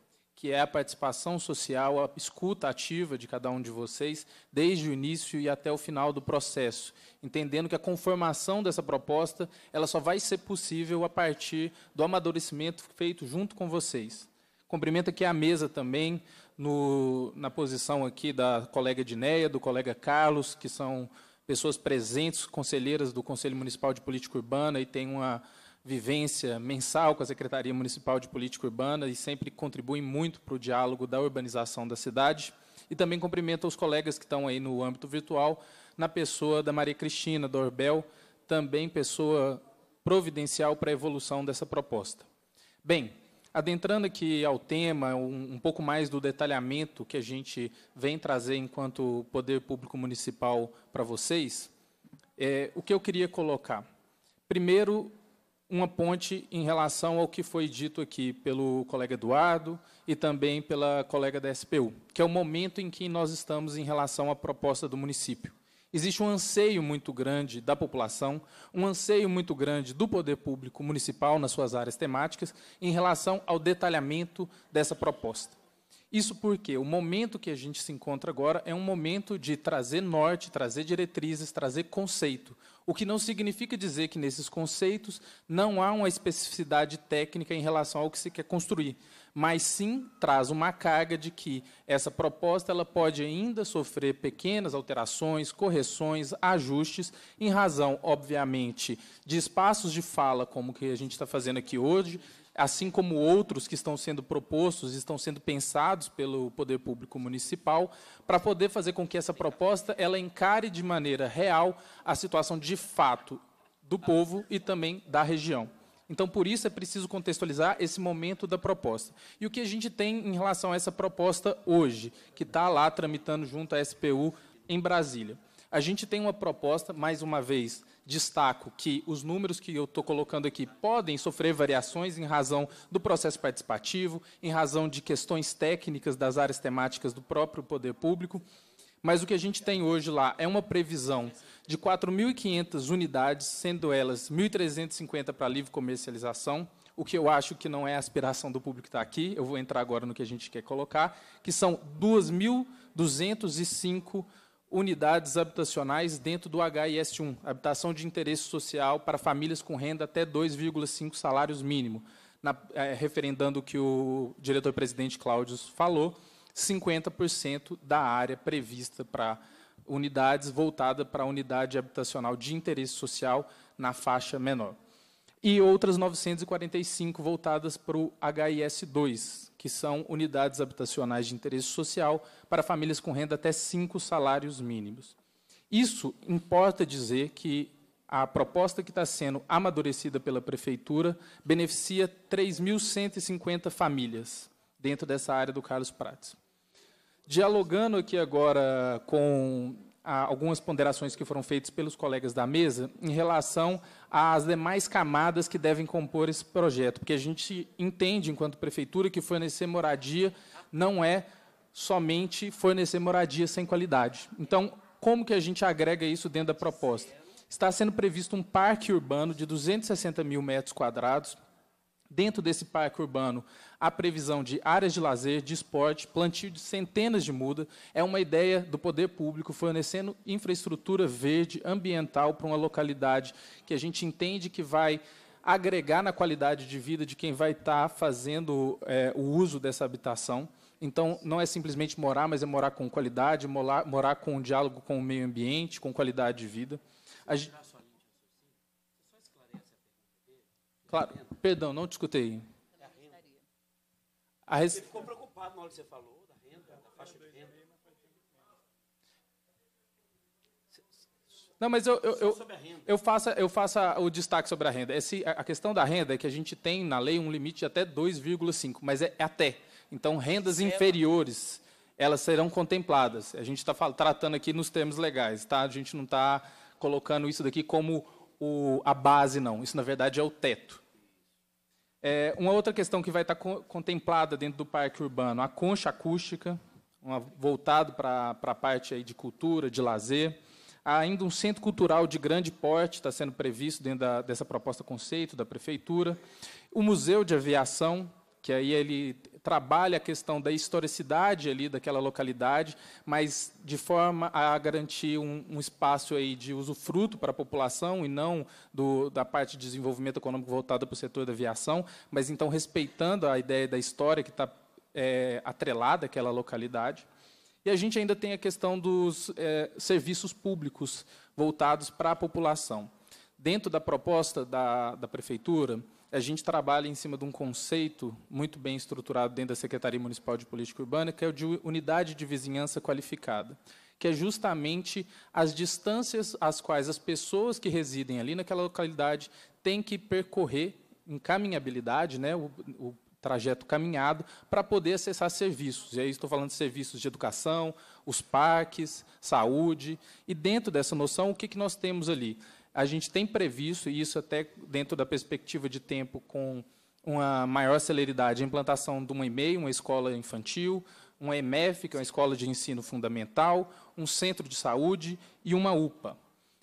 que é a participação social, a escuta ativa de cada um de vocês, desde o início e até o final do processo, entendendo que a conformação dessa proposta ela só vai ser possível a partir do amadurecimento feito junto com vocês. Cumprimento aqui a mesa também, no, na posição aqui da colega Dineia, do colega Carlos, que são pessoas presentes, conselheiras do Conselho Municipal de Política Urbana, e tem uma vivência mensal com a Secretaria Municipal de Política Urbana e sempre contribuem muito para o diálogo da urbanização da cidade. E também cumprimento os colegas que estão aí no âmbito virtual, na pessoa da Maria Cristina Dorbel, também pessoa providencial para a evolução dessa proposta. Bem, adentrando aqui ao tema, um, um, pouco mais do detalhamento que a gente vem trazer enquanto Poder Público Municipal para vocês, é, o que eu queria colocar. Primeiro, uma ponte em relação ao que foi dito aqui pelo colega Eduardo e também pela colega da SPU, que é o momento em que nós estamos em relação à proposta do município. Existe um anseio muito grande da população, um anseio muito grande do poder público municipal nas suas áreas temáticas em relação ao detalhamento dessa proposta. Isso porque o momento que a gente se encontra agora é um momento de trazer norte, trazer diretrizes, trazer conceito. O que não significa dizer que nesses conceitos não há uma especificidade técnica em relação ao que se quer construir, mas sim traz uma carga de que essa proposta ela pode ainda sofrer pequenas alterações, correções, ajustes, em razão, obviamente, de espaços de fala, como que a gente está fazendo aqui hoje, assim como outros que estão sendo propostos, estão sendo pensados pelo poder público municipal, para poder fazer com que essa proposta ela encare de maneira real a situação de fato do povo e também da região. Então, por isso é preciso contextualizar esse momento da proposta. E o que a gente tem em relação a essa proposta hoje, que está lá tramitando junto à SPU em Brasília? A gente tem uma proposta, mais uma vez, destaco que os números que eu estou colocando aqui podem sofrer variações em razão do processo participativo, em razão de questões técnicas das áreas temáticas do próprio poder público, mas o que a gente tem hoje lá é uma previsão de 4.500 unidades, sendo elas 1.350 para livre comercialização, o que eu acho que não é a aspiração do público que está aqui, eu vou entrar agora no que a gente quer colocar, que são 2.205 unidades habitacionais dentro do HIS1, habitação de interesse social para famílias com renda até 2,5 salários mínimo. Na, é, referendando o que o diretor-presidente Cláudio falou, 50% da área prevista para unidades voltada para a unidade habitacional de interesse social na faixa menor. E outras 945 voltadas para o HIS2, que são unidades habitacionais de interesse social para famílias com renda até cinco salários mínimos. Isso importa dizer que a proposta que está sendo amadurecida pela prefeitura beneficia 3.150 famílias dentro dessa área do Carlos Prates. Dialogando aqui agora com algumas ponderações que foram feitas pelos colegas da mesa em relação às demais camadas que devem compor esse projeto, porque a gente entende, enquanto prefeitura, que fornecer moradia não é somente fornecer moradia sem qualidade. Então, como que a gente agrega isso dentro da proposta? Está sendo previsto um parque urbano de 260 mil metros quadrados, dentro desse parque urbano a previsão de áreas de lazer, de esporte, plantio de centenas de mudas. É uma ideia do poder público fornecendo infraestrutura verde, ambiental para uma localidade que a gente entende que vai agregar na qualidade de vida de quem vai estar tá fazendo é, o uso dessa habitação. Então, não é simplesmente morar, mas é morar com qualidade, morar, morar com um diálogo com o meio ambiente, com qualidade de vida. A gente... Claro. Perdão, não te escutei. Da renda. A res... Você ficou preocupado na hora que você falou da renda, da faixa de renda. Não, mas eu, eu, eu, eu, faço, eu faço o destaque sobre a renda. Esse, a questão da renda é que a gente tem na lei um limite de até 2,5, mas é, é até. Então, rendas inferiores, elas serão contempladas. A gente está tratando aqui nos termos legais, tá? A gente não está colocando isso daqui como o, a base, não. Isso, na verdade, é o teto. É, uma outra questão que vai estar tá co contemplada dentro do parque urbano, a concha acústica, uma, voltado para a parte aí de cultura, de lazer. Há ainda um centro cultural de grande porte, está sendo previsto dentro da, dessa proposta conceito da prefeitura. O Museu de Aviação, que aí ele trabalha a questão da historicidade ali daquela localidade, mas de forma a garantir um, um espaço aí de usufruto para a população e não do, da parte de desenvolvimento econômico voltada para o setor da aviação, mas então respeitando a ideia da história que está é, atrelada àquela localidade. E a gente ainda tem a questão dos é, serviços públicos voltados para a população. Dentro da proposta da, da prefeitura, a gente trabalha em cima de um conceito muito bem estruturado dentro da Secretaria Municipal de Política Urbana, que é o de unidade de vizinhança qualificada, que é justamente as distâncias às quais as pessoas que residem ali naquela localidade têm que percorrer em caminhabilidade, né, o, o trajeto caminhado para poder acessar serviços. E aí estou falando de serviços de educação, os parques, saúde. E dentro dessa noção, o que, que nós temos ali? A gente tem previsto, e isso até dentro da perspectiva de tempo, com uma maior celeridade, a implantação de uma EMEI, uma escola infantil, uma EMEF, que é uma escola de ensino fundamental, um centro de saúde e uma UPA.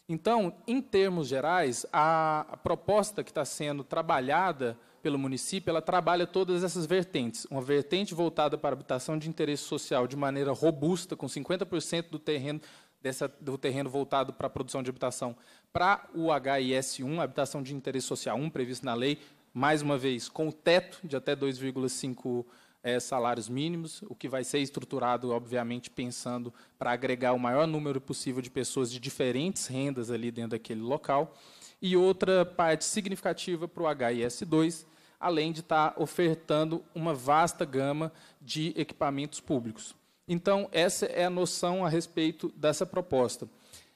Então, em termos gerais, a proposta que está sendo trabalhada pelo município, ela trabalha todas essas vertentes. Uma vertente voltada para habitação de interesse social de maneira robusta, com 50% do terreno dessa, do terreno voltado para a produção de habitação para o HIS1, habitação de interesse social 1, previsto na lei, mais uma vez, com o teto de até 2,5 é, eh, salários mínimos, o que vai ser estruturado, obviamente, pensando para agregar o maior número possível de pessoas de diferentes rendas ali dentro daquele local. E outra parte significativa para o HIS2, além de estar tá ofertando uma vasta gama de equipamentos públicos. Então, essa é a noção a respeito dessa proposta.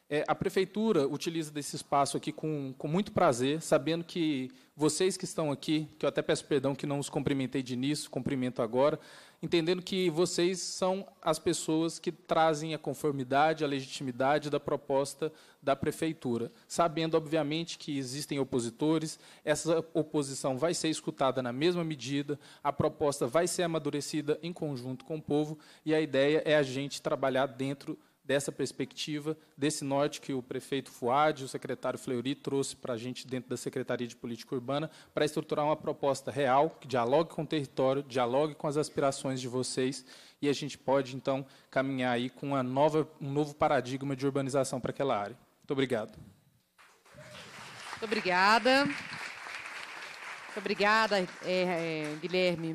É, a prefeitura utiliza desse espaço aqui com, com muito prazer, sabendo que vocês que estão aqui, que eu até peço perdão que não os cumprimentei de início, cumprimento agora, entendendo que vocês são as pessoas que trazem a conformidade, a legitimidade da proposta da prefeitura, sabendo, obviamente, que existem opositores, essa oposição vai ser escutada na mesma medida, a proposta vai ser amadurecida em conjunto com o povo, e a ideia é a gente trabalhar dentro dessa perspectiva, desse norte que o prefeito Fuad e o secretário Fleury trouxe para a gente dentro da Secretaria de Política Urbana, para estruturar uma proposta real, que dialogue com o território, dialogue com as aspirações de vocês, e a gente pode, então, caminhar aí com uma nova, um novo paradigma de urbanização para aquela área. Muito obrigado. Muito obrigada. Muito obrigada, é, é, Guilherme.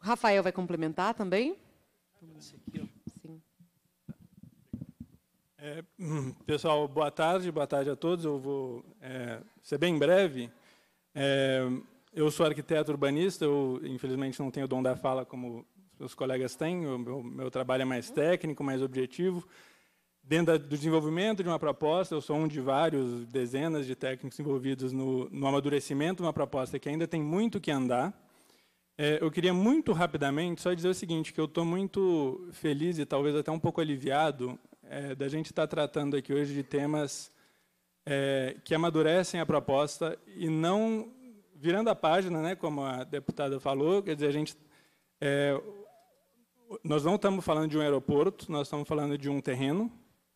O Rafael vai complementar também? Esse aqui, ó. É, hum, pessoal, boa tarde, boa tarde a todos. Eu vou é, ser bem breve. É, eu sou arquiteto urbanista, eu infelizmente não tenho o dom da fala como os colegas têm, o meu, meu trabalho é mais técnico, mais objetivo. Dentro do desenvolvimento de uma proposta, eu sou um de vários, dezenas de técnicos envolvidos no, no amadurecimento de uma proposta que ainda tem muito que andar. É, eu queria muito rapidamente só dizer o seguinte, que eu estou muito feliz e talvez até um pouco aliviado é, da gente estar tá tratando aqui hoje de temas é, que amadurecem a proposta e não virando a página, né, como a deputada falou, quer dizer, a gente é, nós não estamos falando de um aeroporto, nós estamos falando de um terreno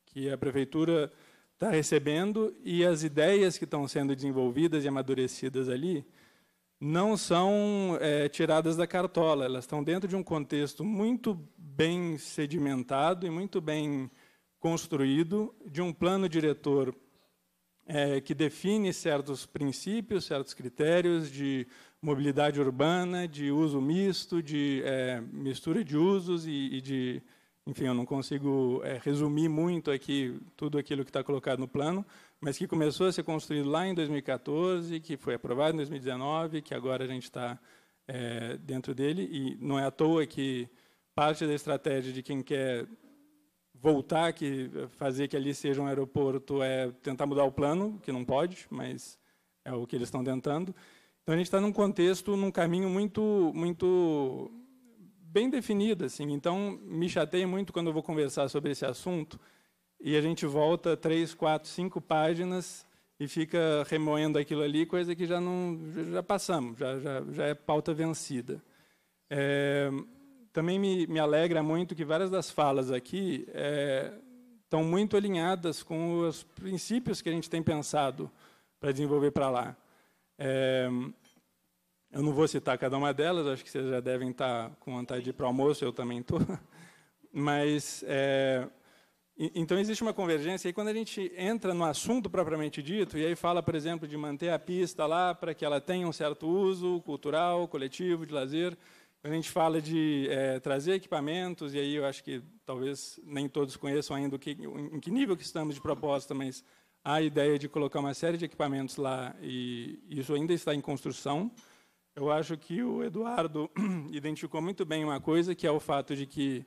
que a prefeitura está recebendo e as ideias que estão sendo desenvolvidas e amadurecidas ali não são é, tiradas da cartola, elas estão dentro de um contexto muito bem sedimentado e muito bem construído, de um plano diretor é, que define certos princípios, certos critérios de mobilidade urbana, de uso misto, de é, mistura de usos e, e, de. Enfim, eu não consigo é, resumir muito aqui tudo aquilo que está colocado no plano, mas que começou a ser construído lá em 2014, que foi aprovado em 2019, que agora a gente está é, dentro dele, e não é à toa que parte da estratégia de quem quer voltar, que eh, fazer que ali seja um aeroporto é tentar mudar o plano, que não pode, mas é o que eles estão tentando. Então a gente está num contexto, num caminho muito, muito bem definido, assim. Então me chateia muito quando eu vou conversar sobre esse assunto e a gente volta três, quatro, cinco páginas e fica remoendo aquilo ali, coisa que já não, já passamos, já, já, já é pauta vencida. É, também me, me alegra muito que várias das falas aqui é, estão muito alinhadas com os princípios que a gente tem pensado para desenvolver para lá. É, eu não vou citar cada uma delas, acho que vocês já devem estar tá com vontade de ir para o almoço, eu também estou. Mas, é, então, existe uma convergência. E quando a gente entra no assunto propriamente dito, e aí fala, por exemplo, de manter a pista lá para que ela tenha um certo uso cultural, coletivo, de lazer, quando a gente fala de é, trazer equipamentos, e aí eu acho que talvez nem todos conheçam ainda que, em que nível que estamos de proposta, mas há a ideia de colocar uma série de equipamentos lá e isso ainda está em construção. Eu acho que o Eduardo identificou muito bem uma coisa, que é o fato de que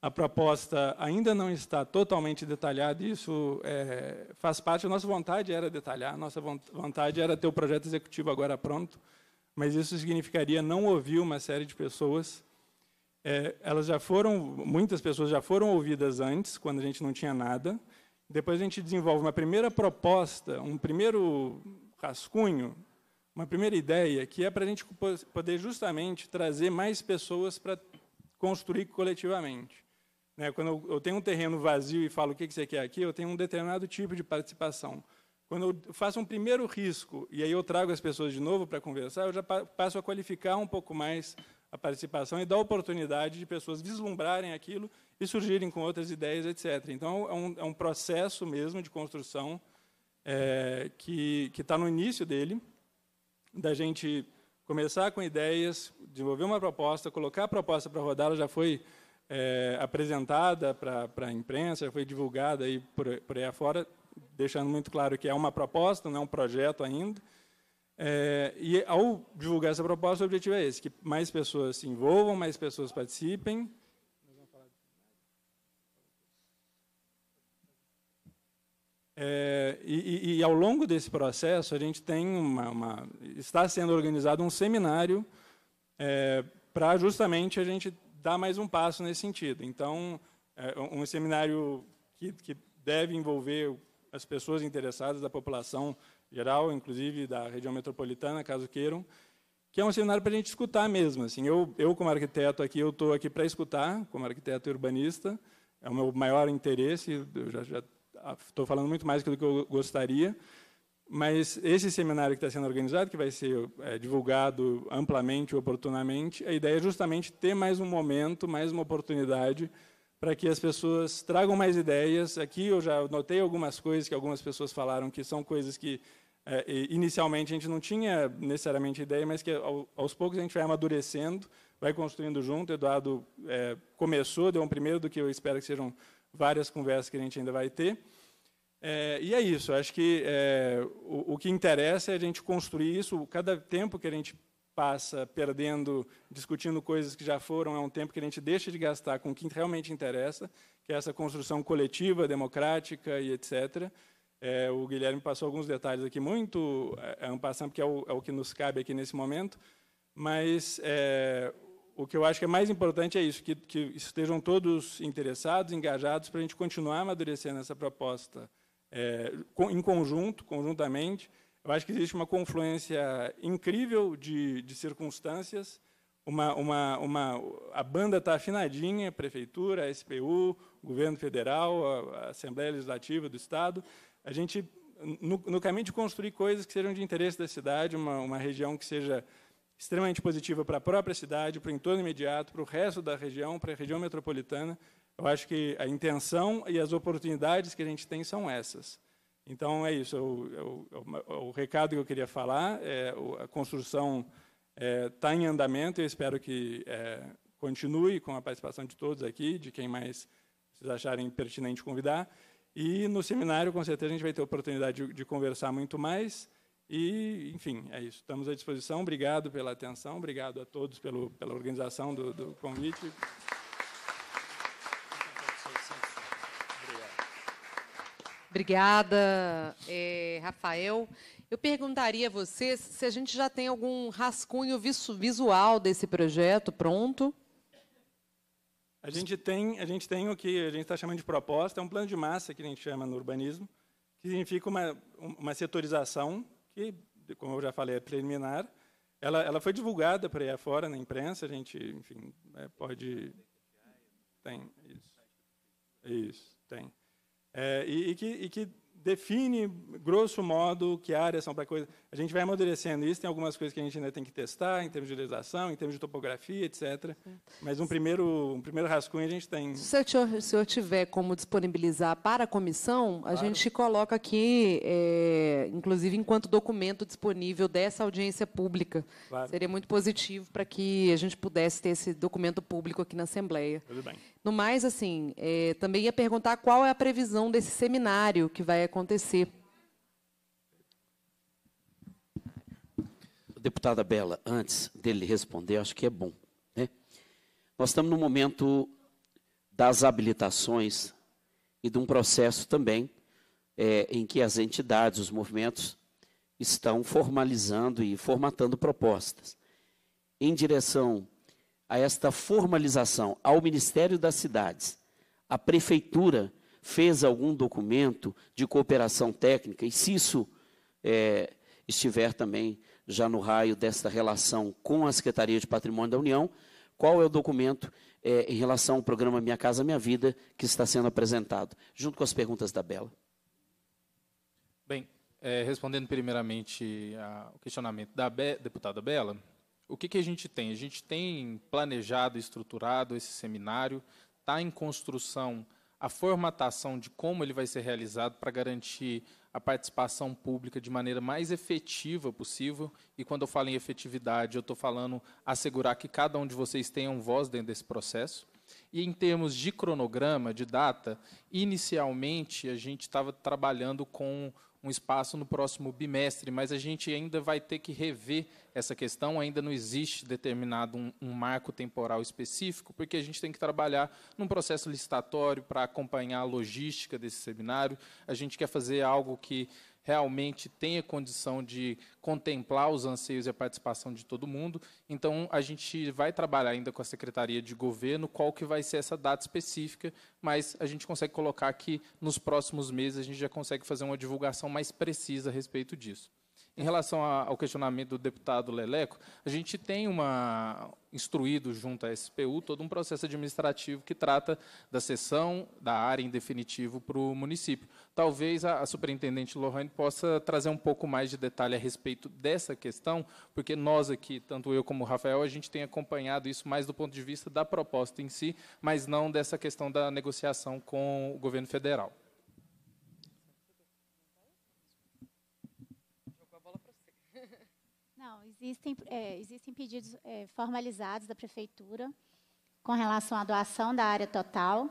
a proposta ainda não está totalmente detalhada, e isso é, faz parte. A nossa vontade era detalhar, a nossa vontade era ter o projeto executivo agora pronto mas isso significaria não ouvir uma série de pessoas. É, elas já foram, muitas pessoas já foram ouvidas antes, quando a gente não tinha nada. Depois a gente desenvolve uma primeira proposta, um primeiro rascunho, uma primeira ideia, que é para a gente poder justamente trazer mais pessoas para construir coletivamente. Né, quando eu, eu tenho um terreno vazio e falo o que, que você quer aqui, eu tenho um determinado tipo de participação. Quando eu faço um primeiro risco e aí eu trago as pessoas de novo para conversar, eu já passo a qualificar um pouco mais a participação e dar oportunidade de pessoas vislumbrarem aquilo e surgirem com outras ideias, etc. Então, é um, é um processo mesmo de construção é, que está no início dele, da gente começar com ideias, desenvolver uma proposta, colocar a proposta para rodar, ela já foi é, apresentada para a imprensa, já foi divulgada aí por, por aí afora, deixando muito claro que é uma proposta, não é um projeto ainda. É, e ao divulgar essa proposta, o objetivo é esse: que mais pessoas se envolvam, mais pessoas participem. É, e, e, ao longo desse processo, a gente tem uma, uma está sendo organizado um seminário é, para justamente a gente dar mais um passo nesse sentido. Então, é, um seminário que, que deve envolver as pessoas interessadas da população geral, inclusive da região metropolitana, caso queiram, que é um seminário para a gente escutar mesmo. Assim, eu, eu como arquiteto aqui, eu estou aqui para escutar, como arquiteto e urbanista, é o meu maior interesse, eu já, estou falando muito mais do que eu gostaria, mas esse seminário que está sendo organizado, que vai ser é, divulgado amplamente, oportunamente, a ideia é justamente ter mais um momento, mais uma oportunidade para que as pessoas tragam mais ideias. Aqui eu já notei algumas coisas que algumas pessoas falaram que são coisas que é, inicialmente a gente não tinha necessariamente ideia, mas que aos poucos a gente vai amadurecendo, vai construindo junto. Eduardo é, começou, deu um primeiro do que eu espero que sejam várias conversas que a gente ainda vai ter. É, e é isso, acho que é, o, o que interessa é a gente construir isso. Cada tempo que a gente passa perdendo, discutindo coisas que já foram, é um tempo que a gente deixa de gastar com o que realmente interessa, que é essa construção coletiva, democrática e etc. É, o Guilherme passou alguns detalhes aqui, muito é, é um passando, porque é o, é o, que nos cabe aqui nesse momento, mas é, o que eu acho que é mais importante é isso, que, que estejam todos interessados, engajados, para a gente continuar amadurecendo essa proposta é, em conjunto, conjuntamente, eu acho que existe uma confluência incrível de, de circunstâncias. Uma, uma, uma, a banda está afinadinha, a prefeitura, a SPU, o governo federal, a, Assembleia Legislativa do Estado. A gente, no, no caminho de construir coisas que sejam de interesse da cidade, uma, uma região que seja extremamente positiva para a própria cidade, para o entorno imediato, para o resto da região, para a região metropolitana. Eu acho que a intenção e as oportunidades que a gente tem são essas. Então, é isso. Eu, eu, eu, o recado que eu queria falar é a construção está é, tá em andamento e eu espero que é, continue com a participação de todos aqui, de quem mais vocês acharem pertinente convidar. E no seminário, com certeza, a gente vai ter a oportunidade de, de conversar muito mais. E, enfim, é isso. Estamos à disposição. Obrigado pela atenção, obrigado a todos pelo, pela organização do, do convite. Obrigada, é, Rafael. Eu perguntaria a vocês se a gente já tem algum rascunho visual desse projeto pronto. A gente tem, a gente tem o que a gente está chamando de proposta, é um plano de massa que a gente chama no urbanismo, que significa uma, uma setorização que, como eu já falei, é preliminar. Ela, ela foi divulgada por aí afora na imprensa, a gente, enfim, é, pode tem isso. Isso, tem é, e, e, que, e, que, define, grosso modo, que áreas são para coisa. A gente vai amadurecendo isso, tem algumas coisas que a gente ainda tem que testar, em termos de legislação, em termos de topografia, etc. Mas um primeiro, um primeiro rascunho a gente tem. Se o senhor, se o senhor tiver como disponibilizar para a comissão, a claro. gente coloca aqui, é, inclusive enquanto documento disponível dessa audiência pública. Claro. Seria muito positivo para que a gente pudesse ter esse documento público aqui na Assembleia. Tudo bem. No mais, assim, é, também ia perguntar qual é a previsão desse seminário que vai acontecer. Deputada Bela, antes dele responder, acho que é bom. Né? Nós estamos no momento das habilitações e de um processo também é, em que as entidades, os movimentos, estão formalizando e formatando propostas em direção a esta formalização ao Ministério das Cidades, a Prefeitura fez algum documento de cooperação técnica, e se isso é, estiver também já no raio desta relação com a Secretaria de Patrimônio da União, qual é o documento é, em relação ao programa Minha Casa Minha Vida que está sendo apresentado, junto com as perguntas da Bela? Bem, é, respondendo primeiramente ao questionamento da Be deputada Bela, o que, que a gente tem? A gente tem planejado, estruturado esse seminário, está em construção a formatação de como ele vai ser realizado para garantir a participação pública de maneira mais efetiva possível. E quando eu falo em efetividade, eu estou falando assegurar que cada um de vocês tenha um voz dentro desse processo. E em termos de cronograma, de data, inicialmente a gente estava trabalhando com um espaço no próximo bimestre, mas a gente ainda vai ter que rever essa questão. Ainda não existe determinado um, um marco temporal específico, porque a gente tem que trabalhar num processo licitatório para acompanhar a logística desse seminário. A gente quer fazer algo que realmente tenha condição de contemplar os anseios e a participação de todo mundo. Então, a gente vai trabalhar ainda com a Secretaria de Governo qual que vai ser essa data específica, mas a gente consegue colocar que nos próximos meses a gente já consegue fazer uma divulgação mais precisa a respeito disso. Em relação ao questionamento do deputado Leleco, a gente tem uma instruído junto à SPU todo um processo administrativo que trata da cessão da área em definitivo para o município. Talvez a, superintendente Lohane possa trazer um pouco mais de detalhe a respeito dessa questão, porque nós aqui, tanto eu como o Rafael, a gente tem acompanhado isso mais do ponto de vista da proposta em si, mas não dessa questão da negociação com o governo federal. existem, é, existem pedidos é, formalizados da prefeitura com relação à doação da área total,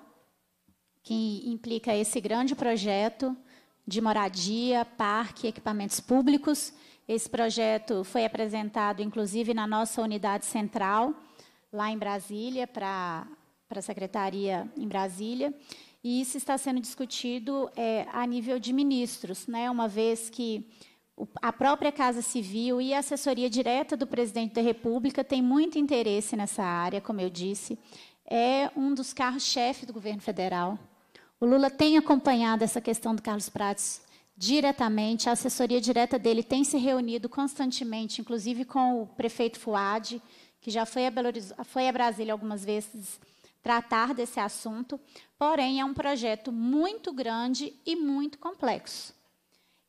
que implica esse grande projeto de moradia, parque, equipamentos públicos. Esse projeto foi apresentado, inclusive, na nossa unidade central, lá em Brasília, para a secretaria em Brasília. E isso está sendo discutido é, a nível de ministros, né? uma vez que a própria Casa Civil e a assessoria direta do presidente da República tem muito interesse nessa área, como eu disse. É um dos carros-chefe do governo federal. O Lula tem acompanhado essa questão do Carlos Prates diretamente, a assessoria direta dele tem se reunido constantemente, inclusive com o prefeito Fuad, que já foi a, Belo Horizonte, foi a Brasília algumas vezes tratar desse assunto. Porém, é um projeto muito grande e muito complexo.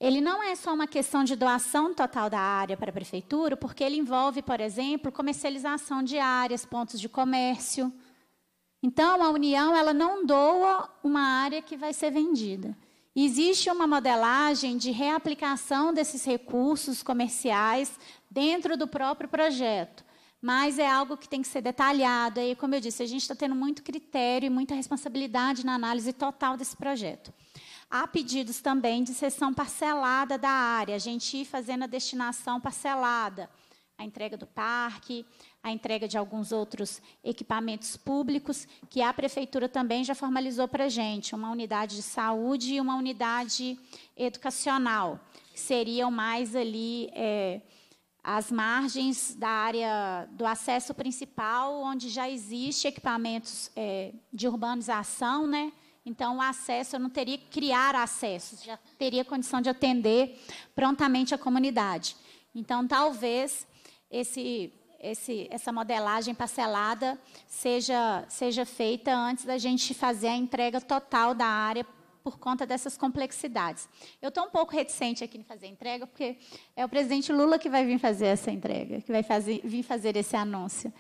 Ele não é só uma questão de doação total da área para a prefeitura, porque ele envolve, por exemplo, comercialização de áreas, pontos de comércio. Então, a União ela não doa uma área que vai ser vendida. Existe uma modelagem de reaplicação desses recursos comerciais dentro do próprio projeto, mas é algo que tem que ser detalhado. E, como eu disse, a gente está tendo muito critério e muita responsabilidade na análise total desse projeto. Há pedidos também de cessão parcelada da área, a gente ir fazendo a destinação parcelada, a entrega do parque, a entrega de alguns outros equipamentos públicos, que a prefeitura também já formalizou para a gente, uma unidade de saúde e uma unidade educacional, que seriam mais ali é, as margens da área do acesso principal, onde já existe equipamentos é, de urbanização, né? Então, o acesso, eu não teria que criar acessos, já teria condição de atender prontamente a comunidade. Então, talvez esse, esse, essa modelagem parcelada seja, seja feita antes da gente fazer a entrega total da área por conta dessas complexidades. Eu estou um pouco reticente aqui em fazer a entrega, porque é o presidente Lula que vai vir fazer essa entrega, que vai fazer, vir fazer esse anúncio.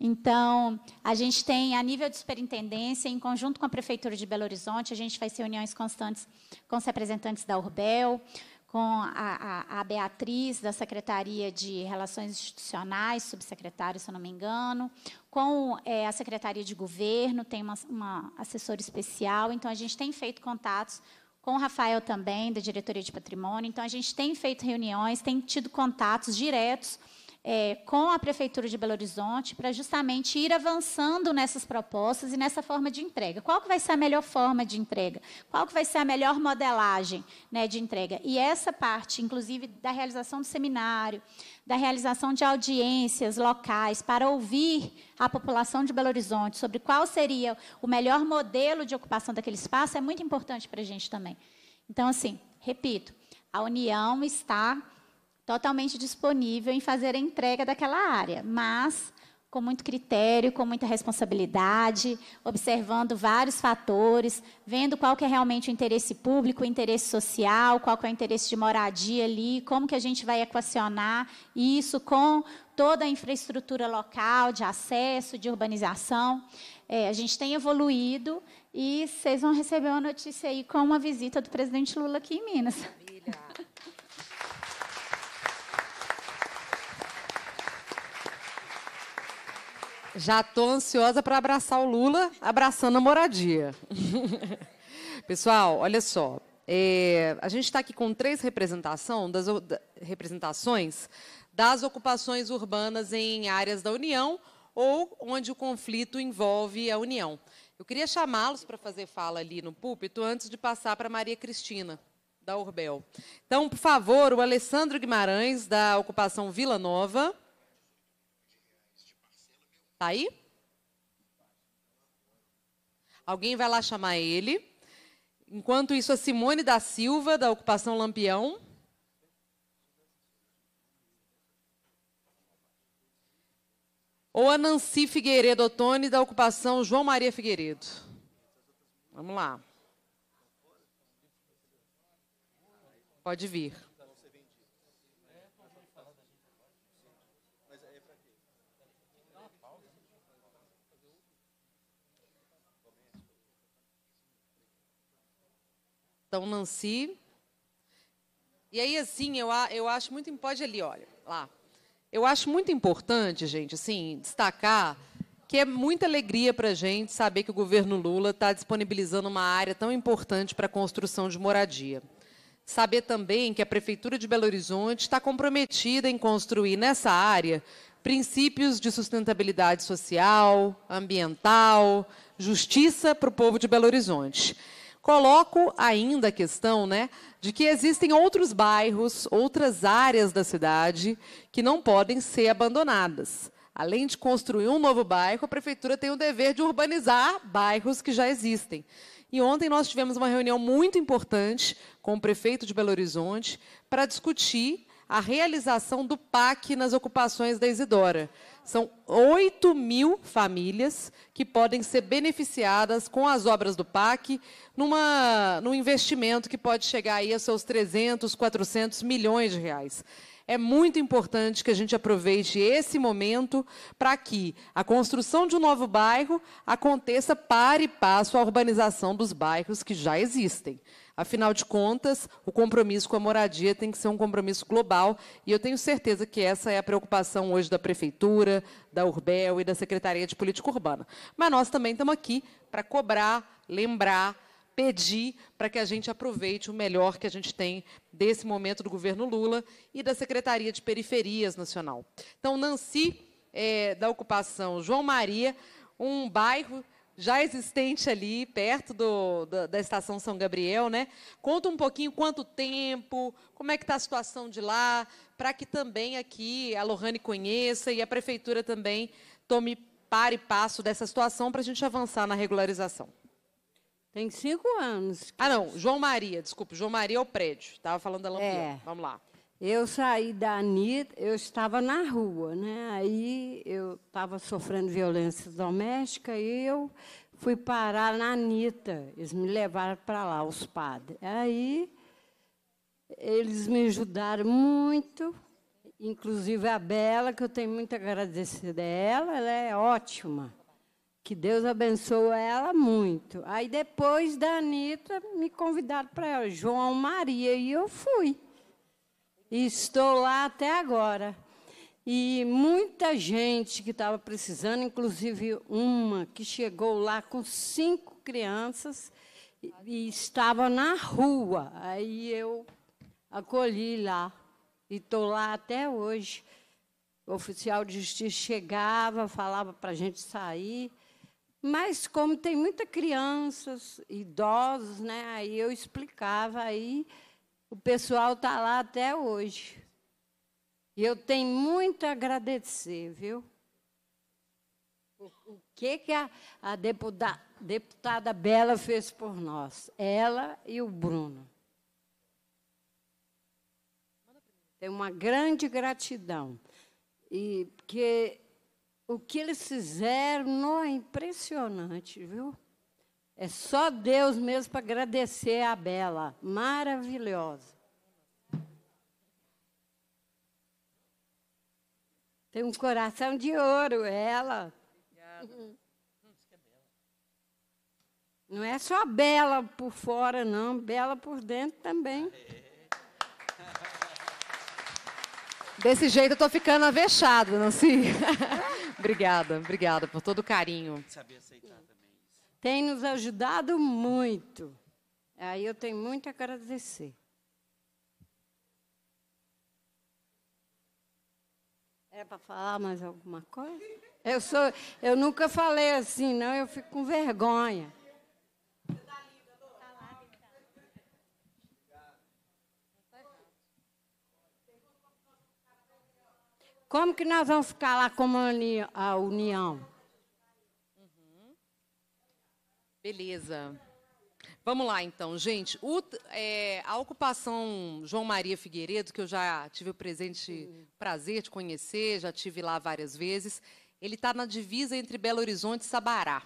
Então, a gente tem, a nível de superintendência, em conjunto com a Prefeitura de Belo Horizonte, a gente faz reuniões constantes com os representantes da Urbel, com a, a, a Beatriz, da Secretaria de Relações Institucionais, subsecretário, se eu não me engano, com é, a Secretaria de Governo, tem uma, uma assessora especial, então a gente tem feito contatos com o Rafael também, da Diretoria de Patrimônio, então a gente tem feito reuniões, tem tido contatos diretos é, com a Prefeitura de Belo Horizonte para justamente ir avançando nessas propostas e nessa forma de entrega. Qual que vai ser a melhor forma de entrega? Qual que vai ser a melhor modelagem né, de entrega? E essa parte, inclusive, da realização do seminário, da realização de audiências locais para ouvir a população de Belo Horizonte sobre qual seria o melhor modelo de ocupação daquele espaço é muito importante para a gente também. Então, assim, repito, a União está totalmente disponível em fazer a entrega daquela área, mas com muito critério, com muita responsabilidade, observando vários fatores, vendo qual que é realmente o interesse público, o interesse social, qual que é o interesse de moradia ali, como que a gente vai equacionar isso com toda a infraestrutura local, de acesso, de urbanização. É, a gente tem evoluído e vocês vão receber uma notícia aí com uma visita do presidente Lula aqui em Minas. Já estou ansiosa para abraçar o Lula, abraçando a moradia. Pessoal, olha só. É, a gente está aqui com três representação das, da, representações das ocupações urbanas em áreas da União ou onde o conflito envolve a União. Eu queria chamá-los para fazer fala ali no púlpito antes de passar para Maria Cristina, da Urbel. Então, por favor, o Alessandro Guimarães, da ocupação Vila Nova. Está aí? Alguém vai lá chamar ele. Enquanto isso, a Simone da Silva, da Ocupação Lampião. Ou a Nancy Figueiredo Otoni, da Ocupação João Maria Figueiredo. Vamos lá. Pode vir. Então, Nancy. E aí, assim, eu, eu acho muito. Pode ali, olha, lá. Eu acho muito importante, gente, assim, destacar que é muita alegria para a gente saber que o governo Lula está disponibilizando uma área tão importante para a construção de moradia. Saber também que a Prefeitura de Belo Horizonte está comprometida em construir nessa área princípios de sustentabilidade social, ambiental, justiça para o povo de Belo Horizonte. Coloco ainda a questão né, de que existem outros bairros, outras áreas da cidade que não podem ser abandonadas. Além de construir um novo bairro, a prefeitura tem o dever de urbanizar bairros que já existem. E ontem nós tivemos uma reunião muito importante com o prefeito de Belo Horizonte para discutir a realização do PAC nas ocupações da Isidora. São 8 mil famílias que podem ser beneficiadas com as obras do PAC, numa, num investimento que pode chegar aí a seus 300, 400 milhões de reais. É muito importante que a gente aproveite esse momento para que a construção de um novo bairro aconteça par e passo à urbanização dos bairros que já existem. Afinal de contas, o compromisso com a moradia tem que ser um compromisso global e eu tenho certeza que essa é a preocupação hoje da Prefeitura, da Urbel e da Secretaria de Política Urbana. Mas nós também estamos aqui para cobrar, lembrar, pedir para que a gente aproveite o melhor que a gente tem desse momento do governo Lula e da Secretaria de Periferias Nacional. Então, Nancy, é, da ocupação João Maria, um bairro já existente ali, perto do, da, da Estação São Gabriel, né? Conta um pouquinho quanto tempo, como é que está a situação de lá, para que também aqui a Lohane conheça e a Prefeitura também tome par e passo dessa situação para a gente avançar na regularização. Tem cinco anos. Ah, não. João Maria, desculpa. João Maria é o prédio. Estava falando da Lampião. É. Vamos lá. Eu saí da Anitta, eu estava na rua, né? Aí eu estava sofrendo violência doméstica e eu fui parar na Anitta. Eles me levaram para lá, os padres. Aí eles me ajudaram muito, inclusive a Bela, que eu tenho muito a agradecer dela, ela é ótima. Que Deus abençoe ela muito. Aí depois da Anitta, me convidaram para ela, João Maria, e eu fui. E estou lá até agora. E muita gente que estava precisando, inclusive uma que chegou lá com cinco crianças e, e estava na rua. Aí eu acolhi lá. E estou lá até hoje. O oficial de justiça chegava, falava para a gente sair. Mas como tem muitas crianças, idosos, né? Aí eu explicava aí o pessoal está lá até hoje. E eu tenho muito a agradecer, viu? O que, que a, a deputada, deputada Bela fez por nós? Ela e o Bruno. Tem uma grande gratidão. E porque o que eles fizeram não é impressionante, viu? É só Deus mesmo para agradecer a Bela, maravilhosa. Tem um coração de ouro, ela. Obrigada. Não é só bela por fora, não, bela por dentro também. Desse jeito eu tô ficando avexado, não sei. obrigada, obrigada por todo o carinho. Saber aceitar também tem nos ajudado muito. Aí eu tenho muito a agradecer. Era para falar mais alguma coisa? Eu, sou, eu nunca falei assim, não, eu fico com vergonha. Como que nós vamos ficar lá como a união? Beleza. Vamos lá, então, gente. O, é, a ocupação João Maria Figueiredo, que eu já tive o presente prazer de conhecer, já tive lá várias vezes, ele está na divisa entre Belo Horizonte e Sabará.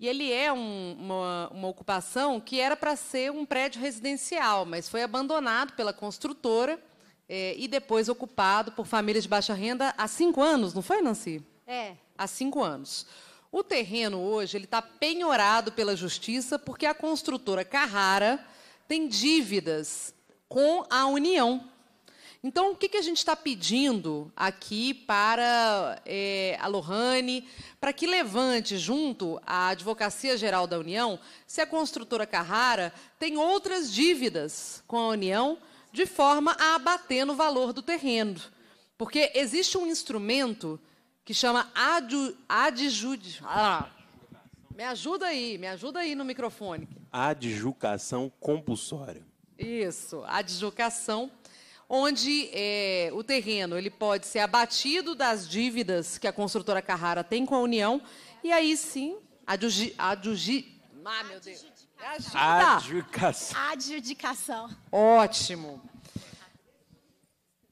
E ele é um, uma, uma ocupação que era para ser um prédio residencial, mas foi abandonado pela construtora é, e depois ocupado por famílias de baixa renda há cinco anos, não foi, Nancy? É. Há cinco anos. O terreno hoje ele está penhorado pela justiça porque a construtora Carrara tem dívidas com a União. Então, o que, que a gente está pedindo aqui para é, a Lohane, para que levante junto à Advocacia Geral da União se a construtora Carrara tem outras dívidas com a União de forma a abater no valor do terreno? Porque existe um instrumento que chama adju, adjude. Ah, me ajuda aí, me ajuda aí no microfone. Adjucação compulsória. Isso, adjucação, onde é, o terreno ele pode ser abatido das dívidas que a construtora Carrara tem com a União, e aí sim, adjugi, adjugi, ah, meu Deus. Ajuda. Adjudicação. Adjudicação. Ótimo.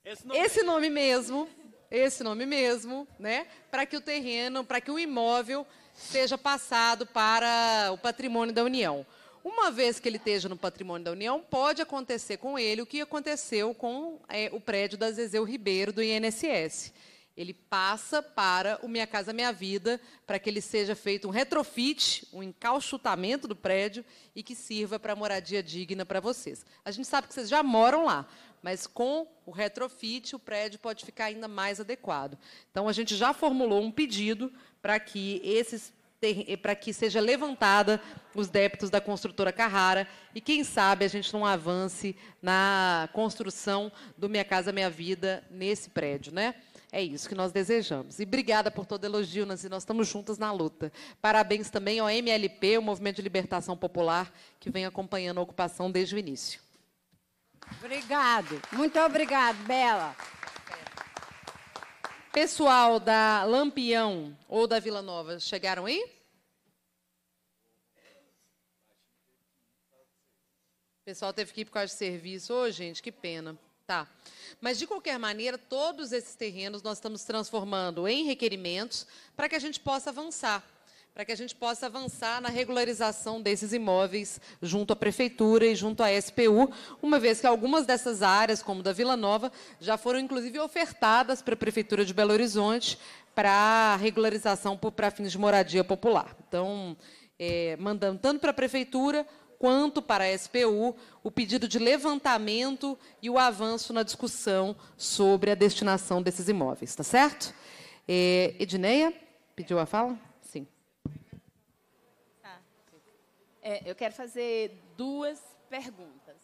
Esse nome, Esse nome mesmo esse nome mesmo, né? Para que o terreno, para que o imóvel seja passado para o patrimônio da União. Uma vez que ele esteja no patrimônio da União, pode acontecer com ele o que aconteceu com é, o prédio da Zezeu Ribeiro do INSS. Ele passa para o Minha Casa Minha Vida, para que ele seja feito um retrofit, um encauchutamento do prédio e que sirva para moradia digna para vocês. A gente sabe que vocês já moram lá, mas com o retrofit o prédio pode ficar ainda mais adequado. Então a gente já formulou um pedido para que esses para que seja levantada os débitos da construtora Carrara e quem sabe a gente não avance na construção do Minha Casa Minha Vida nesse prédio, né? É isso que nós desejamos. E obrigada por todo elogio, Nancy. Nós estamos juntas na luta. Parabéns também ao MLP, o Movimento de Libertação Popular, que vem acompanhando a ocupação desde o início. Obrigado. Muito obrigado, Bela. Pessoal da Lampião ou da Vila Nova, chegaram aí? O pessoal teve que ir por causa de serviço. Ô, oh, gente, que pena. Tá. Mas, de qualquer maneira, todos esses terrenos nós estamos transformando em requerimentos para que a gente possa avançar para que a gente possa avançar na regularização desses imóveis junto à Prefeitura e junto à SPU, uma vez que algumas dessas áreas, como da Vila Nova, já foram inclusive ofertadas para a Prefeitura de Belo Horizonte para regularização para fins de moradia popular. Então, é, mandando tanto para a Prefeitura quanto para a SPU o pedido de levantamento e o avanço na discussão sobre a destinação desses imóveis, está certo? É, Edneia pediu a fala? É, eu quero fazer duas perguntas.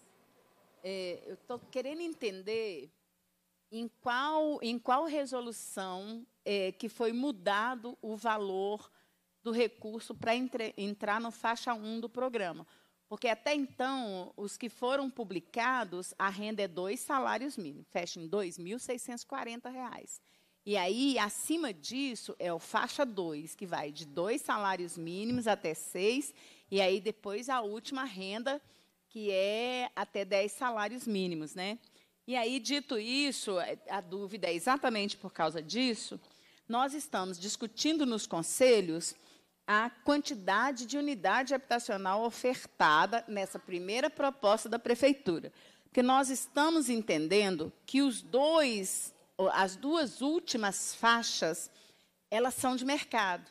É, eu estou querendo entender em qual, em qual resolução é, que foi mudado o valor do recurso para entrar no faixa 1 do programa. Porque até então, os que foram publicados, a renda é dois salários mínimos, fecha em R$ 2.640. E aí, acima disso, é o faixa 2, que vai de dois salários mínimos até seis, e aí depois a última renda, que é até 10 salários mínimos, né? E aí, dito isso, a dúvida é exatamente por causa disso, nós estamos discutindo nos conselhos a quantidade de unidade habitacional ofertada nessa primeira proposta da prefeitura. Porque nós estamos entendendo que os dois, as duas últimas faixas, elas são de mercado.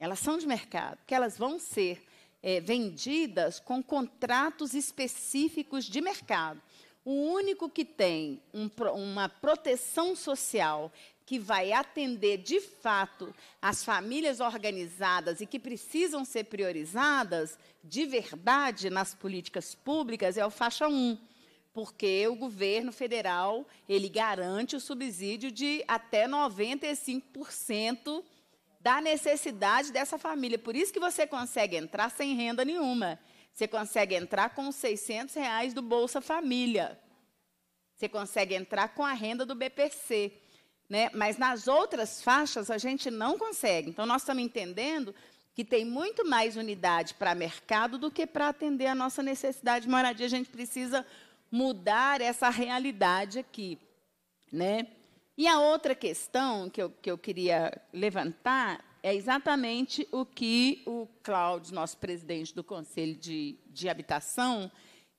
Elas são de mercado, que elas vão ser é, vendidas com contratos específicos de mercado. O único que tem um, uma proteção social que vai atender de fato as famílias organizadas e que precisam ser priorizadas de verdade nas políticas públicas é o faixa 1, porque o governo federal, ele garante o subsídio de até 95% da necessidade dessa família. Por isso que você consegue entrar sem renda nenhuma. Você consegue entrar com os 600 reais do Bolsa Família. Você consegue entrar com a renda do BPC. Né? Mas nas outras faixas a gente não consegue. Então, nós estamos entendendo que tem muito mais unidade para mercado do que para atender a nossa necessidade de moradia. A gente precisa mudar essa realidade aqui. Né? E a outra questão que eu, que eu queria levantar é exatamente o que o Cláudio, nosso presidente do Conselho de, de Habitação,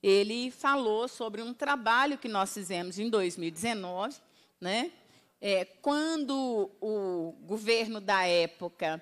ele falou sobre um trabalho que nós fizemos em 2019, né? É, quando o governo da época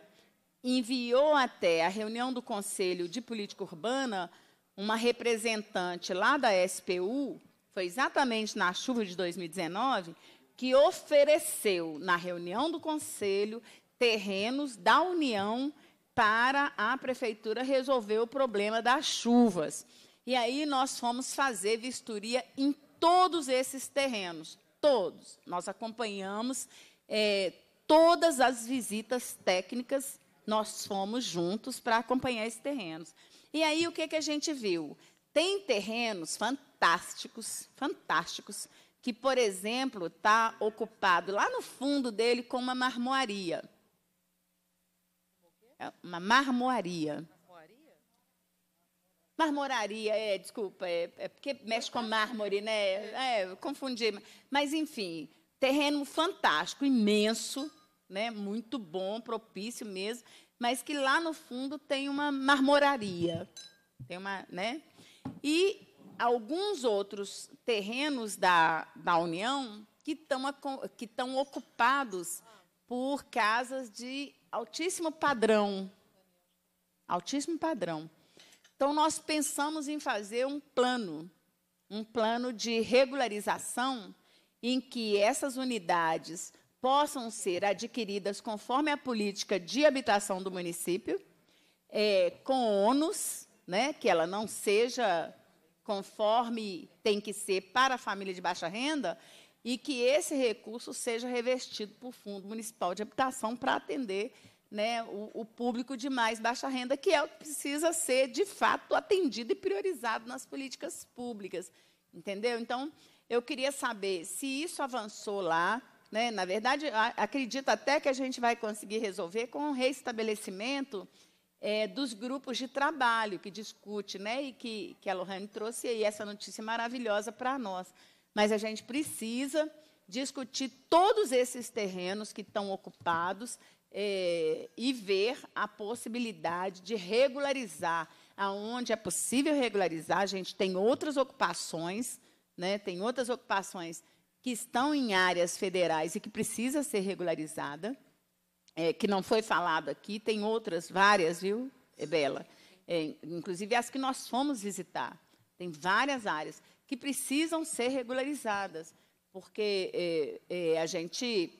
enviou até a reunião do Conselho de Política Urbana uma representante lá da SPU, foi exatamente na chuva de 2019, que ofereceu na reunião do conselho terrenos da União para a prefeitura resolver o problema das chuvas. E aí nós fomos fazer vistoria em todos esses terrenos, todos. Nós acompanhamos é, todas as visitas técnicas, nós fomos juntos para acompanhar esses terrenos. E aí o que, que a gente viu? Tem terrenos fantásticos, fantásticos, que, por exemplo, está ocupado lá no fundo dele com uma marmoaria. É uma marmoaria. Marmoraria, é, desculpa, é, é porque mexe com mármore, né? É, confundi. Mas, enfim, terreno fantástico, imenso, né? muito bom, propício mesmo, mas que lá no fundo tem uma marmoraria. Tem uma, né? E alguns outros terrenos da, da União que estão que estão ocupados por casas de altíssimo padrão. Altíssimo padrão. Então, nós pensamos em fazer um plano, um plano de regularização em que essas unidades possam ser adquiridas conforme a política de habitação do município, é, com ônus, né, que ela não seja conforme tem que ser para a família de baixa renda e que esse recurso seja revestido por Fundo Municipal de Habitação para atender né, o, o, público de mais baixa renda, que é o que precisa ser, de fato, atendido e priorizado nas políticas públicas. Entendeu? Então, eu queria saber se isso avançou lá. Né, na verdade, acredito até que a gente vai conseguir resolver com o reestabelecimento é, dos grupos de trabalho que discute, né, e que, que a Lohane trouxe aí essa notícia maravilhosa para nós. Mas a gente precisa discutir todos esses terrenos que estão ocupados é, e ver a possibilidade de regularizar. Aonde é possível regularizar, a gente tem outras ocupações, né, tem outras ocupações que estão em áreas federais e que precisa ser regularizada é, que não foi falado aqui, tem outras várias, viu, Bela? É, inclusive as que nós fomos visitar. Tem várias áreas que precisam ser regularizadas, porque é, é a gente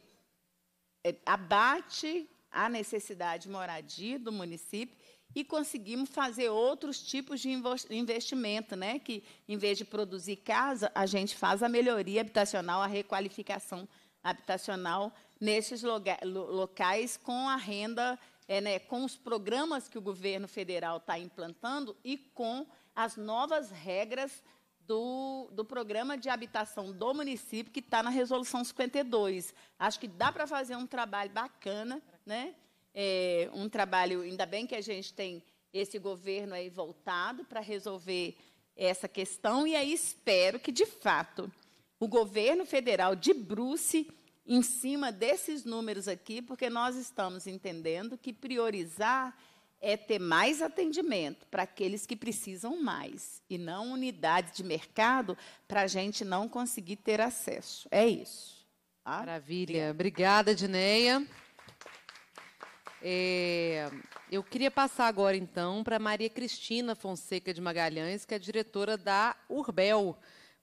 é, abate a necessidade de moradia do município e conseguimos fazer outros tipos de investimento, né? Que em vez de produzir casa, a gente faz a melhoria habitacional, a requalificação habitacional nesses locais com a renda, é, né, com os programas que o governo federal está implantando e com as novas regras do, do, programa de habitação do município que está na resolução 52. Acho que dá para fazer um trabalho bacana, né? É, um trabalho, ainda bem que a gente tem esse governo aí voltado para resolver essa questão e aí espero que de fato o governo federal de Bruce em cima desses números aqui, porque nós estamos entendendo que priorizar é ter mais atendimento para aqueles que precisam mais e não unidade de mercado para a gente não conseguir ter acesso. É isso. Tá? Maravilha. Obrigada, Dineia. É, eu queria passar agora, então, para Maria Cristina Fonseca de Magalhães, que é diretora da Urbel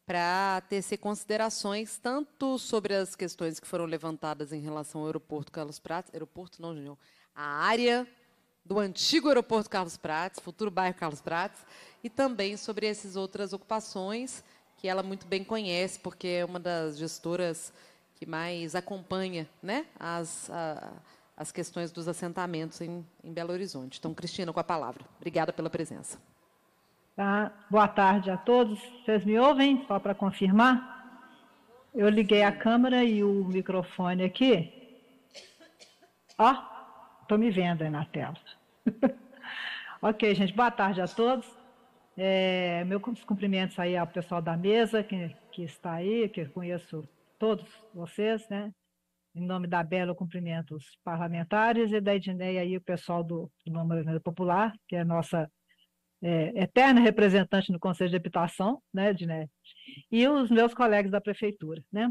para tecer considerações tanto sobre as questões que foram levantadas em relação ao aeroporto Carlos Prates, aeroporto não, Junior, a área do antigo aeroporto Carlos Prates, futuro bairro Carlos Prates, e também sobre essas outras ocupações que ela muito bem conhece, porque é uma das gestoras que mais acompanha né, as, a, as questões dos assentamentos em, em Belo Horizonte. Então, Cristina, com a palavra. Obrigada pela presença. Tá? Boa tarde a todos. Vocês me ouvem? Só para confirmar. Eu liguei a câmera e o microfone aqui. Ó, estou me vendo aí na tela. ok, gente, boa tarde a todos. É, meus cumprimentos aí ao pessoal da mesa que, que está aí, que eu conheço todos vocês, né? Em nome da Bela, eu cumprimento os parlamentares e da Edneia aí o pessoal do, do Número Popular, que é a nossa é, eterna representante no Conselho de Habitação, né, Diné? e os meus colegas da Prefeitura, né.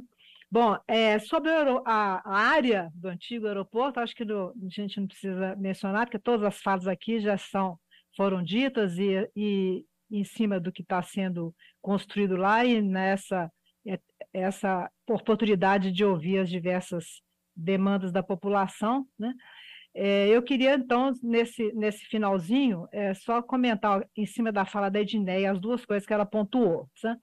Bom, é, sobre a, a, área do antigo aeroporto, acho que do, a gente não precisa mencionar, porque todas as falas aqui já são, foram ditas e, e em cima do que está sendo construído lá e nessa é, essa oportunidade de ouvir as diversas demandas da população, né? É, eu queria, então, nesse, nesse finalzinho, é, só comentar em cima da fala da Edneia as duas coisas que ela pontuou. Tá?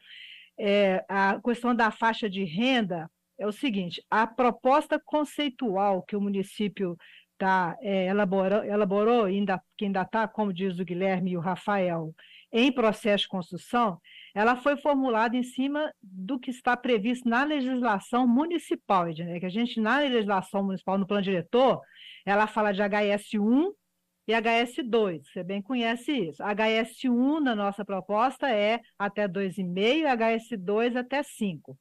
É, a questão da faixa de renda é o seguinte: a proposta conceitual que o município tá, é, elaborou, elaborou ainda, que ainda está, como diz o Guilherme e o Rafael, em processo de construção, ela foi formulada em cima do que está previsto na legislação municipal, Ednei, é que a gente, na legislação municipal, no plano diretor, ela fala de HS1 e HS2, você bem conhece isso. HS1 na nossa proposta é até 2,5, HS2 até 5.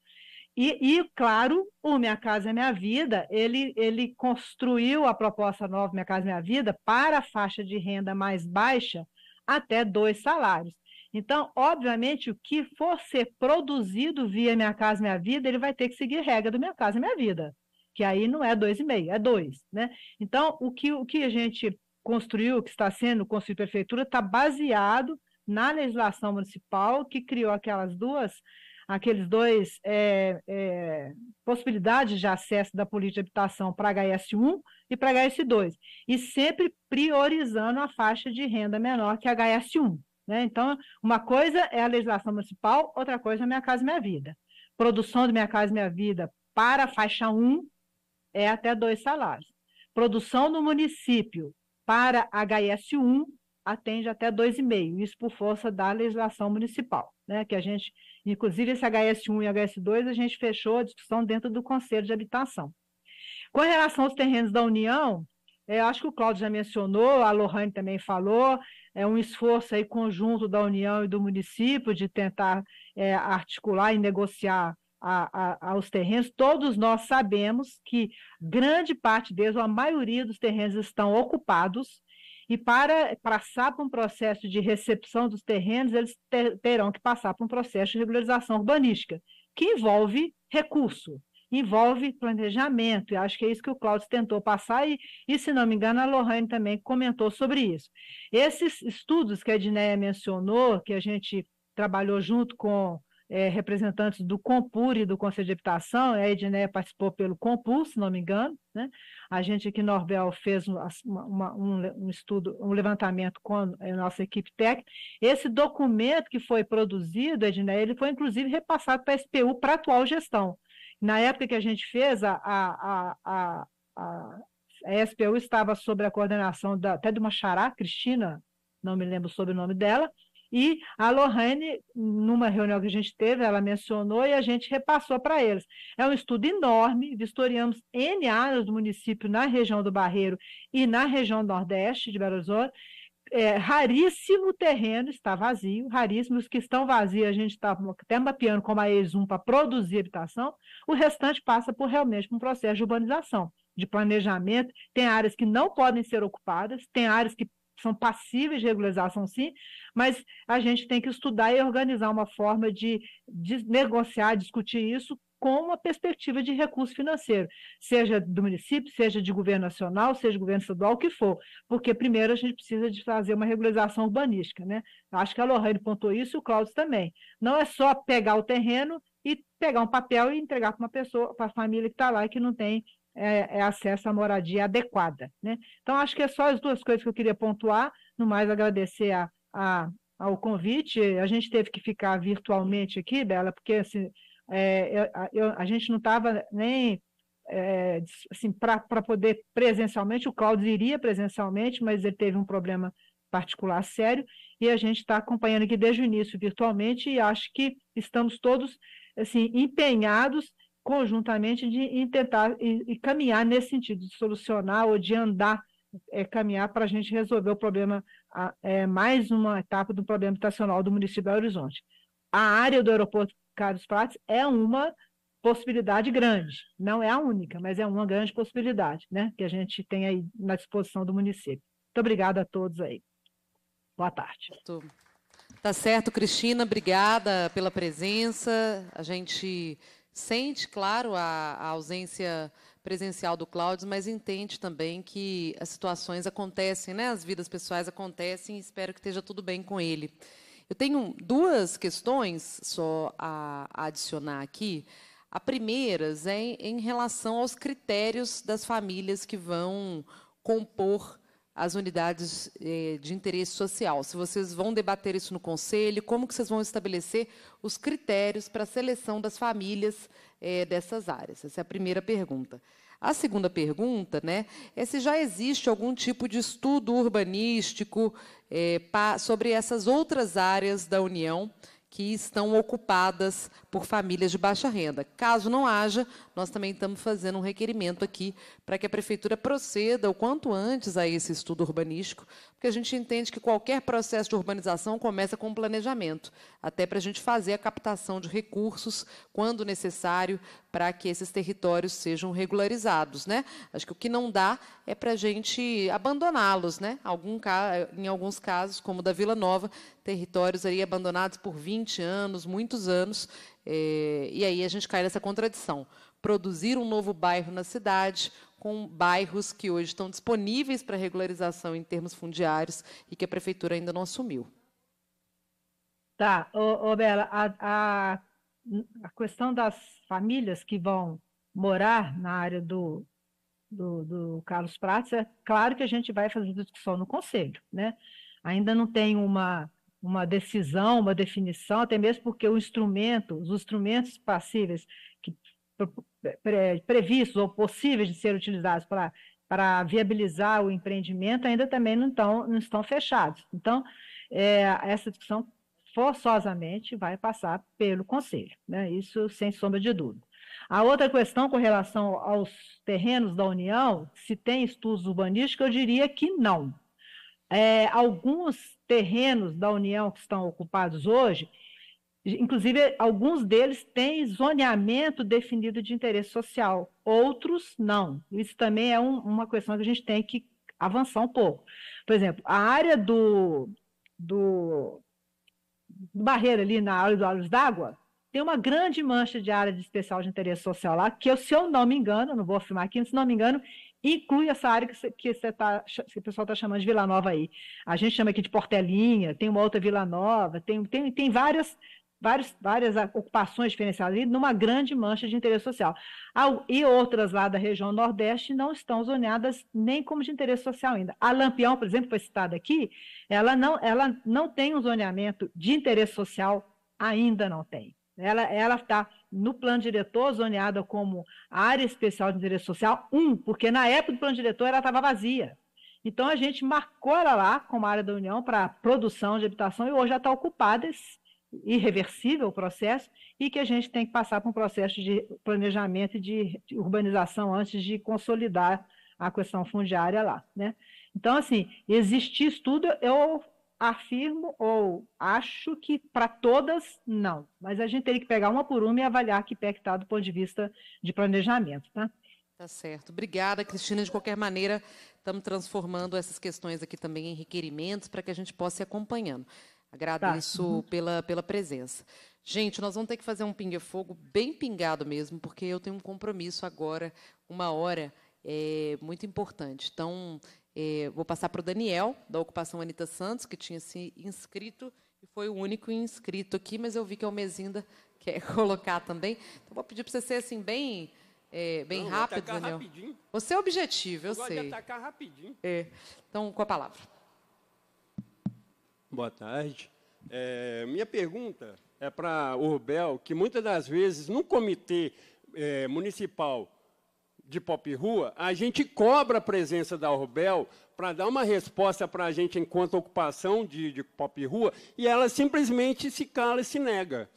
E, e, claro, o Minha Casa é Minha Vida, ele, ele construiu a proposta nova Minha Casa é Minha Vida para a faixa de renda mais baixa até dois salários. Então, obviamente, o que for ser produzido via Minha Casa Minha Vida, ele vai ter que seguir regra do Minha Casa Minha Vida, que aí não é dois e meio, é dois, né? Então, o que, o que a gente construiu, que está sendo construído prefeitura, está baseado na legislação municipal que criou aquelas duas aqueles dois é, é, possibilidades de acesso da política de habitação para HS1 e para HS2, e sempre priorizando a faixa de renda menor que HS1. Né? Então, uma coisa é a legislação municipal, outra coisa é Minha Casa Minha Vida. Produção de Minha Casa Minha Vida para a faixa 1 é até dois salários. Produção no município para HS 1 atende até 2,5, isso por força da legislação municipal, né? Que a gente, inclusive esse HS1 e HS2, a gente fechou a discussão dentro do Conselho de Habitação. Com relação aos terrenos da União, eu acho que o Cláudio já mencionou, a Lohane também falou, é um esforço aí conjunto da União e do município de tentar é, articular e negociar a, a, os terrenos. Todos nós sabemos que grande parte deles, ou a maioria dos terrenos, estão ocupados. E para passar por um processo de recepção dos terrenos, eles ter, terão que passar por um processo de regularização urbanística, que envolve recurso envolve planejamento, e acho que é isso que o Cláudio tentou passar, e, e se não me engano, a Lohane também comentou sobre isso. Esses estudos que a Edneia mencionou, que a gente trabalhou junto com é, representantes do Compur e do Conselho de Habitação, a Edneia participou pelo Compur, se não me engano, né? a gente aqui no Orbel fez uma, uma, um, um, estudo, um levantamento com a nossa equipe técnica, esse documento que foi produzido, Edneia, ele foi inclusive repassado para a SPU para a atual gestão, na época que a gente fez, a, a, a, a, a SPU estava sob a coordenação da, até de uma xará, Cristina, não me lembro sobre o nome dela, e a Lohane, numa reunião que a gente teve, ela mencionou e a gente repassou para eles. É um estudo enorme, vistoriamos N áreas do município na região do Barreiro e na região Nordeste de Belo Horizonte, é, raríssimo terreno está vazio, raríssimos que estão vazios, a gente está até mapeando como a ex para produzir habitação, o restante passa por realmente um processo de urbanização, de planejamento, tem áreas que não podem ser ocupadas, tem áreas que são passíveis de regularização, sim, mas a gente tem que estudar e organizar uma forma de, de negociar, discutir isso com uma perspectiva de recurso financeiro, seja do município, seja de governo nacional, seja governo estadual, o que for, porque primeiro a gente precisa de fazer uma regularização urbanística, né? Acho que a Lorraine pontou isso e o Cláudio também. Não é só pegar o terreno e pegar um papel e entregar para uma pessoa, para a família que está lá e que não tem é, é acesso à moradia adequada, né? Então, acho que é só as duas coisas que eu queria pontuar, no mais agradecer a, a ao convite. A gente teve que ficar virtualmente aqui, Bela, porque assim, é, eu, eu, a gente não estava nem é, assim, para poder presencialmente, o Cláudio iria presencialmente, mas ele teve um problema particular sério, e a gente está acompanhando aqui desde o início virtualmente, e acho que estamos todos assim, empenhados conjuntamente de, em tentar e, e, caminhar nesse sentido, de solucionar ou de andar, é, caminhar para a gente resolver o problema, a, é, mais uma etapa do problema estacional do município de Belo Horizonte. A área do aeroporto Carlos Prates é uma possibilidade grande, não é a única, mas é uma grande possibilidade, né, que a gente tem aí na disposição do município. Muito obrigada a todos aí. Boa tarde. Tá certo, Cristina, obrigada pela presença. A gente sente, claro, a, a ausência presencial do Cláudio, mas entende também que as situações acontecem, né? As vidas pessoais acontecem e espero que esteja tudo bem com ele. Eu tenho duas questões só a, adicionar aqui. A primeira é em, relação aos critérios das famílias que vão compor as unidades eh, de interesse social. Se vocês vão debater isso no conselho, como que vocês vão estabelecer os critérios para a seleção das famílias eh, dessas áreas? Essa é a primeira pergunta. A segunda pergunta né, é se já existe algum tipo de estudo urbanístico é, sobre essas outras áreas da União que estão ocupadas por famílias de baixa renda. Caso não haja, nós também estamos fazendo um requerimento aqui para que a prefeitura proceda o quanto antes a esse estudo urbanístico, porque a gente entende que qualquer processo de urbanização começa com um planejamento, até para a gente fazer a captação de recursos quando necessário para que esses territórios sejam regularizados, né? Acho que o que não dá é para a gente abandoná-los, né? Algum, em alguns casos, como o da Vila Nova, territórios ali abandonados por 20 anos, muitos anos, é, e aí a gente cai nessa contradição. Produzir um novo bairro na cidade, com bairros que hoje estão disponíveis para regularização em termos fundiários e que a prefeitura ainda não assumiu. Tá, ô, ô Bela, a, a, a, questão das famílias que vão morar na área do, do, do Carlos Prates, é claro que a gente vai fazer discussão no conselho, né? Ainda não tem uma uma decisão, uma definição, até mesmo porque o instrumento, os instrumentos passíveis que, pre, previstos ou possíveis de ser utilizados para, para viabilizar o empreendimento ainda também não estão, não estão fechados. Então, é, essa discussão forçosamente vai passar pelo Conselho, né? isso sem sombra de dúvida. A outra questão com relação aos terrenos da União, se tem estudos urbanísticos, eu diria que não. É, alguns terrenos da União que estão ocupados hoje, inclusive alguns deles têm zoneamento definido de interesse social, outros não. Isso também é um, uma questão que a gente tem que avançar um pouco. Por exemplo, a área do, do, do ali na área do Alves d'Água, tem uma grande mancha de área de especial de interesse social lá, que se eu não me engano, não vou afirmar aqui, se não me engano, inclui essa área que, que, tá, que o pessoal está chamando de Vila Nova aí. A gente chama aqui de Portelinha, tem uma outra Vila Nova, tem, tem, tem várias, várias, várias ocupações diferenciadas ali numa grande mancha de interesse social. E outras lá da região Nordeste não estão zoneadas nem como de interesse social ainda. A Lampião, por exemplo, foi citada aqui, ela não, ela não tem um zoneamento de interesse social, ainda não tem. Ela ela está no plano diretor zoneada como área especial de interesse social um porque na época do plano diretor ela estava vazia. Então a gente marcou ela lá como área da União para produção de habitação e hoje ela está ocupada, irreversível o processo, e que a gente tem que passar por um processo de planejamento e de urbanização antes de consolidar a questão fundiária lá. Né? Então, assim, existe estudo, eu afirmo ou acho que para todas, não. Mas a gente teria que pegar uma por uma e avaliar que pé está do ponto de vista de planejamento, tá? Tá certo. Obrigada, Cristina. De qualquer maneira, estamos transformando essas questões aqui também em requerimentos para que a gente possa ir acompanhando. Agradeço tá. pela, pela presença. Gente, nós vamos ter que fazer um pinga-fogo bem pingado mesmo, porque eu tenho um compromisso agora, uma hora, é, muito importante. Então, é, vou passar para o Daniel, da ocupação Anitta Santos, que tinha se inscrito e foi o único inscrito aqui, mas eu vi que é o Mesinda quer colocar também. Então, vou pedir para você ser assim, bem, é, bem Não, rápido, Daniel. Rapidinho. Você é objetivo, eu, eu sei. Vou atacar rapidinho. É. Então, com a palavra. Boa tarde. É, minha pergunta é para o Urbel, que muitas das vezes no comitê é, municipal de Pop Rua, a gente cobra a presença da Orbel para dar uma resposta para a gente enquanto ocupação de, de Pop Rua, e ela simplesmente se cala e se nega.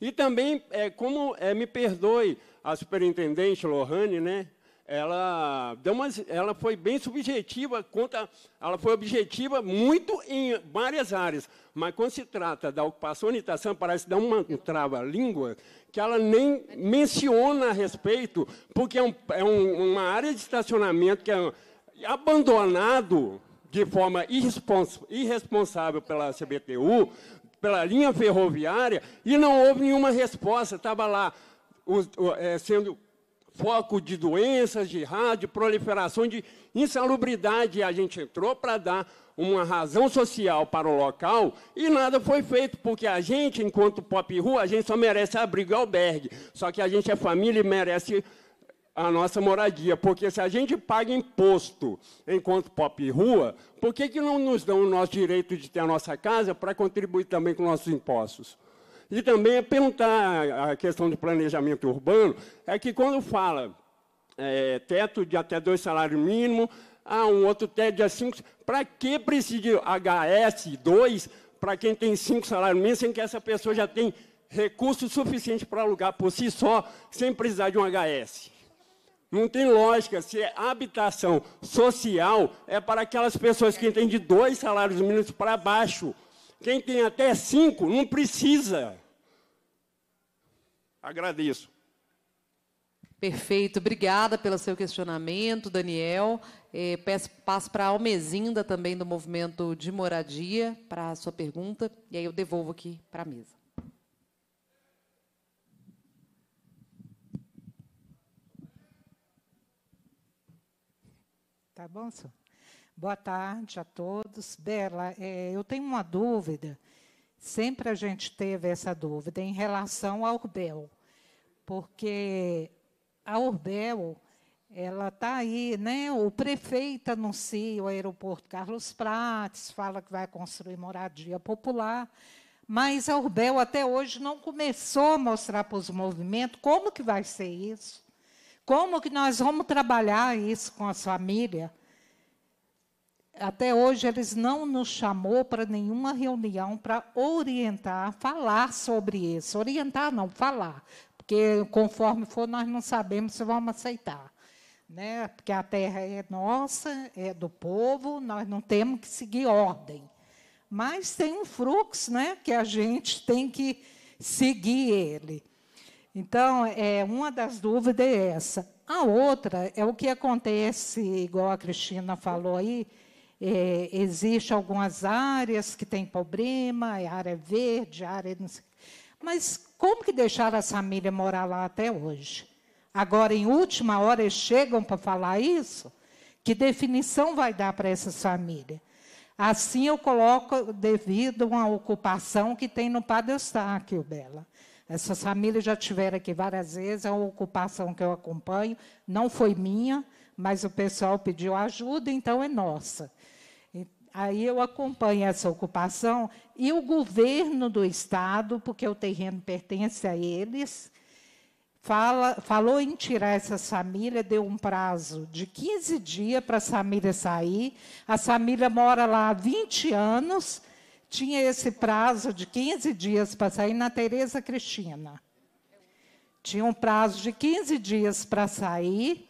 E também, é, como é, me perdoe a superintendente Lohane, né, ela, deu umas, ela foi bem subjetiva, conta, ela foi objetiva muito em várias áreas, mas quando se trata da ocupação e unitação, parece dar uma trava-língua que ela nem menciona a respeito, porque é, um, é um, uma área de estacionamento que é abandonado de forma irresponsável pela CBTU, pela linha ferroviária, e não houve nenhuma resposta, estava lá o, o, é, sendo foco de doenças, de rádio, proliferação de insalubridade. A gente entrou para dar uma razão social para o local e nada foi feito, porque a gente, enquanto Pop Rua, a gente só merece abrigo e albergue. Só que a gente é família e merece a nossa moradia, porque se a gente paga imposto enquanto Pop Rua, por que, que não nos dão o nosso direito de ter a nossa casa para contribuir também com nossos impostos? E também é perguntar a questão de planejamento urbano, é que quando fala é, teto de até dois salários mínimos, há um outro teto de cinco, para que precisa de HS2 para quem tem cinco salários mínimos, sem que essa pessoa já tem recurso suficiente para alugar por si só, sem precisar de um HS? Não tem lógica. Se é habitação social, é para aquelas pessoas que têm de dois salários mínimos para baixo. Quem tem até cinco, não precisa. Agradeço. Perfeito, obrigada pelo seu questionamento, Daniel. É, peço, passo para a Almezinda também do Movimento de Moradia para a sua pergunta, e aí eu devolvo aqui para a mesa. Tá bom, senhor? Boa tarde a todos. Bela, é, eu tenho uma dúvida Sempre a gente teve essa dúvida em relação à Urbel, porque a Urbel ela está aí, né? O prefeito anuncia o aeroporto Carlos Prates, fala que vai construir moradia popular, mas a Urbel até hoje não começou a mostrar para os movimentos como que vai ser isso, como que nós vamos trabalhar isso com as famílias, até hoje eles não nos chamou para nenhuma reunião para orientar, falar sobre isso. Orientar não, falar, porque conforme for nós não sabemos se vamos aceitar, né? Porque a terra é nossa, é do povo, nós não temos que seguir ordem. Mas tem um fluxo, né, que a gente tem que seguir ele. Então, é, uma das dúvidas é essa. A outra é o que acontece, igual a Cristina falou aí, é, existe algumas áreas que têm problema, é área verde, área não sei. Mas como que deixaram a família morar lá até hoje? Agora, em última hora, eles chegam para falar isso? Que definição vai dar para essas famílias? Assim eu coloco devido a uma ocupação que tem no Padestá aqui, o Bela. Essas famílias já tiveram aqui várias vezes, é uma ocupação que eu acompanho, não foi minha, mas o pessoal pediu ajuda, então é nossa. Aí eu acompanho essa ocupação e o governo do estado, porque o terreno pertence a eles, fala, falou em tirar essa família, deu um prazo de 15 dias para a família sair. A família mora lá há 20 anos, tinha esse prazo de 15 dias para sair na Tereza Cristina. Tinha um prazo de 15 dias para sair.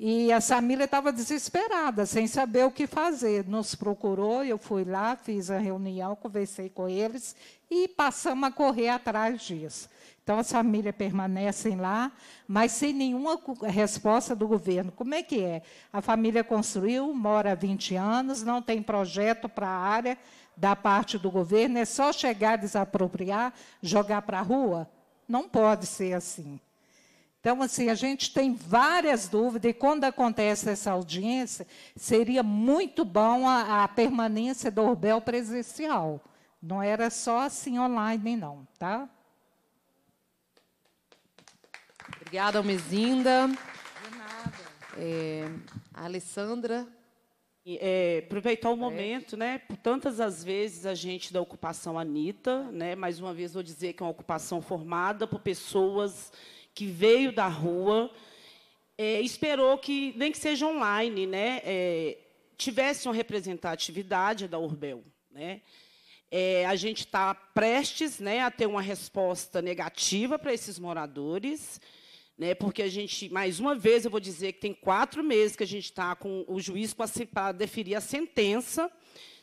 E a família estava desesperada, sem saber o que fazer. Nos procurou, eu fui lá, fiz a reunião, conversei com eles e passamos a correr atrás disso. Então, as famílias permanecem lá, mas sem nenhuma resposta do governo. Como é que é? A família construiu, mora há 20 anos, não tem projeto para a área da parte do governo, é só chegar, desapropriar, jogar para a rua? Não pode ser assim. Então, assim, a gente tem várias dúvidas, e quando acontece essa audiência, seria muito bom a, a permanência do Orbel presencial. Não era só assim online, não, tá? Obrigada, Almezinda. De nada. É, Alessandra. É, aproveitar o é. momento, né? Por tantas as vezes a gente da ocupação Anita, né? Mais uma vez vou dizer que é uma ocupação formada por pessoas que veio da rua, é, esperou que, nem que seja online, né, é, tivesse uma representatividade da Urbel. Né? É, a gente está prestes né, a ter uma resposta negativa para esses moradores, né, porque a gente, mais uma vez, eu vou dizer que tem quatro meses que a gente está com o juiz para deferir a sentença,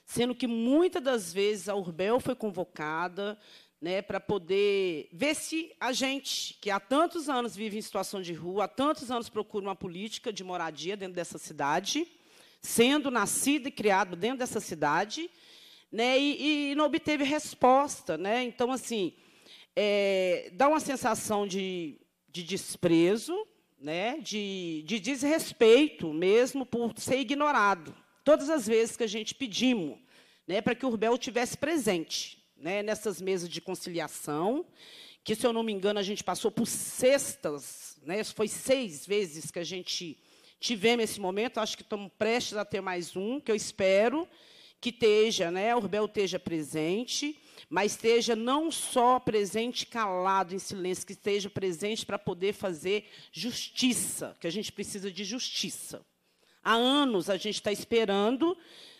sendo que muitas das vezes a Urbel foi convocada, né, para poder ver se a gente, que há tantos anos vive em situação de rua, há tantos anos procura uma política de moradia dentro dessa cidade, sendo nascido e criado dentro dessa cidade, né, e, e não obteve resposta. Né? Então, assim, é, dá uma sensação de, de desprezo, né, de, de desrespeito mesmo por ser ignorado. Todas as vezes que a gente pedimos né, para que o Urbel tivesse presente, né, nessas mesas de conciliação, que, se eu não me engano, a gente passou por sextas, né, foi seis vezes que a gente tivemos esse momento, acho que estamos prestes a ter mais um, que eu espero que esteja, né, Urbel esteja presente, mas esteja não só presente calado, em silêncio, que esteja presente para poder fazer justiça, que a gente precisa de justiça. Há anos a gente está esperando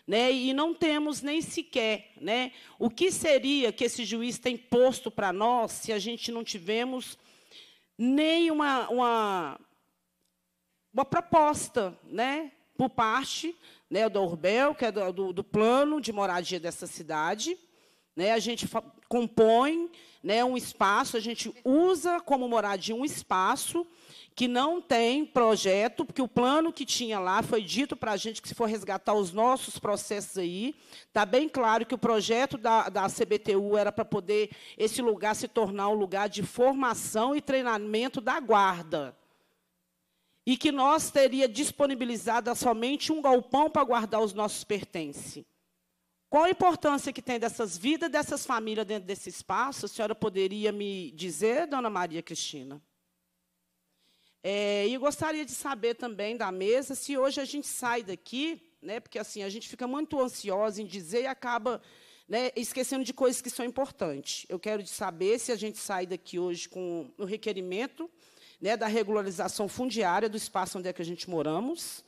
né? E não temos nem sequer, né? O que seria que esse juiz tem posto para nós se a gente não tivemos nem uma, uma, uma proposta, né? Por parte né, do Urbel, que é do, do plano de moradia dessa cidade, né? A gente compõe, né? Um espaço, a gente usa como moradia um espaço que não tem projeto, porque o plano que tinha lá foi dito para a gente que se for resgatar os nossos processos aí, está bem claro que o projeto da, da CBTU era para poder esse lugar se tornar um lugar de formação e treinamento da guarda. E que nós teria disponibilizado somente um galpão para guardar os nossos pertences. Qual a importância que tem dessas vidas, dessas famílias dentro desse espaço? A senhora poderia me dizer, dona Maria Cristina? É, e gostaria de saber também da mesa se hoje a gente sai daqui, né, porque assim a gente fica muito ansiosa em dizer e acaba né, esquecendo de coisas que são importantes. Eu quero saber se a gente sai daqui hoje com o requerimento né, da regularização fundiária do espaço onde é que a gente moramos.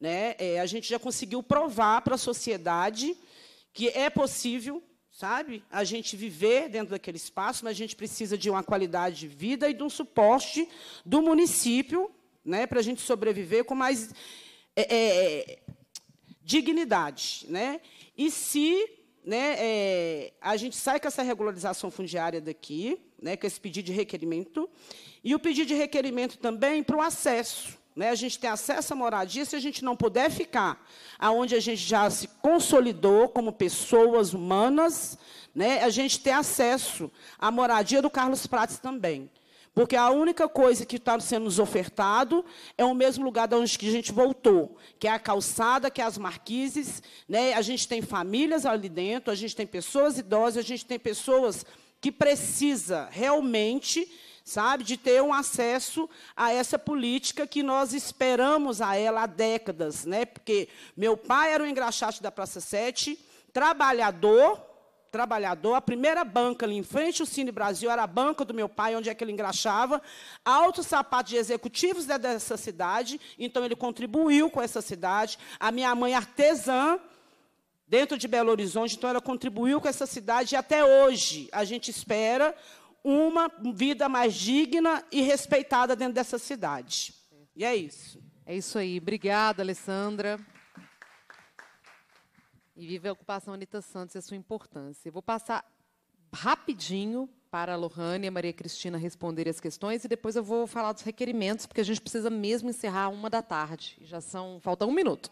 Né, é, a gente já conseguiu provar para a sociedade que é possível sabe? A gente viver dentro daquele espaço, mas a gente precisa de uma qualidade de vida e de um suporte do município, né, para a gente sobreviver com mais é, é, dignidade, né? E se né, é, a gente sai com essa regularização fundiária daqui, né, com esse pedido de requerimento, e o pedido de requerimento também para o acesso. Né? A gente tem acesso à moradia se a gente não puder ficar aonde a gente já se consolidou como pessoas humanas, né? a gente tem acesso à moradia do Carlos Prates também. Porque a única coisa que está sendo nos ofertado é o mesmo lugar de onde a gente voltou, que é a calçada, que é as marquises. Né? A gente tem famílias ali dentro, a gente tem pessoas idosas, a gente tem pessoas que precisa realmente sabe? De ter um acesso a essa política que nós esperamos a ela há décadas, né? Porque meu pai era um engraxate da Praça 7, trabalhador, trabalhador, a primeira banca ali em frente ao Cine Brasil era a banca do meu pai, onde é que ele engraxava, altos sapatos de executivos dessa cidade, então ele contribuiu com essa cidade. A minha mãe artesã, dentro de Belo Horizonte, então ela contribuiu com essa cidade e até hoje a gente espera uma vida mais digna e respeitada dentro dessa cidade. E é isso. É isso aí. Obrigada, Alessandra. E vive a ocupação Anitta Santos e a sua importância. Eu vou passar rapidinho para a Lohane e a Maria Cristina responderem as questões e depois eu vou falar dos requerimentos, porque a gente precisa mesmo encerrar uma da tarde. Já são. falta um minuto.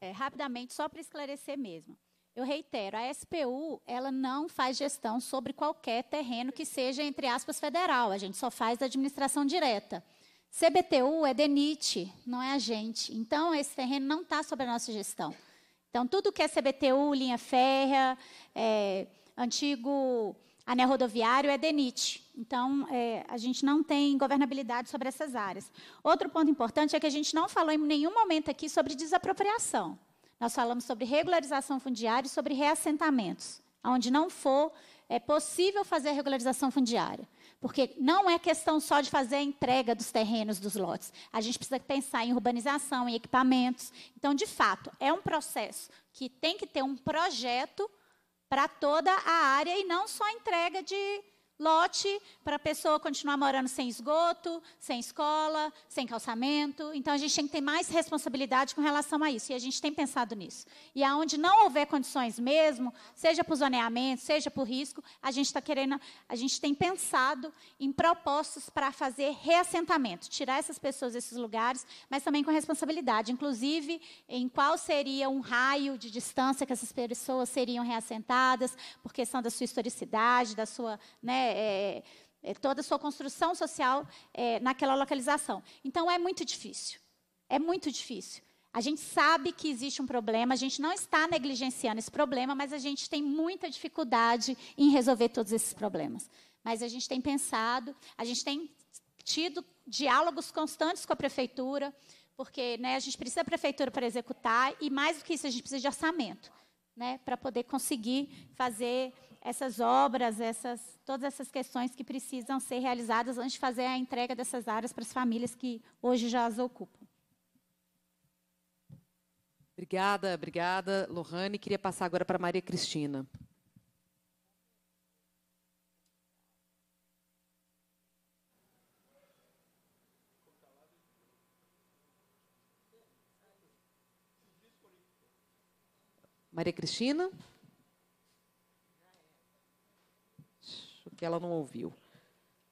É, rapidamente, só para esclarecer mesmo. Eu reitero, a SPU ela não faz gestão sobre qualquer terreno que seja, entre aspas, federal. A gente só faz da administração direta. CBTU é DENIT, não é a gente. Então, esse terreno não está sob a nossa gestão. Então, tudo que é CBTU, linha férrea, é, antigo anel rodoviário é DENIT. Então, é, a gente não tem governabilidade sobre essas áreas. Outro ponto importante é que a gente não falou em nenhum momento aqui sobre desapropriação. Nós falamos sobre regularização fundiária e sobre reassentamentos, onde não for é possível fazer a regularização fundiária. Porque não é questão só de fazer a entrega dos terrenos, dos lotes. A gente precisa pensar em urbanização, em equipamentos. Então, de fato, é um processo que tem que ter um projeto para toda a área e não só entrega de, Lote para a pessoa continuar morando sem esgoto, sem escola, sem calçamento. Então a gente tem que ter mais responsabilidade com relação a isso. E a gente tem pensado nisso. E aonde não houver condições mesmo, seja por zoneamento, seja por risco, a gente está querendo, a gente tem pensado em propostas para fazer reassentamento, tirar essas pessoas desses lugares, mas também com responsabilidade, inclusive em qual seria um raio de distância que essas pessoas seriam reassentadas, por questão da sua historicidade, da sua, né, é, é, é, toda a sua construção social é, naquela localização. Então, é muito difícil. É muito difícil. A gente sabe que existe um problema, a gente não está negligenciando esse problema, mas a gente tem muita dificuldade em resolver todos esses problemas. Mas a gente tem pensado, a gente tem tido diálogos constantes com a prefeitura, porque né, a gente precisa da prefeitura para executar e mais do que isso a gente precisa de orçamento, né, para poder conseguir fazer essas obras, essas, todas essas questões que precisam ser realizadas antes de fazer a entrega dessas áreas para as famílias que hoje já as ocupam. Obrigada, obrigada, Lohane. Queria passar agora para Maria Cristina. Maria Cristina? porque ela não ouviu.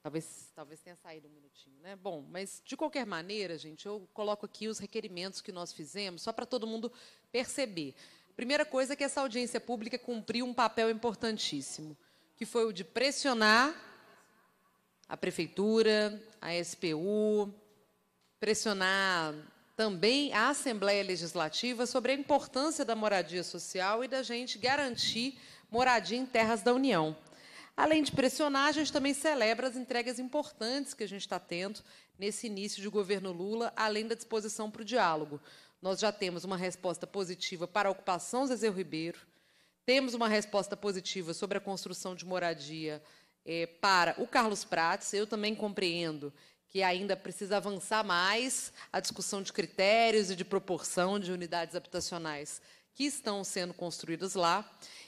Talvez, talvez tenha saído um minutinho, né? Bom, mas de qualquer maneira, gente, eu coloco aqui os requerimentos que nós fizemos, só para todo mundo perceber. Primeira coisa é que essa audiência pública cumpriu um papel importantíssimo, que foi o de pressionar a prefeitura, a SPU, pressionar também a Assembleia Legislativa sobre a importância da moradia social e da gente garantir moradia em terras da União. Além de pressionar, a gente também celebra as entregas importantes que a gente está tendo nesse início de governo Lula, além da disposição para o diálogo. Nós já temos uma resposta positiva para a ocupação Zezé Ribeiro, temos uma resposta positiva sobre a construção de moradia é, para o Carlos Prates. Eu também compreendo que ainda precisa avançar mais a discussão de critérios e de proporção de unidades habitacionais que estão sendo construídas lá.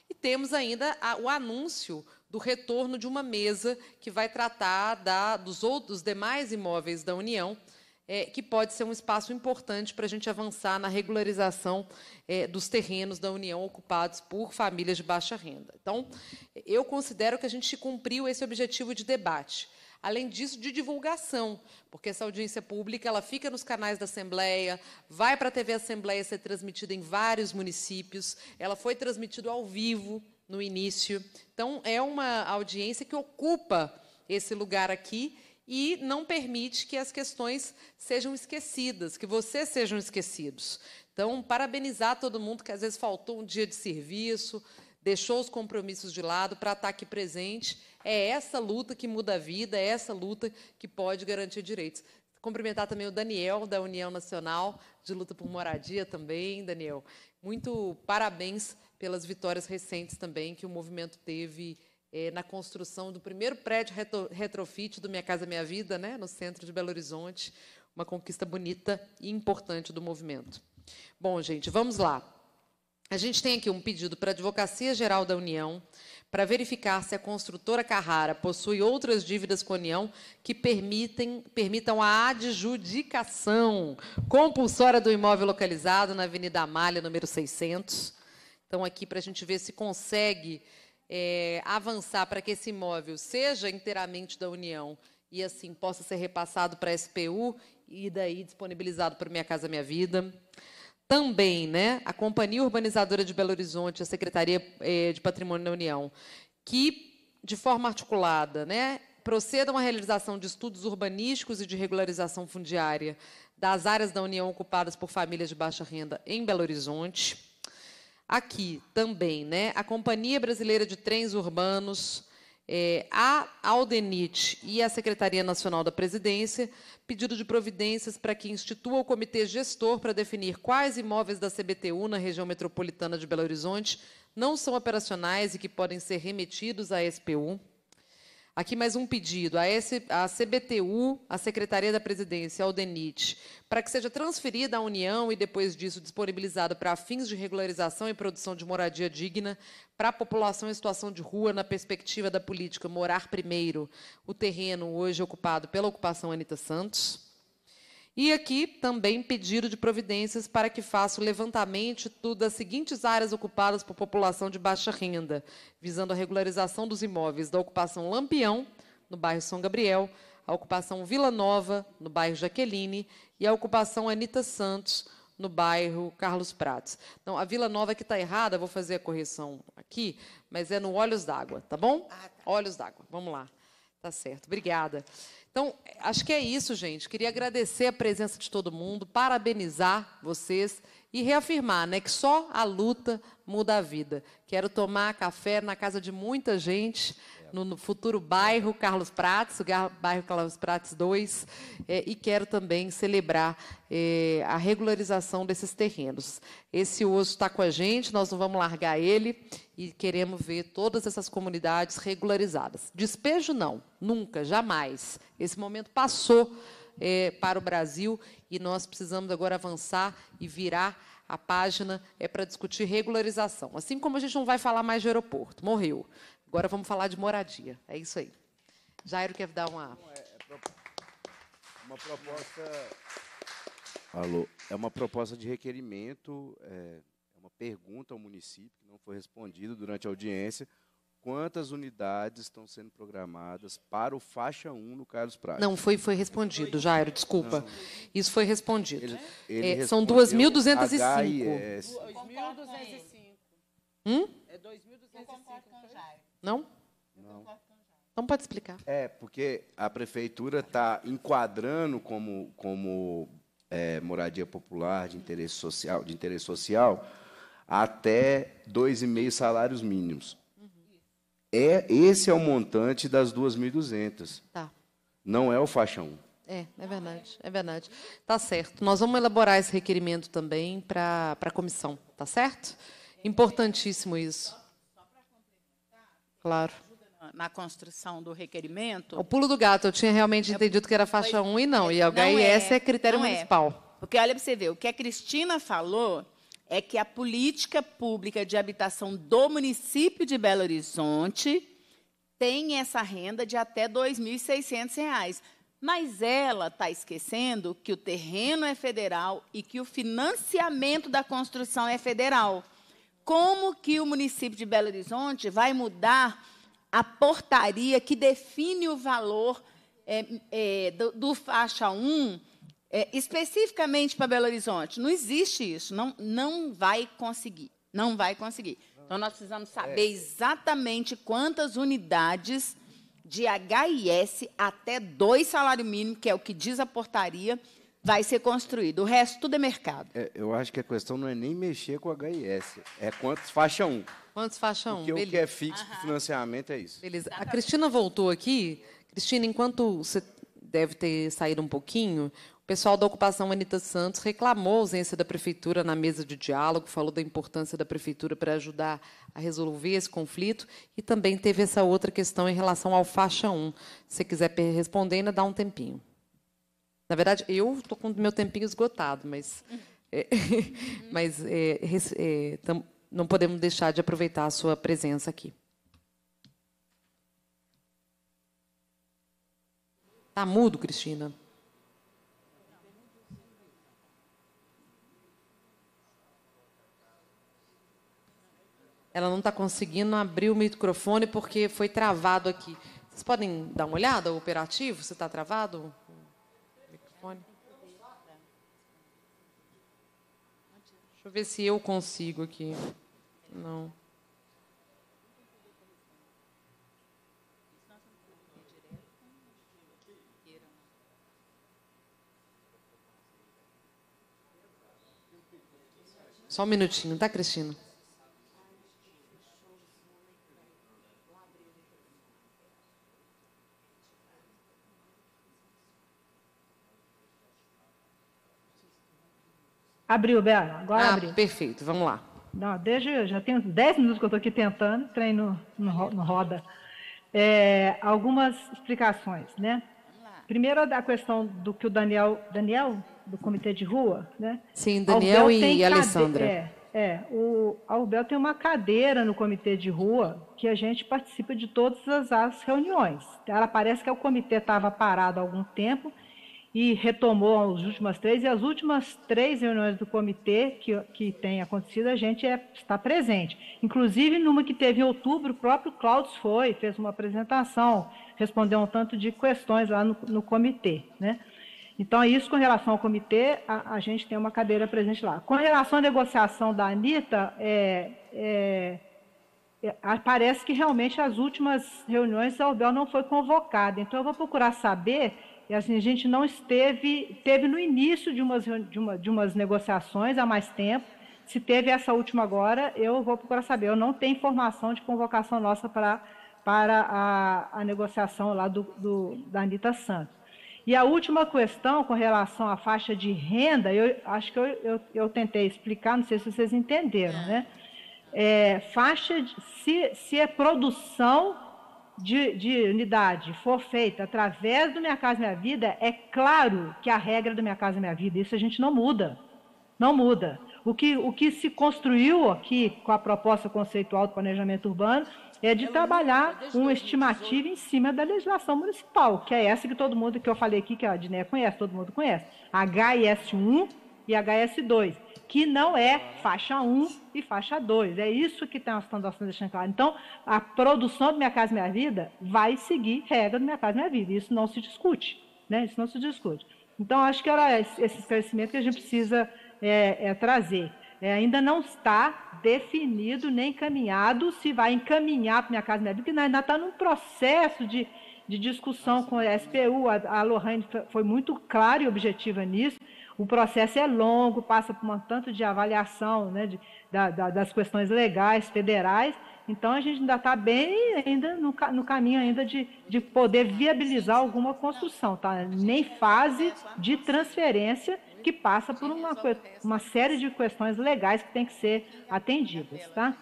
E temos ainda a, o anúncio do retorno de uma mesa que vai tratar da, dos outros demais imóveis da União, é, que pode ser um espaço importante para a gente avançar na regularização é, dos terrenos da União ocupados por famílias de baixa renda. Então, eu considero que a gente cumpriu esse objetivo de debate além disso, de divulgação, porque essa audiência pública ela fica nos canais da Assembleia, vai para a TV Assembleia ser transmitida em vários municípios, ela foi transmitida ao vivo no início. Então, é uma audiência que ocupa esse lugar aqui e não permite que as questões sejam esquecidas, que vocês sejam esquecidos. Então, parabenizar todo mundo que às vezes faltou um dia de serviço, deixou os compromissos de lado para estar tá aqui presente. É essa luta que muda a vida, é essa luta que pode garantir direitos. Cumprimentar também o Daniel, da União Nacional de Luta por Moradia também, Daniel. Muito parabéns pelas vitórias recentes também que o movimento teve é, na construção do primeiro prédio retro, retrofit do Minha Casa Minha Vida, né, no centro de Belo Horizonte. Uma conquista bonita e importante do movimento. Bom, gente, vamos lá. A gente tem aqui um pedido para a Advocacia Geral da União para verificar se a construtora Carrara possui outras dívidas com a União que permitem, permitam a adjudicação compulsória do imóvel localizado na Avenida Amália, número 600. Então, aqui para a gente ver se consegue é, avançar para que esse imóvel seja inteiramente da União e, assim, possa ser repassado para a SPU e daí disponibilizado para Minha Casa Minha Vida também, né, a Companhia Urbanizadora de Belo Horizonte, a Secretaria eh, de Patrimônio da União, que, de forma articulada, né, procedam à realização de estudos urbanísticos e de regularização fundiária das áreas da União ocupadas por famílias de baixa renda em Belo Horizonte. Aqui também, né, a Companhia Brasileira de Trens Urbanos, é, a Aldenit e a Secretaria Nacional da Presidência pedido de providências para que institua o comitê gestor para definir quais imóveis da CBTU na região metropolitana de Belo Horizonte não são operacionais e que podem ser remetidos à SPU. Aqui mais um pedido à CBTU, à Secretaria da Presidência, ao DENIT, para que seja transferida à União e depois disso disponibilizada para fins de regularização e produção de moradia digna para a população em situação de rua na perspectiva da política morar primeiro. O terreno hoje ocupado pela ocupação Anita Santos. E aqui também pedido de providências para que faça o levantamento das seguintes áreas ocupadas por população de baixa renda, visando a regularização dos imóveis da ocupação Lampião, no bairro São Gabriel, a ocupação Vila Nova, no bairro Jaqueline, e a ocupação Anita Santos, no bairro Carlos Prates. Não, a Vila Nova que está errada, vou fazer a correção aqui, mas é no Olhos d'Água, tá bom? Ah, tá. Olhos d'Água, vamos lá. Tá certo, obrigada. Então, acho que é isso, gente. Queria agradecer a presença de todo mundo, parabenizar vocês e reafirmar né, que só a luta muda a vida. Quero tomar café na casa de muita gente no futuro bairro Carlos Prates, o bairro Carlos Prates 2, é, e quero também celebrar é, a regularização desses terrenos. Esse osso está com a gente, nós não vamos largar ele e queremos ver todas essas comunidades regularizadas. Despejo não, nunca, jamais. Esse momento passou é, para o Brasil e nós precisamos agora avançar e virar a página é para discutir regularização. Assim como a gente não vai falar mais de aeroporto, morreu. Agora vamos falar de moradia. É isso aí. Jairo quer dar uma. É, é uma proposta. Alô. É uma proposta de requerimento, é, é uma pergunta ao município que não foi respondida durante a audiência. Quantas unidades estão sendo programadas para o faixa 1 no Carlos Prado? Não, foi, foi respondido, Jairo, desculpa. Não. Isso foi respondido. Ele, ele é, são 2.205. 2.205. Hum? É 2.205. Não? Não. Então pode explicar. É, porque a prefeitura está enquadrando como, como é, moradia popular de interesse social, de interesse social até dois e meio salários mínimos. Uhum. É, esse é o montante das 2.200. Tá. Não é o faixa 1. É, é verdade, é verdade. Tá certo. Nós vamos elaborar esse requerimento também para a comissão, tá certo? Importantíssimo isso. Claro. Na construção do requerimento. O pulo do gato, eu tinha realmente é, entendido que era faixa 1 um e não. E o HIS é, é, é critério é. municipal. Porque olha para você ver, o que a Cristina falou é que a política pública de habitação do município de Belo Horizonte tem essa renda de até R$ 2.600. Mas ela está esquecendo que o terreno é federal e que o financiamento da construção é federal como que o município de Belo Horizonte vai mudar a portaria que define o valor é, é, do, do, faixa 1 é, especificamente para Belo Horizonte. Não existe isso, não, não vai conseguir, não vai conseguir. Então, nós precisamos saber é. exatamente quantas unidades de HIS até dois salários mínimos, que é o que diz a portaria, vai ser construído. O resto tudo é mercado. É, eu acho que a questão não é nem mexer com o HIS, é quantos faixa 1. Quantos faixa 1, Porque beleza. É o que é fixo para financiamento é isso. Beleza. A Cristina voltou aqui. Cristina, enquanto você deve ter saído um pouquinho, o pessoal da ocupação Anita Santos reclamou a ausência da prefeitura na mesa de diálogo, falou da importância da prefeitura para ajudar a resolver esse conflito e também teve essa outra questão em relação ao faixa 1. Se você quiser responder, ainda dá um tempinho. Na verdade, eu estou com o meu tempinho esgotado, mas, é, uhum. mas é, é, tam, não podemos deixar de aproveitar a sua presença aqui. Está mudo, Cristina? Ela não está conseguindo abrir o microfone porque foi travado aqui. Vocês podem dar uma olhada, o operativo, se está travado? Deixa eu ver se eu consigo aqui. Não. Só um minutinho, tá, Cristina? Abriu, Bela. Agora ah, abriu. Perfeito, vamos lá. Não, desde, já tem uns 10 minutos que eu estou aqui tentando, trem no, no, no roda. É, algumas explicações, né? Primeiro a questão do que o Daniel, Daniel do comitê de rua, né? Sim, Daniel e, e Alessandra. É, é, o Albel tem uma cadeira no comitê de rua que a gente participa de todas as, as reuniões. Ela parece que o comitê estava parado há algum tempo e retomou as últimas três, e as últimas três reuniões do comitê que, que tem acontecido, a gente é, está presente. Inclusive, numa que teve em outubro, o próprio Claudio foi, fez uma apresentação, respondeu um tanto de questões lá no, no comitê. Né? Então, é isso com relação ao comitê, a, a, gente tem uma cadeira presente lá. Com relação à negociação da Anitta, é, é, é parece que realmente as últimas reuniões a Albel não foi convocada. Então, eu vou procurar saber e assim, a gente não esteve, teve no início de umas, de, uma, de umas negociações há mais tempo, se teve essa última agora, eu vou procurar saber. Eu não tenho informação de convocação nossa para, para a, a negociação lá do, do da Anitta Santos. E a última questão com relação à faixa de renda, eu acho que eu, eu, eu tentei explicar, não sei se vocês entenderam, é. né? É, faixa de, se, se é produção de, de, unidade for feita através do Minha Casa Minha Vida, é claro que a regra do Minha Casa Minha Vida, isso a gente não muda. Não muda. O que, o que se construiu aqui com a proposta conceitual do planejamento urbano é de trabalhar uma estimativa em cima da legislação municipal, que é essa que todo mundo que eu falei aqui, que a Diné conhece, todo mundo conhece. HS1 e HS2 que não é faixa 1 e faixa 2. É isso que nós estamos deixando claro. Então, a produção do Minha Casa Minha Vida vai seguir regra do Minha Casa Minha Vida. Isso não se discute, né? Isso não se discute. Então, acho que era esse esclarecimento que a gente precisa é, é, trazer. É, ainda não está definido nem encaminhado se vai encaminhar para Minha Casa Minha Vida, porque ainda está num processo de, de discussão Nossa, com a SPU. A, a Lohane foi muito clara e objetiva nisso o processo é longo, passa por um tanto de avaliação né, de, da, da, das questões legais, federais. Então a gente ainda está bem ainda no, no caminho ainda de, de poder viabilizar alguma construção, tá? Nem fase de transferência que passa por uma, uma série de questões legais que tem que ser atendidas, tá?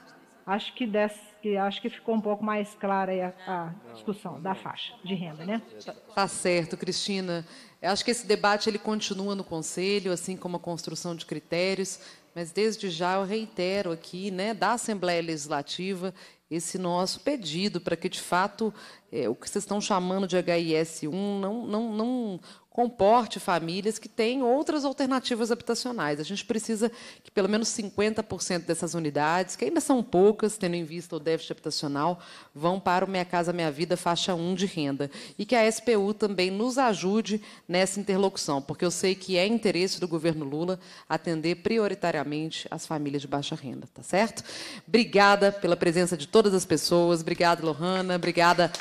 Acho que, des, acho que ficou um pouco mais clara a, a, discussão da faixa de renda, né? Tá, tá certo, Cristina. Eu acho que esse debate ele continua no Conselho, assim como a construção de critérios. Mas desde já eu reitero aqui, né, da Assembleia Legislativa, esse nosso pedido para que de fato é, o que vocês estão chamando de HIS 1 não, não, não comporte famílias que têm outras alternativas habitacionais. A gente precisa que pelo menos 50% dessas unidades, que ainda são poucas, tendo em vista o déficit habitacional, vão para o Minha Casa Minha Vida faixa 1 de renda. E que a SPU também nos ajude nessa interlocução, porque eu sei que é interesse do governo Lula atender prioritariamente as famílias de baixa renda, tá certo? Obrigada pela presença de todas as pessoas, obrigada Lohana, obrigada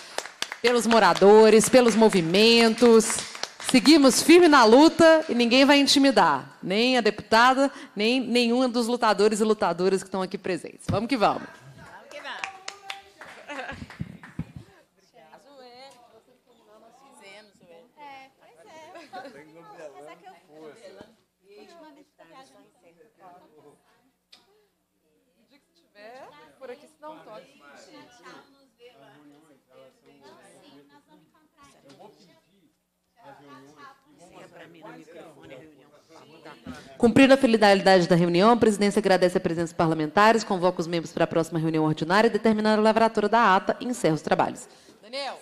pelos moradores, pelos movimentos. Seguimos firme na luta e ninguém vai intimidar, nem a deputada, nem nenhum dos lutadores e lutadoras que estão aqui presentes. Vamos que vamos. Cumprindo a finalidade da reunião, a presidência agradece a presença dos parlamentares, convoca os membros para a próxima reunião ordinária, determinando a lavratura da ata e encerra os trabalhos. Daniel.